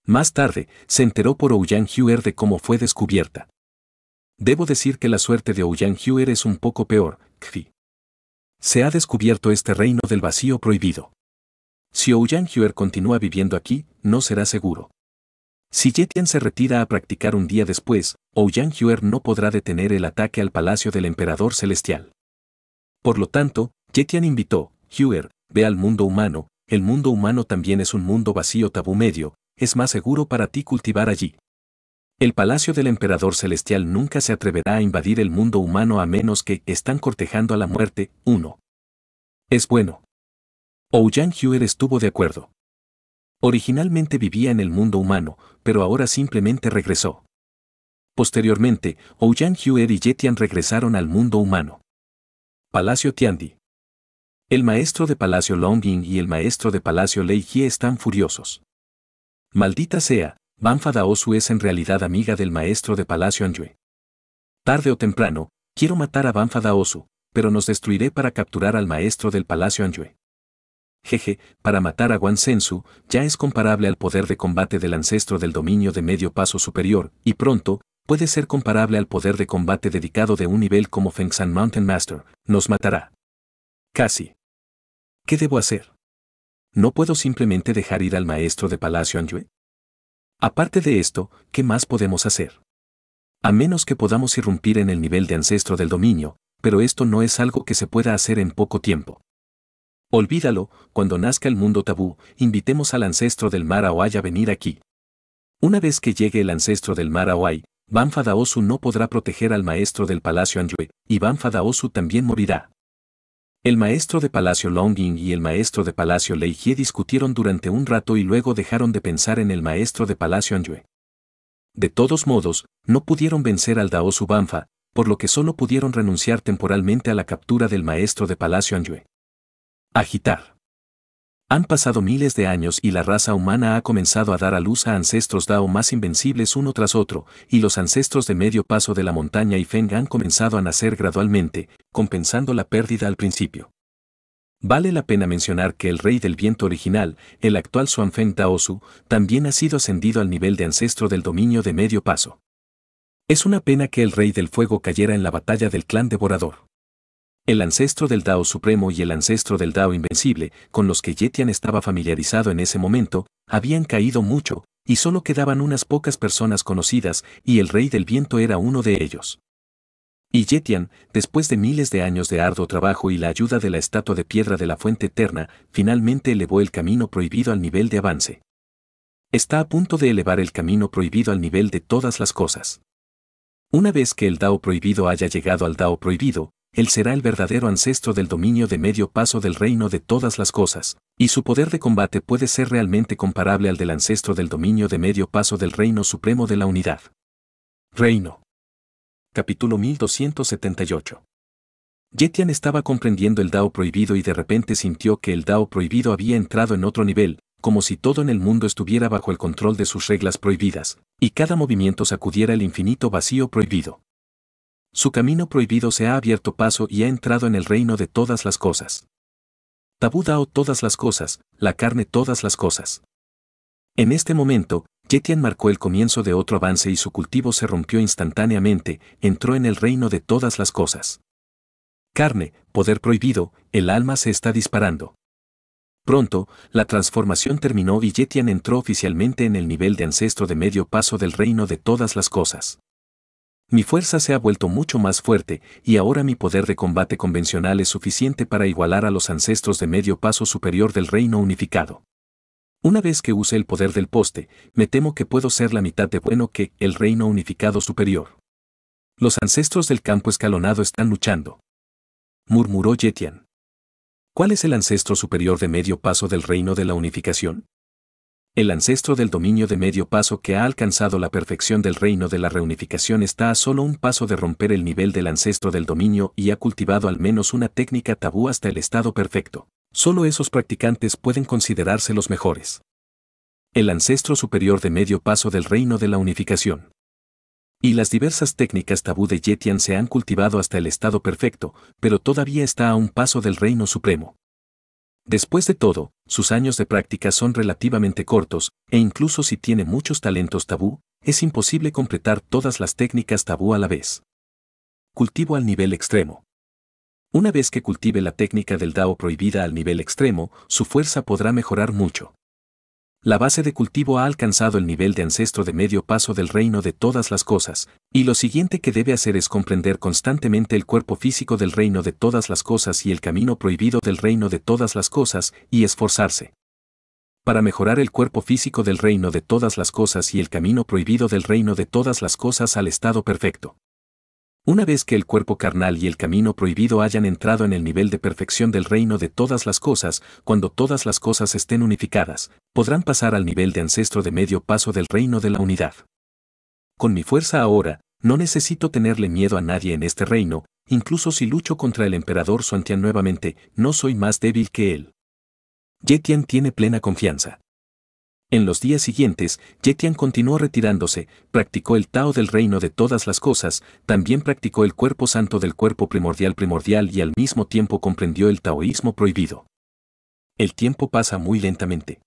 Speaker 1: Más tarde, se enteró por Ouyang Huer de cómo fue descubierta. Debo decir que la suerte de Ouyang Huer es un poco peor, Kfi. Se ha descubierto este reino del vacío prohibido. Si Ouyang Huer continúa viviendo aquí, no será seguro. Si Yetian se retira a practicar un día después, Ouyang Huer no podrá detener el ataque al palacio del emperador celestial. Por lo tanto, Yetian invitó, Huer, ve al mundo humano, el mundo humano también es un mundo vacío tabú medio, es más seguro para ti cultivar allí. El palacio del emperador celestial nunca se atreverá a invadir el mundo humano a menos que están cortejando a la muerte. uno. Es bueno. Ouyang Huer estuvo de acuerdo. Originalmente vivía en el mundo humano, pero ahora simplemente regresó. Posteriormente, Ouyang Huer y Yetian regresaron al mundo humano. Palacio Tiandi. El maestro de Palacio Longing y el maestro de Palacio Lei Hie están furiosos. Maldita sea, Banfa Daosu es en realidad amiga del maestro de Palacio Anjue. Tarde o temprano, quiero matar a banfada Daosu, pero nos destruiré para capturar al maestro del Palacio Anjue. Jeje, para matar a Guan Sensu, ya es comparable al poder de combate del ancestro del dominio de medio paso superior, y pronto, puede ser comparable al poder de combate dedicado de un nivel como San Mountain Master, nos matará. Casi. ¿Qué debo hacer? ¿No puedo simplemente dejar ir al maestro de Palacio Anjue? Aparte de esto, ¿qué más podemos hacer? A menos que podamos irrumpir en el nivel de ancestro del dominio, pero esto no es algo que se pueda hacer en poco tiempo. Olvídalo, cuando nazca el mundo tabú, invitemos al ancestro del Marawai a venir aquí. Una vez que llegue el ancestro del Marawai, Banfa Daosu no podrá proteger al maestro del palacio Anjue, y Banfa Daosu también morirá. El maestro de Palacio Longing y el maestro de Palacio Lei Jie discutieron durante un rato y luego dejaron de pensar en el maestro de Palacio Anjue. De todos modos, no pudieron vencer al Dao Subanfa, por lo que solo pudieron renunciar temporalmente a la captura del maestro de Palacio Anjue. Agitar. Han pasado miles de años y la raza humana ha comenzado a dar a luz a ancestros Dao más invencibles uno tras otro, y los ancestros de medio paso de la montaña y Feng han comenzado a nacer gradualmente, compensando la pérdida al principio. Vale la pena mencionar que el rey del viento original, el actual Xuanfeng Daosu, también ha sido ascendido al nivel de ancestro del dominio de medio paso. Es una pena que el rey del fuego cayera en la batalla del clan devorador. El ancestro del Dao Supremo y el ancestro del Dao Invencible, con los que Yetian estaba familiarizado en ese momento, habían caído mucho, y solo quedaban unas pocas personas conocidas, y el Rey del Viento era uno de ellos. Y Yetian, después de miles de años de arduo trabajo y la ayuda de la estatua de piedra de la Fuente Eterna, finalmente elevó el camino prohibido al nivel de avance. Está a punto de elevar el camino prohibido al nivel de todas las cosas. Una vez que el Dao prohibido haya llegado al Dao prohibido, él será el verdadero ancestro del dominio de medio paso del reino de todas las cosas, y su poder de combate puede ser realmente comparable al del ancestro del dominio de medio paso del reino supremo de la unidad. Reino. Capítulo 1278. Yetian estaba comprendiendo el Dao prohibido y de repente sintió que el Dao prohibido había entrado en otro nivel, como si todo en el mundo estuviera bajo el control de sus reglas prohibidas, y cada movimiento sacudiera el infinito vacío prohibido. Su camino prohibido se ha abierto paso y ha entrado en el reino de todas las cosas. Tabú Dao todas las cosas, la carne todas las cosas. En este momento, Jetian marcó el comienzo de otro avance y su cultivo se rompió instantáneamente, entró en el reino de todas las cosas. Carne, poder prohibido, el alma se está disparando. Pronto, la transformación terminó y Jetian entró oficialmente en el nivel de ancestro de medio paso del reino de todas las cosas. Mi fuerza se ha vuelto mucho más fuerte y ahora mi poder de combate convencional es suficiente para igualar a los ancestros de medio paso superior del reino unificado. Una vez que use el poder del poste, me temo que puedo ser la mitad de bueno que el reino unificado superior. Los ancestros del campo escalonado están luchando. Murmuró Yetian. ¿Cuál es el ancestro superior de medio paso del reino de la unificación? El ancestro del dominio de medio paso que ha alcanzado la perfección del reino de la reunificación está a solo un paso de romper el nivel del ancestro del dominio y ha cultivado al menos una técnica tabú hasta el estado perfecto. Solo esos practicantes pueden considerarse los mejores. El ancestro superior de medio paso del reino de la unificación. Y las diversas técnicas tabú de Yetian se han cultivado hasta el estado perfecto, pero todavía está a un paso del reino supremo. Después de todo, sus años de práctica son relativamente cortos, e incluso si tiene muchos talentos tabú, es imposible completar todas las técnicas tabú a la vez. Cultivo al nivel extremo. Una vez que cultive la técnica del DAO prohibida al nivel extremo, su fuerza podrá mejorar mucho. La base de cultivo ha alcanzado el nivel de ancestro de medio paso del reino de todas las cosas, y lo siguiente que debe hacer es comprender constantemente el cuerpo físico del reino de todas las cosas y el camino prohibido del reino de todas las cosas, y esforzarse. Para mejorar el cuerpo físico del reino de todas las cosas y el camino prohibido del reino de todas las cosas al estado perfecto. Una vez que el cuerpo carnal y el camino prohibido hayan entrado en el nivel de perfección del reino de todas las cosas, cuando todas las cosas estén unificadas, podrán pasar al nivel de ancestro de medio paso del reino de la unidad. Con mi fuerza ahora, no necesito tenerle miedo a nadie en este reino, incluso si lucho contra el emperador Suantian nuevamente, no soy más débil que él. Yetian tiene plena confianza. En los días siguientes, Jetian continuó retirándose, practicó el Tao del reino de todas las cosas, también practicó el cuerpo santo del cuerpo primordial primordial y al mismo tiempo comprendió el taoísmo prohibido. El tiempo pasa muy lentamente.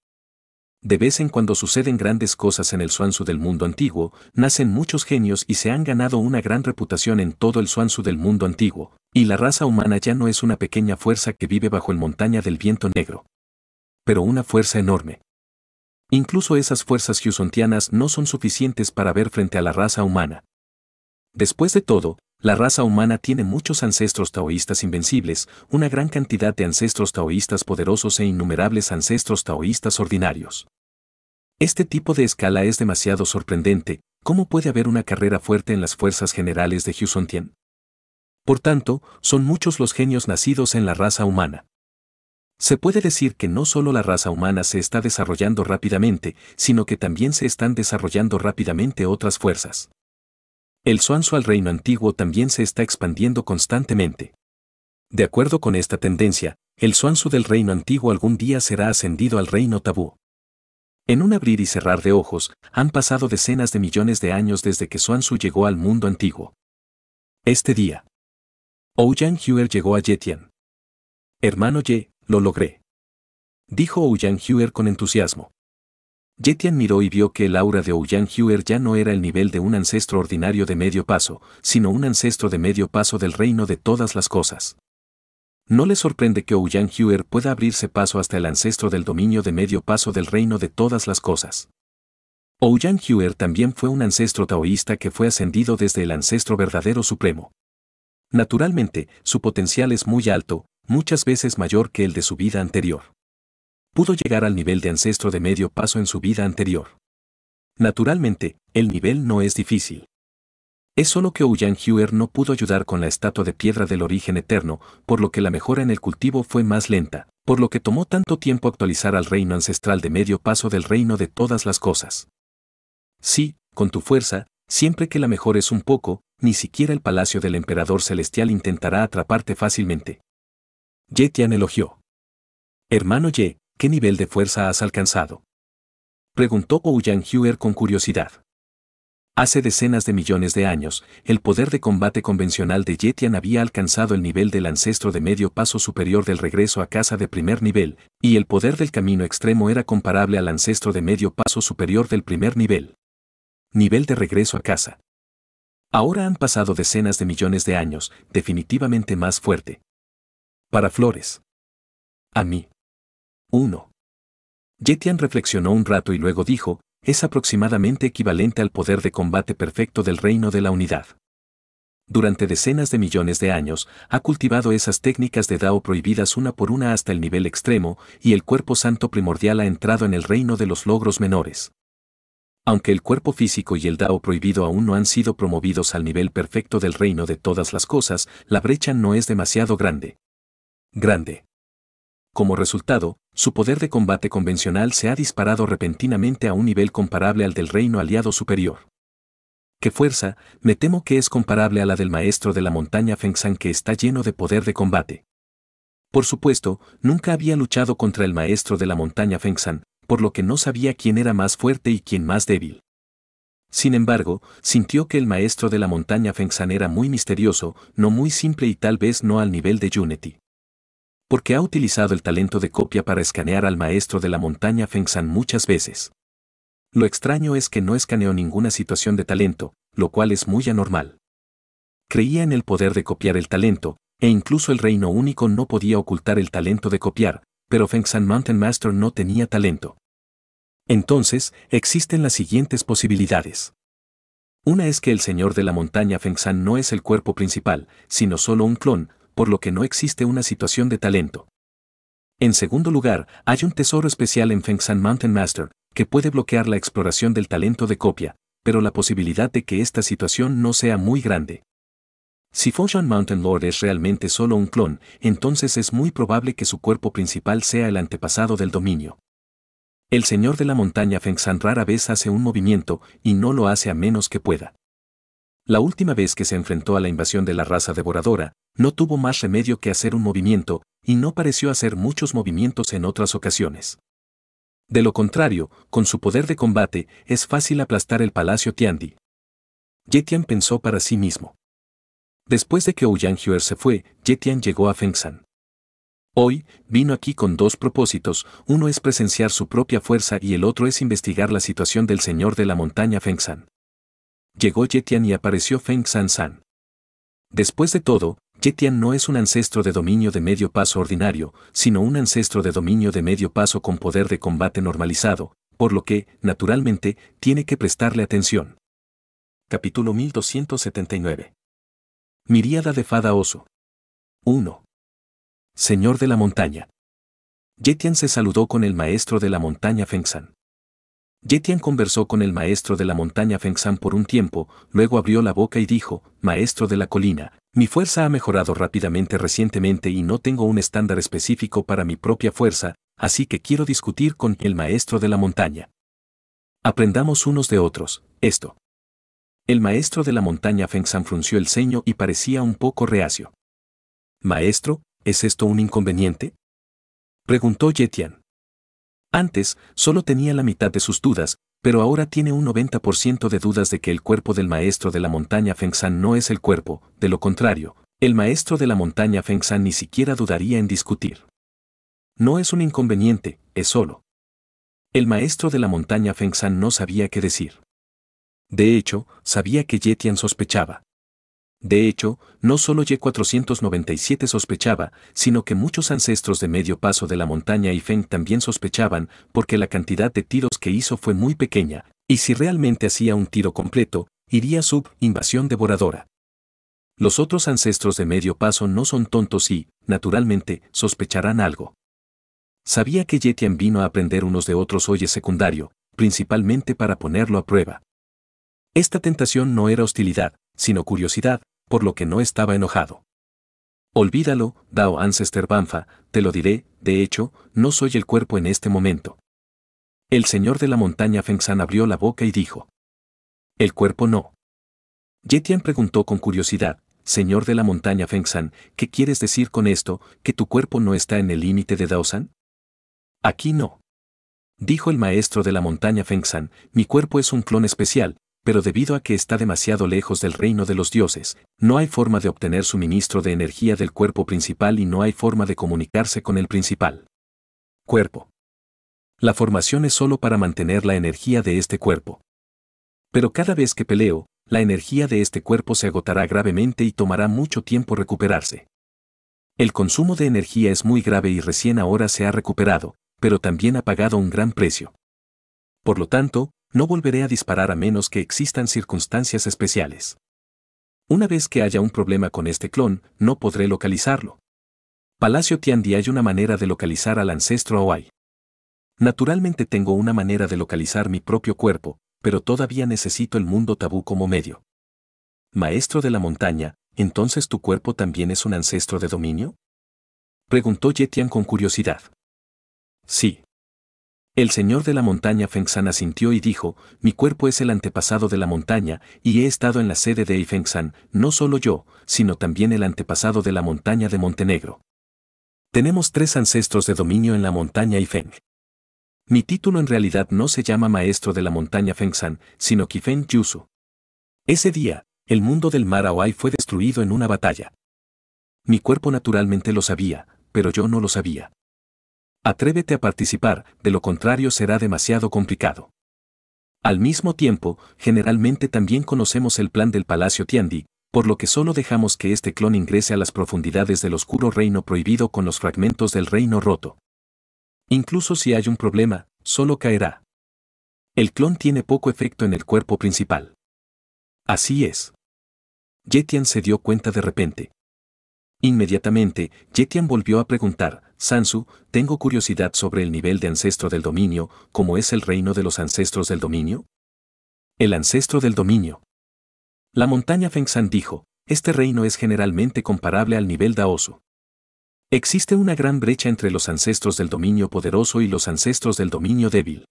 Speaker 1: De vez en cuando suceden grandes cosas en el Suansu del mundo antiguo, nacen muchos genios y se han ganado una gran reputación en todo el Suansu del mundo antiguo, y la raza humana ya no es una pequeña fuerza que vive bajo el montaña del viento negro. Pero una fuerza enorme. Incluso esas fuerzas hyusontianas no son suficientes para ver frente a la raza humana. Después de todo, la raza humana tiene muchos ancestros taoístas invencibles, una gran cantidad de ancestros taoístas poderosos e innumerables ancestros taoístas ordinarios. Este tipo de escala es demasiado sorprendente, ¿cómo puede haber una carrera fuerte en las fuerzas generales de Houston Por tanto, son muchos los genios nacidos en la raza humana. Se puede decir que no solo la raza humana se está desarrollando rápidamente, sino que también se están desarrollando rápidamente otras fuerzas. El Suansu al reino antiguo también se está expandiendo constantemente. De acuerdo con esta tendencia, el Suansu del reino antiguo algún día será ascendido al reino tabú. En un abrir y cerrar de ojos, han pasado decenas de millones de años desde que Suanzu llegó al mundo antiguo. Este día, Ouyang Huer llegó a Yetian. Hermano Ye, lo logré. Dijo Ouyang Huer con entusiasmo. Yetian miró y vio que el aura de Ouyang Huer ya no era el nivel de un ancestro ordinario de medio paso, sino un ancestro de medio paso del reino de todas las cosas. No le sorprende que Ouyang Huer pueda abrirse paso hasta el ancestro del dominio de medio paso del reino de todas las cosas. Ouyang Huer también fue un ancestro taoísta que fue ascendido desde el ancestro verdadero supremo. Naturalmente, su potencial es muy alto, muchas veces mayor que el de su vida anterior. Pudo llegar al nivel de ancestro de medio paso en su vida anterior. Naturalmente, el nivel no es difícil. Es solo que Ouyang Huer no pudo ayudar con la estatua de piedra del origen eterno, por lo que la mejora en el cultivo fue más lenta, por lo que tomó tanto tiempo actualizar al reino ancestral de medio paso del reino de todas las cosas. Sí, con tu fuerza, siempre que la mejores un poco, ni siquiera el palacio del emperador celestial intentará atraparte fácilmente. Jetian elogió. Hermano Ye, ¿qué nivel de fuerza has alcanzado? Preguntó Ouyang Huer con curiosidad. Hace decenas de millones de años, el poder de combate convencional de Yetian había alcanzado el nivel del ancestro de medio paso superior del regreso a casa de primer nivel, y el poder del camino extremo era comparable al ancestro de medio paso superior del primer nivel. Nivel de regreso a casa. Ahora han pasado decenas de millones de años, definitivamente más fuerte. Para Flores. A mí. 1. Jetian reflexionó un rato y luego dijo, es aproximadamente equivalente al poder de combate perfecto del reino de la unidad. Durante decenas de millones de años, ha cultivado esas técnicas de Dao prohibidas una por una hasta el nivel extremo, y el cuerpo santo primordial ha entrado en el reino de los logros menores. Aunque el cuerpo físico y el Dao prohibido aún no han sido promovidos al nivel perfecto del reino de todas las cosas, la brecha no es demasiado grande grande. Como resultado, su poder de combate convencional se ha disparado repentinamente a un nivel comparable al del reino aliado superior. ¿Qué fuerza? Me temo que es comparable a la del maestro de la montaña Fengshan que está lleno de poder de combate. Por supuesto, nunca había luchado contra el maestro de la montaña Fengshan, por lo que no sabía quién era más fuerte y quién más débil. Sin embargo, sintió que el maestro de la montaña Fengshan era muy misterioso, no muy simple y tal vez no al nivel de Unity porque ha utilizado el talento de copia para escanear al maestro de la montaña Feng San muchas veces. Lo extraño es que no escaneó ninguna situación de talento, lo cual es muy anormal. Creía en el poder de copiar el talento, e incluso el reino único no podía ocultar el talento de copiar, pero Feng San Mountain Master no tenía talento. Entonces, existen las siguientes posibilidades. Una es que el señor de la montaña Feng San no es el cuerpo principal, sino solo un clon, por lo que no existe una situación de talento. En segundo lugar, hay un tesoro especial en Fengshan Mountain Master, que puede bloquear la exploración del talento de copia, pero la posibilidad de que esta situación no sea muy grande. Si Foshan Mountain Lord es realmente solo un clon, entonces es muy probable que su cuerpo principal sea el antepasado del dominio. El señor de la montaña Fengshan rara vez hace un movimiento y no lo hace a menos que pueda. La última vez que se enfrentó a la invasión de la raza devoradora, no tuvo más remedio que hacer un movimiento, y no pareció hacer muchos movimientos en otras ocasiones. De lo contrario, con su poder de combate, es fácil aplastar el palacio Tiandi. Yetian pensó para sí mismo. Después de que Ouyang Huer se fue, Yetian llegó a Fengshan. Hoy, vino aquí con dos propósitos, uno es presenciar su propia fuerza y el otro es investigar la situación del señor de la montaña Fengshan llegó Yetian y apareció Feng San San. Después de todo, Yetian no es un ancestro de dominio de medio paso ordinario, sino un ancestro de dominio de medio paso con poder de combate normalizado, por lo que, naturalmente, tiene que prestarle atención. Capítulo 1279 Miríada de Fada Oso 1. Señor de la Montaña. Yetian se saludó con el maestro de la montaña Feng San. Yetian conversó con el maestro de la montaña San por un tiempo, luego abrió la boca y dijo, Maestro de la colina, mi fuerza ha mejorado rápidamente recientemente y no tengo un estándar específico para mi propia fuerza, así que quiero discutir con el maestro de la montaña. Aprendamos unos de otros, esto. El maestro de la montaña San frunció el ceño y parecía un poco reacio. Maestro, ¿es esto un inconveniente? Preguntó Yetian. Antes, solo tenía la mitad de sus dudas, pero ahora tiene un 90% de dudas de que el cuerpo del maestro de la montaña Feng San no es el cuerpo, de lo contrario, el maestro de la montaña Feng San ni siquiera dudaría en discutir. No es un inconveniente, es solo. El maestro de la montaña Feng San no sabía qué decir. De hecho, sabía que Yetian sospechaba. De hecho, no solo Y497 sospechaba, sino que muchos ancestros de medio paso de la montaña y Feng también sospechaban, porque la cantidad de tiros que hizo fue muy pequeña, y si realmente hacía un tiro completo, iría sub invasión devoradora. Los otros ancestros de medio paso no son tontos y, naturalmente, sospecharán algo. Sabía que Yetian vino a aprender unos de otros hoyes secundario, principalmente para ponerlo a prueba. Esta tentación no era hostilidad, sino curiosidad, por lo que no estaba enojado. Olvídalo, Dao Ancestor Banfa, te lo diré, de hecho, no soy el cuerpo en este momento. El señor de la montaña Fengsan abrió la boca y dijo. El cuerpo no. Yetian preguntó con curiosidad, señor de la montaña Fengsan, ¿qué quieres decir con esto, que tu cuerpo no está en el límite de Daosan? Aquí no. Dijo el maestro de la montaña Fengsan, mi cuerpo es un clon especial, pero debido a que está demasiado lejos del reino de los dioses, no hay forma de obtener suministro de energía del cuerpo principal y no hay forma de comunicarse con el principal. Cuerpo. La formación es solo para mantener la energía de este cuerpo. Pero cada vez que peleo, la energía de este cuerpo se agotará gravemente y tomará mucho tiempo recuperarse. El consumo de energía es muy grave y recién ahora se ha recuperado, pero también ha pagado un gran precio. Por lo tanto, no volveré a disparar a menos que existan circunstancias especiales. Una vez que haya un problema con este clon, no podré localizarlo. Palacio Tiandi hay una manera de localizar al ancestro Hawaii. Naturalmente tengo una manera de localizar mi propio cuerpo, pero todavía necesito el mundo tabú como medio. Maestro de la montaña, ¿entonces tu cuerpo también es un ancestro de dominio? Preguntó Yetian con curiosidad. Sí. El señor de la montaña Fengsan asintió y dijo, mi cuerpo es el antepasado de la montaña, y he estado en la sede de San, no solo yo, sino también el antepasado de la montaña de Montenegro. Tenemos tres ancestros de dominio en la montaña Ifeng. Mi título en realidad no se llama Maestro de la montaña Fengsan, sino Kifeng Yusu. Ese día, el mundo del mar fue destruido en una batalla. Mi cuerpo naturalmente lo sabía, pero yo no lo sabía. Atrévete a participar, de lo contrario será demasiado complicado. Al mismo tiempo, generalmente también conocemos el plan del Palacio Tiandi, por lo que solo dejamos que este clon ingrese a las profundidades del oscuro reino prohibido con los fragmentos del reino roto. Incluso si hay un problema, solo caerá. El clon tiene poco efecto en el cuerpo principal. Así es. Jetian se dio cuenta de repente. Inmediatamente, Jetian volvió a preguntar, Sansu, tengo curiosidad sobre el nivel de ancestro del dominio, ¿cómo es el reino de los ancestros del dominio? El ancestro del dominio. La montaña Fengsan dijo, este reino es generalmente comparable al nivel Daosu. Existe una gran brecha entre los ancestros del dominio poderoso y los ancestros del dominio débil.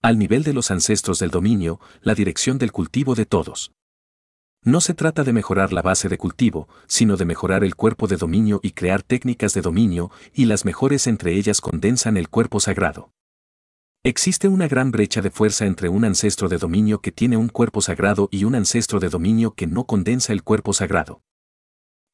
Speaker 1: Al nivel de los ancestros del dominio, la dirección del cultivo de todos. No se trata de mejorar la base de cultivo, sino de mejorar el cuerpo de dominio y crear técnicas de dominio, y las mejores entre ellas condensan el cuerpo sagrado. Existe una gran brecha de fuerza entre un ancestro de dominio que tiene un cuerpo sagrado y un ancestro de dominio que no condensa el cuerpo sagrado.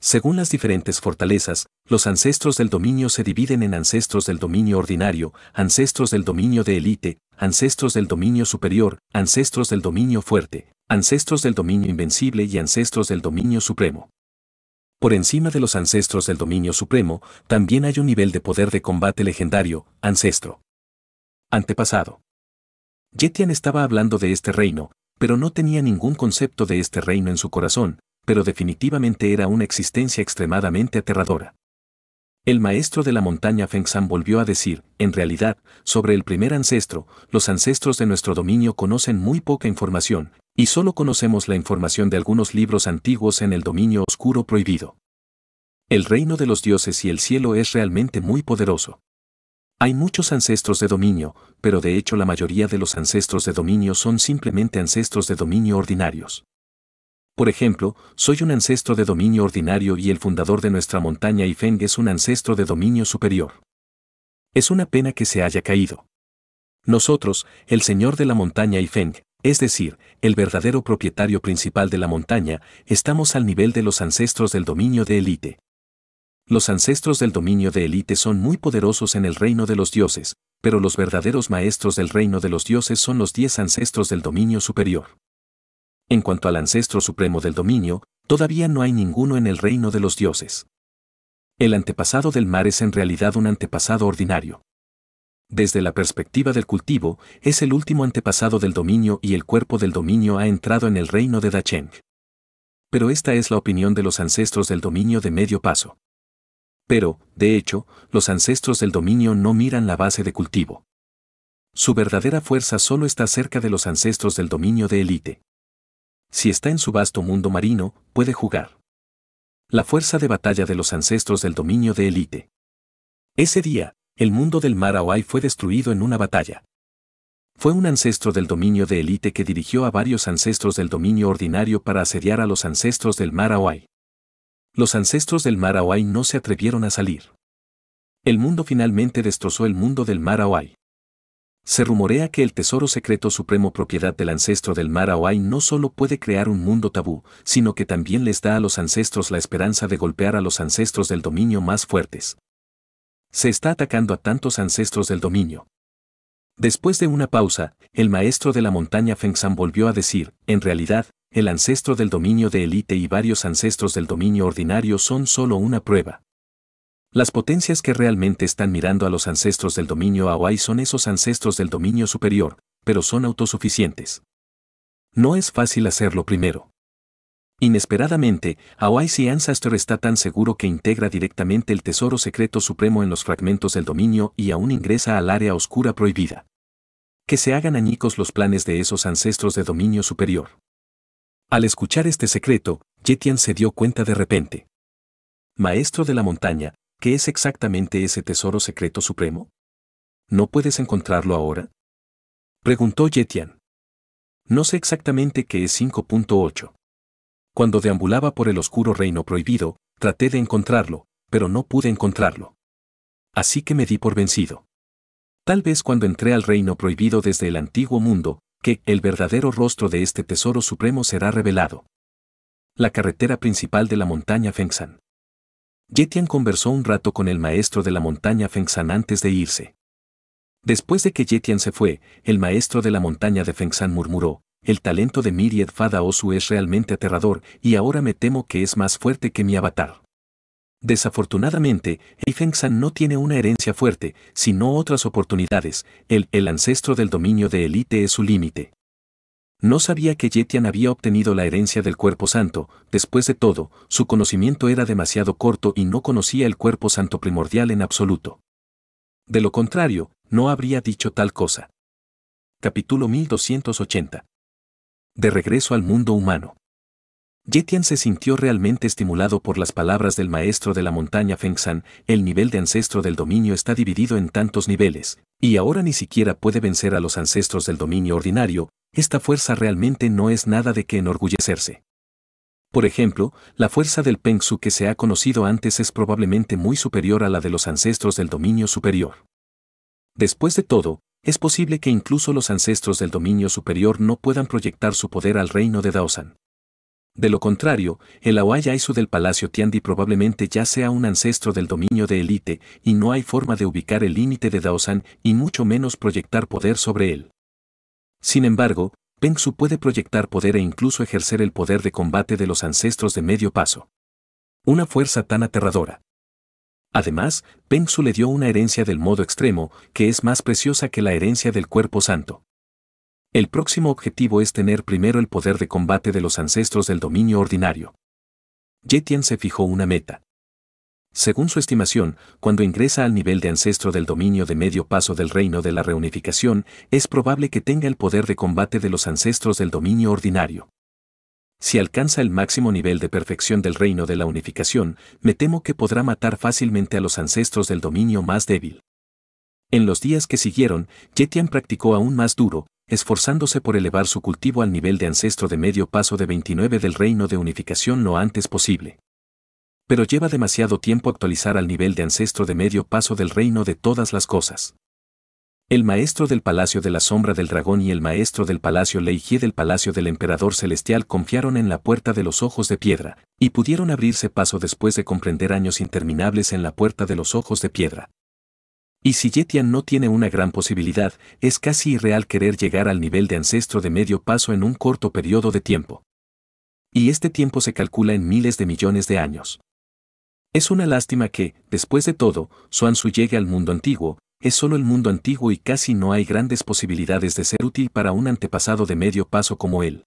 Speaker 1: Según las diferentes fortalezas, los ancestros del dominio se dividen en ancestros del dominio ordinario, ancestros del dominio de élite, ancestros del dominio superior, ancestros del dominio fuerte, Ancestros del dominio invencible y ancestros del dominio supremo. Por encima de los ancestros del dominio supremo, también hay un nivel de poder de combate legendario, ancestro. Antepasado. Yetian estaba hablando de este reino, pero no tenía ningún concepto de este reino en su corazón, pero definitivamente era una existencia extremadamente aterradora. El maestro de la montaña Feng San volvió a decir, en realidad, sobre el primer ancestro, los ancestros de nuestro dominio conocen muy poca información, y solo conocemos la información de algunos libros antiguos en el dominio oscuro prohibido. El reino de los dioses y el cielo es realmente muy poderoso. Hay muchos ancestros de dominio, pero de hecho la mayoría de los ancestros de dominio son simplemente ancestros de dominio ordinarios. Por ejemplo, soy un ancestro de dominio ordinario y el fundador de nuestra montaña Ifeng es un ancestro de dominio superior. Es una pena que se haya caído. Nosotros, el señor de la montaña Ifeng, es decir, el verdadero propietario principal de la montaña, estamos al nivel de los ancestros del dominio de élite. Los ancestros del dominio de élite son muy poderosos en el reino de los dioses, pero los verdaderos maestros del reino de los dioses son los diez ancestros del dominio superior. En cuanto al ancestro supremo del dominio, todavía no hay ninguno en el reino de los dioses. El antepasado del mar es en realidad un antepasado ordinario desde la perspectiva del cultivo, es el último antepasado del dominio y el cuerpo del dominio ha entrado en el reino de Dacheng. Pero esta es la opinión de los ancestros del dominio de medio paso. Pero, de hecho, los ancestros del dominio no miran la base de cultivo. Su verdadera fuerza solo está cerca de los ancestros del dominio de élite. Si está en su vasto mundo marino, puede jugar. La fuerza de batalla de los ancestros del dominio de élite. Ese día, el mundo del Marawai fue destruido en una batalla. Fue un ancestro del dominio de élite que dirigió a varios ancestros del dominio ordinario para asediar a los ancestros del Maraway. Los ancestros del Marawai no se atrevieron a salir. El mundo finalmente destrozó el mundo del Marawai. Se rumorea que el Tesoro Secreto Supremo propiedad del ancestro del Marawai no solo puede crear un mundo tabú, sino que también les da a los ancestros la esperanza de golpear a los ancestros del dominio más fuertes. Se está atacando a tantos ancestros del dominio. Después de una pausa, el maestro de la montaña Fengsan volvió a decir, en realidad, el ancestro del dominio de élite y varios ancestros del dominio ordinario son solo una prueba. Las potencias que realmente están mirando a los ancestros del dominio Hawaii son esos ancestros del dominio superior, pero son autosuficientes. No es fácil hacerlo primero. Inesperadamente, Awaisi Ancestor está tan seguro que integra directamente el Tesoro Secreto Supremo en los fragmentos del dominio y aún ingresa al área oscura prohibida. Que se hagan añicos los planes de esos ancestros de dominio superior. Al escuchar este secreto, Jetian se dio cuenta de repente. Maestro de la montaña, ¿qué es exactamente ese Tesoro Secreto Supremo? ¿No puedes encontrarlo ahora? Preguntó Jetian. No sé exactamente qué es 5.8. Cuando deambulaba por el oscuro reino prohibido, traté de encontrarlo, pero no pude encontrarlo. Así que me di por vencido. Tal vez cuando entré al reino prohibido desde el antiguo mundo, que el verdadero rostro de este tesoro supremo será revelado. La carretera principal de la montaña Fengshan. Yetian conversó un rato con el maestro de la montaña Fengshan antes de irse. Después de que Yetian se fue, el maestro de la montaña de Fengshan murmuró, el talento de Myriad Fada Osu es realmente aterrador y ahora me temo que es más fuerte que mi avatar. Desafortunadamente, San no tiene una herencia fuerte, sino otras oportunidades. El, el ancestro del dominio de élite es su límite. No sabía que Yetian había obtenido la herencia del cuerpo santo, después de todo, su conocimiento era demasiado corto y no conocía el cuerpo santo primordial en absoluto. De lo contrario, no habría dicho tal cosa. Capítulo 1280 de regreso al mundo humano. Yetian se sintió realmente estimulado por las palabras del maestro de la montaña San, el nivel de ancestro del dominio está dividido en tantos niveles, y ahora ni siquiera puede vencer a los ancestros del dominio ordinario, esta fuerza realmente no es nada de que enorgullecerse. Por ejemplo, la fuerza del Pengsu que se ha conocido antes es probablemente muy superior a la de los ancestros del dominio superior. Después de todo, es posible que incluso los ancestros del dominio superior no puedan proyectar su poder al reino de Daosan. De lo contrario, el Aizu del Palacio Tiandi probablemente ya sea un ancestro del dominio de élite, y no hay forma de ubicar el límite de Daosan y mucho menos proyectar poder sobre él. Sin embargo, Pengsu puede proyectar poder e incluso ejercer el poder de combate de los ancestros de medio paso. Una fuerza tan aterradora. Además, su le dio una herencia del modo extremo, que es más preciosa que la herencia del cuerpo santo. El próximo objetivo es tener primero el poder de combate de los ancestros del dominio ordinario. Jetian se fijó una meta. Según su estimación, cuando ingresa al nivel de ancestro del dominio de medio paso del reino de la reunificación, es probable que tenga el poder de combate de los ancestros del dominio ordinario si alcanza el máximo nivel de perfección del reino de la unificación, me temo que podrá matar fácilmente a los ancestros del dominio más débil. En los días que siguieron, Yetian practicó aún más duro, esforzándose por elevar su cultivo al nivel de ancestro de medio paso de 29 del reino de unificación lo antes posible. Pero lleva demasiado tiempo actualizar al nivel de ancestro de medio paso del reino de todas las cosas. El maestro del Palacio de la Sombra del Dragón y el maestro del Palacio Leiji del Palacio del Emperador Celestial confiaron en la Puerta de los Ojos de Piedra, y pudieron abrirse paso después de comprender años interminables en la Puerta de los Ojos de Piedra. Y si Yetian no tiene una gran posibilidad, es casi irreal querer llegar al nivel de ancestro de medio paso en un corto periodo de tiempo. Y este tiempo se calcula en miles de millones de años. Es una lástima que, después de todo, Su llegue al mundo antiguo, es solo el mundo antiguo y casi no hay grandes posibilidades de ser útil para un antepasado de medio paso como él.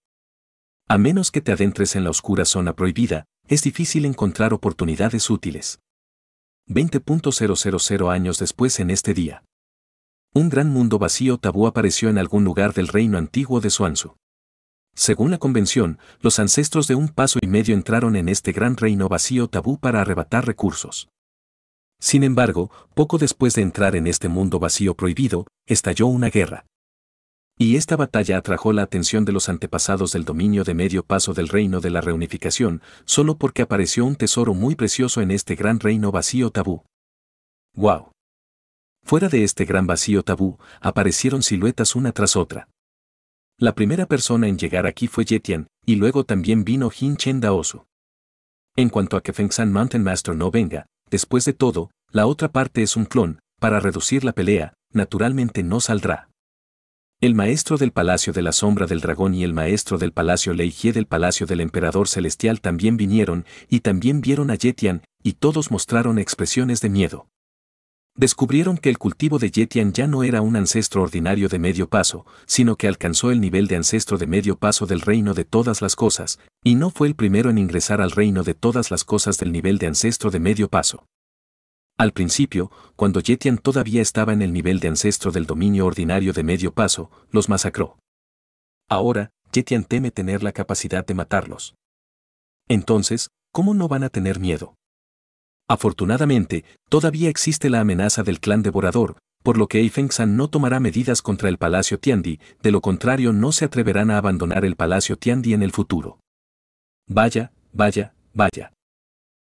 Speaker 1: A menos que te adentres en la oscura zona prohibida, es difícil encontrar oportunidades útiles. 20.000 años después en este día. Un gran mundo vacío tabú apareció en algún lugar del reino antiguo de Suanzu. Según la convención, los ancestros de un paso y medio entraron en este gran reino vacío tabú para arrebatar recursos. Sin embargo, poco después de entrar en este mundo vacío prohibido, estalló una guerra. Y esta batalla atrajo la atención de los antepasados del dominio de medio paso del reino de la reunificación, solo porque apareció un tesoro muy precioso en este gran reino vacío tabú. ¡Wow! Fuera de este gran vacío tabú, aparecieron siluetas una tras otra. La primera persona en llegar aquí fue Yetian, y luego también vino Hin Chen Daosu. En cuanto a que San Mountain Master no venga, Después de todo, la otra parte es un clon, para reducir la pelea, naturalmente no saldrá. El maestro del Palacio de la Sombra del Dragón y el maestro del Palacio Leijie del Palacio del Emperador Celestial también vinieron y también vieron a Yetian, y todos mostraron expresiones de miedo descubrieron que el cultivo de Yetian ya no era un ancestro ordinario de medio paso, sino que alcanzó el nivel de ancestro de medio paso del reino de todas las cosas, y no fue el primero en ingresar al reino de todas las cosas del nivel de ancestro de medio paso. Al principio, cuando Yetian todavía estaba en el nivel de ancestro del dominio ordinario de medio paso, los masacró. Ahora, Yetian teme tener la capacidad de matarlos. Entonces, ¿cómo no van a tener miedo? Afortunadamente, todavía existe la amenaza del clan devorador, por lo que Eifeng San no tomará medidas contra el Palacio Tiandi, de lo contrario no se atreverán a abandonar el Palacio Tiandi en el futuro. Vaya, vaya, vaya.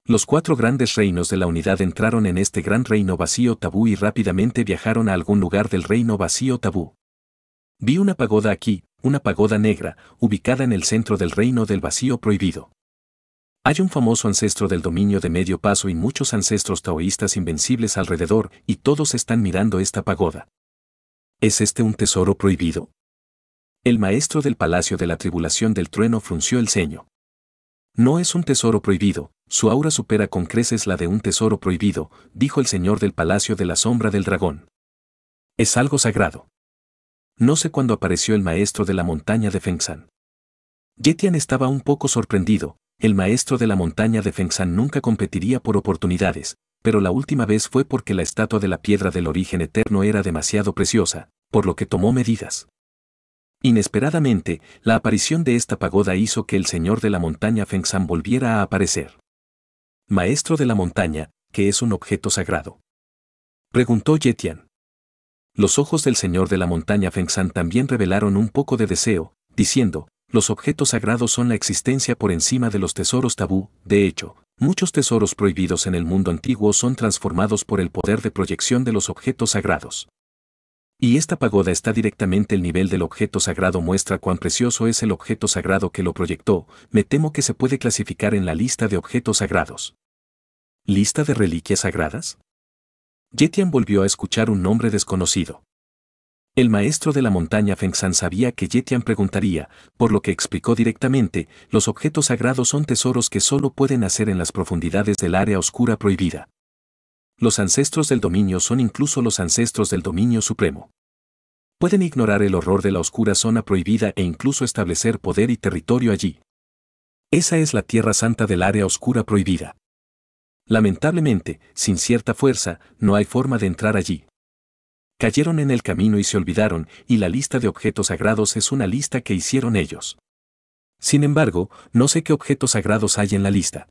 Speaker 1: Los cuatro grandes reinos de la unidad entraron en este gran reino vacío tabú y rápidamente viajaron a algún lugar del reino vacío tabú. Vi una pagoda aquí, una pagoda negra, ubicada en el centro del reino del vacío prohibido. Hay un famoso ancestro del dominio de Medio Paso y muchos ancestros taoístas invencibles alrededor, y todos están mirando esta pagoda. ¿Es este un tesoro prohibido? El maestro del Palacio de la Tribulación del Trueno frunció el ceño. No es un tesoro prohibido, su aura supera con creces la de un tesoro prohibido, dijo el señor del Palacio de la Sombra del Dragón. Es algo sagrado. No sé cuándo apareció el maestro de la montaña de Fengshan. Yetian estaba un poco sorprendido, el maestro de la montaña de Fengshan nunca competiría por oportunidades, pero la última vez fue porque la estatua de la piedra del origen eterno era demasiado preciosa, por lo que tomó medidas. Inesperadamente, la aparición de esta pagoda hizo que el señor de la montaña Fengshan volviera a aparecer. Maestro de la montaña, que es un objeto sagrado. Preguntó Yetian. Los ojos del señor de la montaña Fengshan también revelaron un poco de deseo, diciendo, los objetos sagrados son la existencia por encima de los tesoros tabú, de hecho, muchos tesoros prohibidos en el mundo antiguo son transformados por el poder de proyección de los objetos sagrados. Y esta pagoda está directamente el nivel del objeto sagrado muestra cuán precioso es el objeto sagrado que lo proyectó, me temo que se puede clasificar en la lista de objetos sagrados. ¿Lista de reliquias sagradas? Jetian volvió a escuchar un nombre desconocido. El maestro de la montaña Fengsan sabía que Yetian preguntaría, por lo que explicó directamente, los objetos sagrados son tesoros que solo pueden hacer en las profundidades del área oscura prohibida. Los ancestros del dominio son incluso los ancestros del dominio supremo. Pueden ignorar el horror de la oscura zona prohibida e incluso establecer poder y territorio allí. Esa es la tierra santa del área oscura prohibida. Lamentablemente, sin cierta fuerza, no hay forma de entrar allí cayeron en el camino y se olvidaron, y la lista de objetos sagrados es una lista que hicieron ellos. Sin embargo, no sé qué objetos sagrados hay en la lista.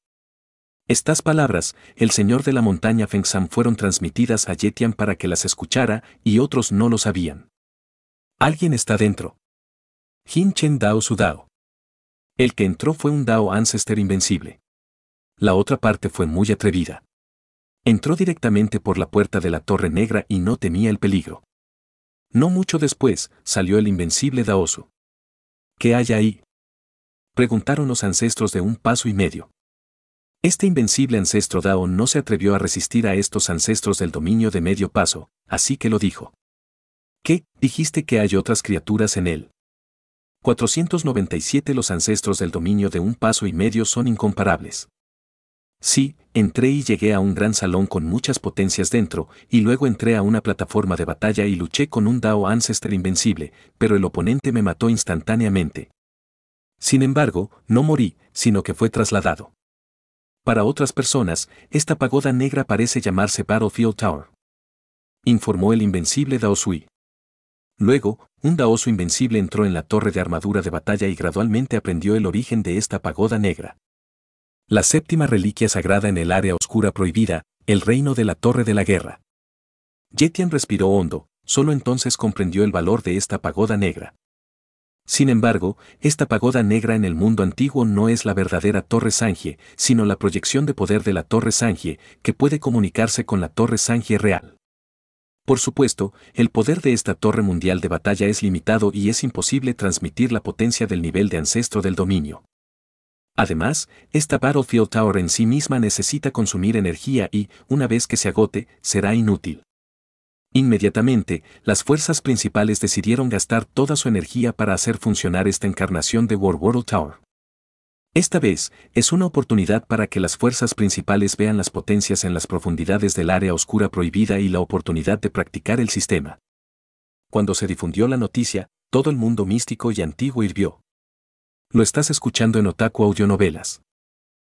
Speaker 1: Estas palabras, el señor de la montaña San fueron transmitidas a Yetian para que las escuchara y otros no lo sabían. Alguien está dentro. Jin Chen Dao Su Dao. El que entró fue un Dao Ancestor invencible. La otra parte fue muy atrevida. Entró directamente por la puerta de la Torre Negra y no temía el peligro. No mucho después, salió el invencible Daosu. ¿Qué hay ahí? Preguntaron los ancestros de un paso y medio. Este invencible ancestro Dao no se atrevió a resistir a estos ancestros del dominio de medio paso, así que lo dijo. ¿Qué? Dijiste que hay otras criaturas en él. 497 Los ancestros del dominio de un paso y medio son incomparables. Sí, entré y llegué a un gran salón con muchas potencias dentro, y luego entré a una plataforma de batalla y luché con un Dao Ancestor invencible, pero el oponente me mató instantáneamente. Sin embargo, no morí, sino que fue trasladado. Para otras personas, esta pagoda negra parece llamarse Battlefield Tower. Informó el invencible Dao Sui. Luego, un Daosu invencible entró en la torre de armadura de batalla y gradualmente aprendió el origen de esta pagoda negra. La séptima reliquia sagrada en el área oscura prohibida, el reino de la Torre de la Guerra. Jetian respiró hondo, solo entonces comprendió el valor de esta pagoda negra. Sin embargo, esta pagoda negra en el mundo antiguo no es la verdadera Torre Sangie, sino la proyección de poder de la Torre Sangie, que puede comunicarse con la Torre Sangie real. Por supuesto, el poder de esta torre mundial de batalla es limitado y es imposible transmitir la potencia del nivel de ancestro del dominio. Además, esta Battlefield Tower en sí misma necesita consumir energía y, una vez que se agote, será inútil. Inmediatamente, las fuerzas principales decidieron gastar toda su energía para hacer funcionar esta encarnación de War World Tower. Esta vez, es una oportunidad para que las fuerzas principales vean las potencias en las profundidades del área oscura prohibida y la oportunidad de practicar el sistema. Cuando se difundió la noticia, todo el mundo místico y antiguo hirvió. Lo estás escuchando en Otaku Audio Novelas.